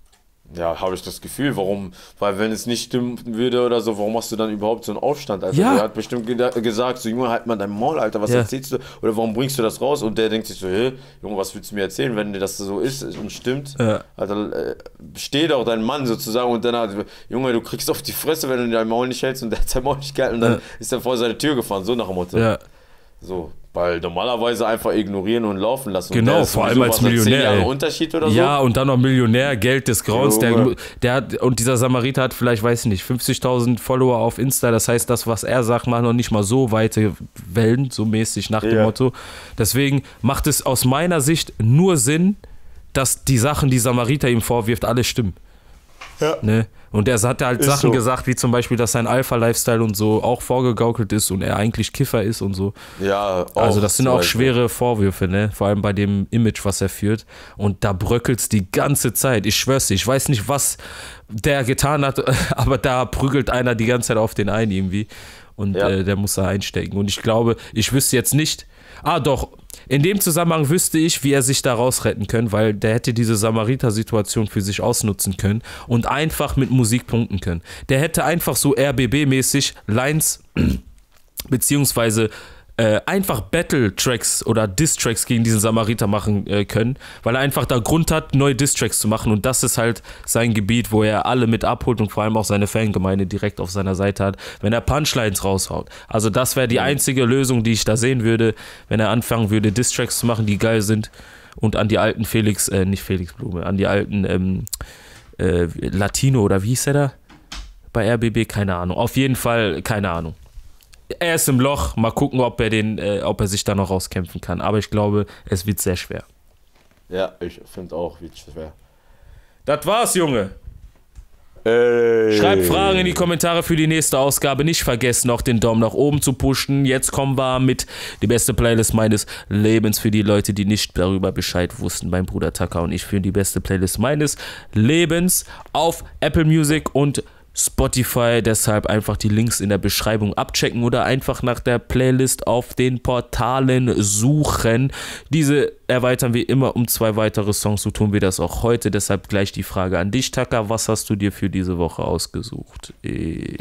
ja, habe ich das Gefühl, warum, weil wenn es nicht stimmen würde oder so, warum machst du dann überhaupt so einen Aufstand? Also ja. der hat bestimmt ge gesagt, so Junge, halt mal dein Maul, Alter, was ja. erzählst du? Oder warum bringst du das raus? Und der denkt sich so, hey, Junge, was willst du mir erzählen, wenn dir das so ist und stimmt? Ja. Alter, also, äh, steht auch dein Mann sozusagen und dann hat, Junge, du kriegst auf die Fresse, wenn du dein Maul nicht hältst und der hat sein Maul nicht gehalten und dann ist er vor seine Tür gefahren, so nach dem Motto. So. Weil normalerweise einfach ignorieren und laufen lassen. Genau, vor allem als Millionär. Unterschied oder so. Ja, und dann noch Millionär, Geld des Grauens. Der, der hat, und dieser Samariter hat vielleicht, weiß ich nicht, 50.000 Follower auf Insta. Das heißt, das, was er sagt, macht noch nicht mal so weite Wellen, so mäßig nach dem ja. Motto. Deswegen macht es aus meiner Sicht nur Sinn, dass die Sachen, die Samariter ihm vorwirft, alle stimmen. Ja. Ne? Und er hat halt ist Sachen so. gesagt, wie zum Beispiel, dass sein Alpha-Lifestyle und so auch vorgegaukelt ist und er eigentlich Kiffer ist und so. Ja, auch Also, das sind auch schwere Vorwürfe, ne? Vor allem bei dem Image, was er führt. Und da bröckelt's die ganze Zeit. Ich schwör's dir, ich weiß nicht, was der getan hat, <laughs> aber da prügelt einer die ganze Zeit auf den einen irgendwie. Und ja. äh, der muss da einstecken. Und ich glaube, ich wüsste jetzt nicht, Ah, doch. In dem Zusammenhang wüsste ich, wie er sich da rausretten können, weil der hätte diese Samariter-Situation für sich ausnutzen können und einfach mit Musik punkten können. Der hätte einfach so RBB-mäßig Lines <clears throat> beziehungsweise äh, einfach Battle-Tracks oder Diss-Tracks gegen diesen Samariter machen äh, können, weil er einfach da Grund hat, neue Diss-Tracks zu machen und das ist halt sein Gebiet, wo er alle mit abholt und vor allem auch seine Fangemeinde direkt auf seiner Seite hat, wenn er Punchlines raushaut. Also das wäre die einzige Lösung, die ich da sehen würde, wenn er anfangen würde, Diss-Tracks zu machen, die geil sind und an die alten Felix, äh, nicht Felix Blume, an die alten ähm, äh, Latino oder wie hieß er da? Bei RBB, keine Ahnung. Auf jeden Fall, keine Ahnung er ist im Loch. Mal gucken, ob er, den, äh, ob er sich da noch rauskämpfen kann. Aber ich glaube, es wird sehr schwer. Ja, ich finde auch, wird schwer. Das war's, Junge. Ey. Schreibt Fragen in die Kommentare für die nächste Ausgabe. Nicht vergessen, noch den Daumen nach oben zu pushen. Jetzt kommen wir mit die beste Playlist meines Lebens für die Leute, die nicht darüber Bescheid wussten. Mein Bruder Taka und ich führen die beste Playlist meines Lebens auf Apple Music und Spotify. Deshalb einfach die Links in der Beschreibung abchecken oder einfach nach der Playlist auf den Portalen suchen. Diese erweitern wir immer um zwei weitere Songs. So tun wir das auch heute. Deshalb gleich die Frage an dich, Taka. Was hast du dir für diese Woche ausgesucht? E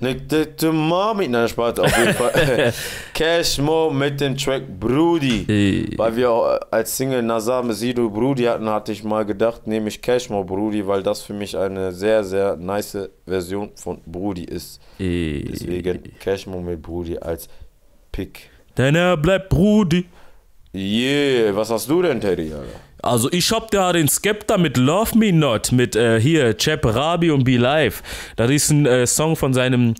Nick ne, Dick to Mommy. Nein, Spaß, auf jeden Fall. <laughs> Cashmo mit dem Track Brudi. Hey. Weil wir als Single Nasame Sido Brudi hatten, hatte ich mal gedacht, nehme ich Cashmo Brudi, weil das für mich eine sehr, sehr nice Version von Brudi ist. Hey. Deswegen Cashmo mit Brudi als Pick. Denn er bleibt Brudi. Yeah, was hast du denn, Teddy, Alter? Also ich hab da den Skepta mit Love Me Not, mit äh, hier Chap Rabi und Be Live. Das ist ein äh, Song von seinem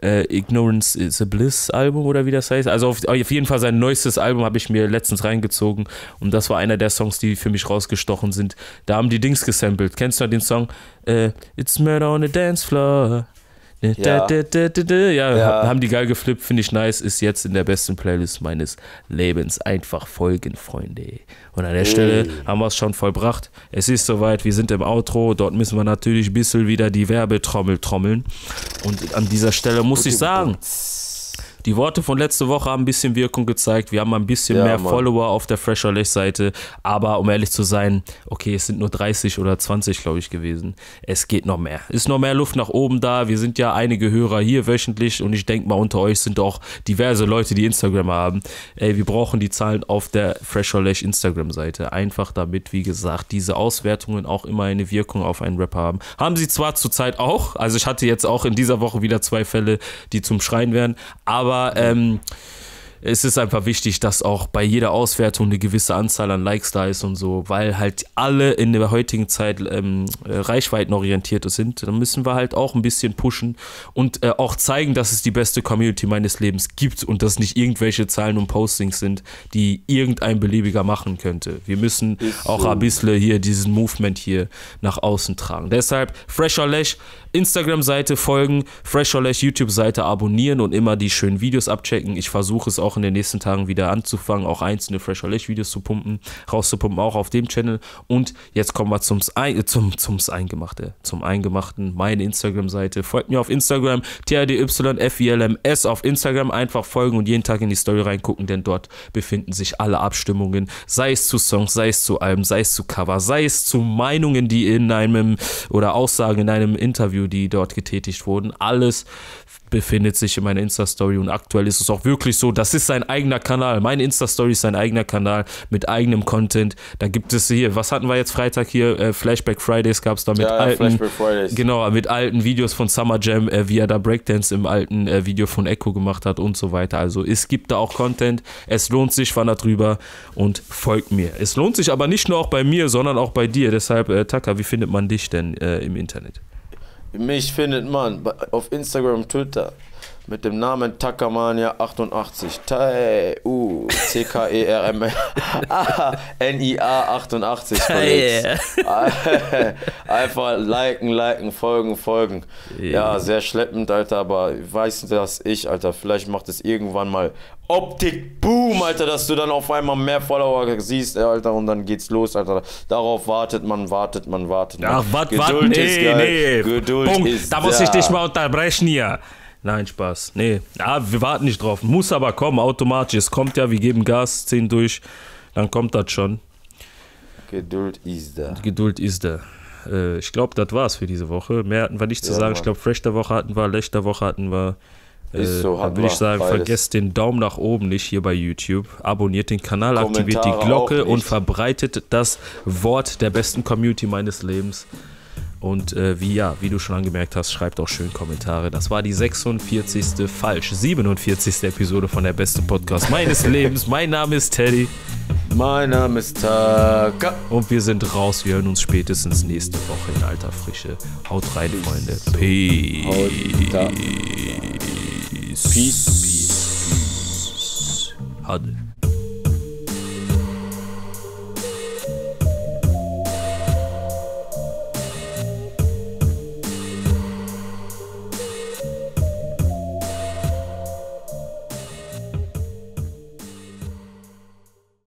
äh, Ignorance is a Bliss Album oder wie das heißt. Also auf, auf jeden Fall sein neuestes Album habe ich mir letztens reingezogen und das war einer der Songs, die für mich rausgestochen sind. Da haben die Dings gesampelt. Kennst du den Song? Äh, It's Murder on the Dance Floor. Ja. ja, ja. haben die geil geflippt, finde ich nice, ist jetzt in der besten Playlist meines Lebens. Einfach folgen, Freunde. Und an der Stelle haben wir es schon vollbracht. Es ist soweit, wir sind im Outro. Dort müssen wir natürlich ein bisschen wieder die Werbetrommel trommeln. Und an dieser Stelle muss ich sagen, die Worte von letzte Woche haben ein bisschen Wirkung gezeigt. Wir haben ein bisschen ja, mehr Mann. Follower auf der Fresher Lech-Seite. Aber um ehrlich zu sein, okay, es sind nur 30 oder 20, glaube ich, gewesen. Es geht noch mehr. Ist noch mehr Luft nach oben da. Wir sind ja einige Hörer hier wöchentlich und ich denke mal, unter euch sind auch diverse Leute, die Instagram haben. Ey, wir brauchen die Zahlen auf der Fresher Lech Instagram-Seite. Einfach damit, wie gesagt, diese Auswertungen auch immer eine Wirkung auf einen Rapper haben. Haben sie zwar zurzeit auch, also ich hatte jetzt auch in dieser Woche wieder zwei Fälle, die zum Schreien wären, aber aber ähm, es ist einfach wichtig, dass auch bei jeder Auswertung eine gewisse Anzahl an Likes da ist und so, weil halt alle in der heutigen Zeit ähm, äh, reichweitenorientiert sind. Dann müssen wir halt auch ein bisschen pushen und äh, auch zeigen, dass es die beste Community meines Lebens gibt und dass nicht irgendwelche Zahlen und Postings sind, die irgendein beliebiger machen könnte. Wir müssen auch so. ein bisschen hier diesen Movement hier nach außen tragen. Deshalb, Fresher Lash Instagram-Seite folgen, Fresherlash YouTube-Seite abonnieren und immer die schönen Videos abchecken. Ich versuche es auch in den nächsten Tagen wieder anzufangen, auch einzelne Fresherlash-Videos zu pumpen, rauszupumpen, auch auf dem Channel. Und jetzt kommen wir zum, zum, zum Eingemachte, zum Eingemachten, meine Instagram-Seite. Folgt mir auf Instagram, TRDYFILMS auf Instagram. Einfach folgen und jeden Tag in die Story reingucken, denn dort befinden sich alle Abstimmungen, sei es zu Songs, sei es zu Alben, sei es zu Cover, sei es zu Meinungen, die in einem oder Aussagen in einem Interview Interview, die dort getätigt wurden. Alles befindet sich in meiner Insta-Story und aktuell ist es auch wirklich so, das ist sein eigener Kanal. Meine Insta-Story ist sein eigener Kanal mit eigenem Content. Da gibt es hier, was hatten wir jetzt Freitag hier? Äh, Flashback Fridays gab es da mit ja, alten, genau, mit alten Videos von Summer Jam, äh, wie er da Breakdance im alten äh, Video von Echo gemacht hat und so weiter. Also es gibt da auch Content. Es lohnt sich, fahr da drüber und folgt mir. Es lohnt sich aber nicht nur auch bei mir, sondern auch bei dir. Deshalb, äh, Taka, wie findet man dich denn äh, im Internet? Mich findet man auf Instagram, Twitter mit dem Namen Takamania 88. Tai U C K E R M A <laughs> ah, N I A 88. Yeah. <laughs> Einfach liken, liken, folgen, folgen. Yeah. Ja, sehr schleppend, Alter, aber weiß das ich, Alter, vielleicht macht es irgendwann mal Optik Boom, Alter, dass du dann auf einmal mehr Follower siehst, äh, Alter, und dann geht's los, Alter. Darauf wartet man, wartet man, wartet man. Ach, wart, Geduld wart, nee, ist geil. nee. Geduld Punkt. ist da muss ich dich mal unterbrechen hier. Nein, Spaß. Nee, ah, wir warten nicht drauf. Muss aber kommen, automatisch. Es kommt ja, wir geben Gas, ziehen durch, dann kommt das schon. Geduld ist da. Geduld ist da. Äh, ich glaube, das war's für diese Woche. Mehr hatten wir nicht zu ja, sagen. Mann. Ich glaube, frechte Woche hatten wir, lechte Woche hatten wir. Äh, ist so, dann würde ich sagen, beides. vergesst den Daumen nach oben nicht hier bei YouTube. Abonniert den Kanal, Kommentare aktiviert die Glocke und verbreitet das Wort der besten Community meines Lebens. Und äh, wie ja, wie du schon angemerkt hast, schreibt auch schön Kommentare. Das war die 46. falsch, 47. Episode von der beste Podcast meines <laughs> Lebens. mein Name ist Teddy. Mein Name ist Taka. Und wir sind raus. Wir hören uns spätestens nächste Woche in alter Frische. Haut rein, Freunde. Peace. Peace. Peace. Peace. Peace.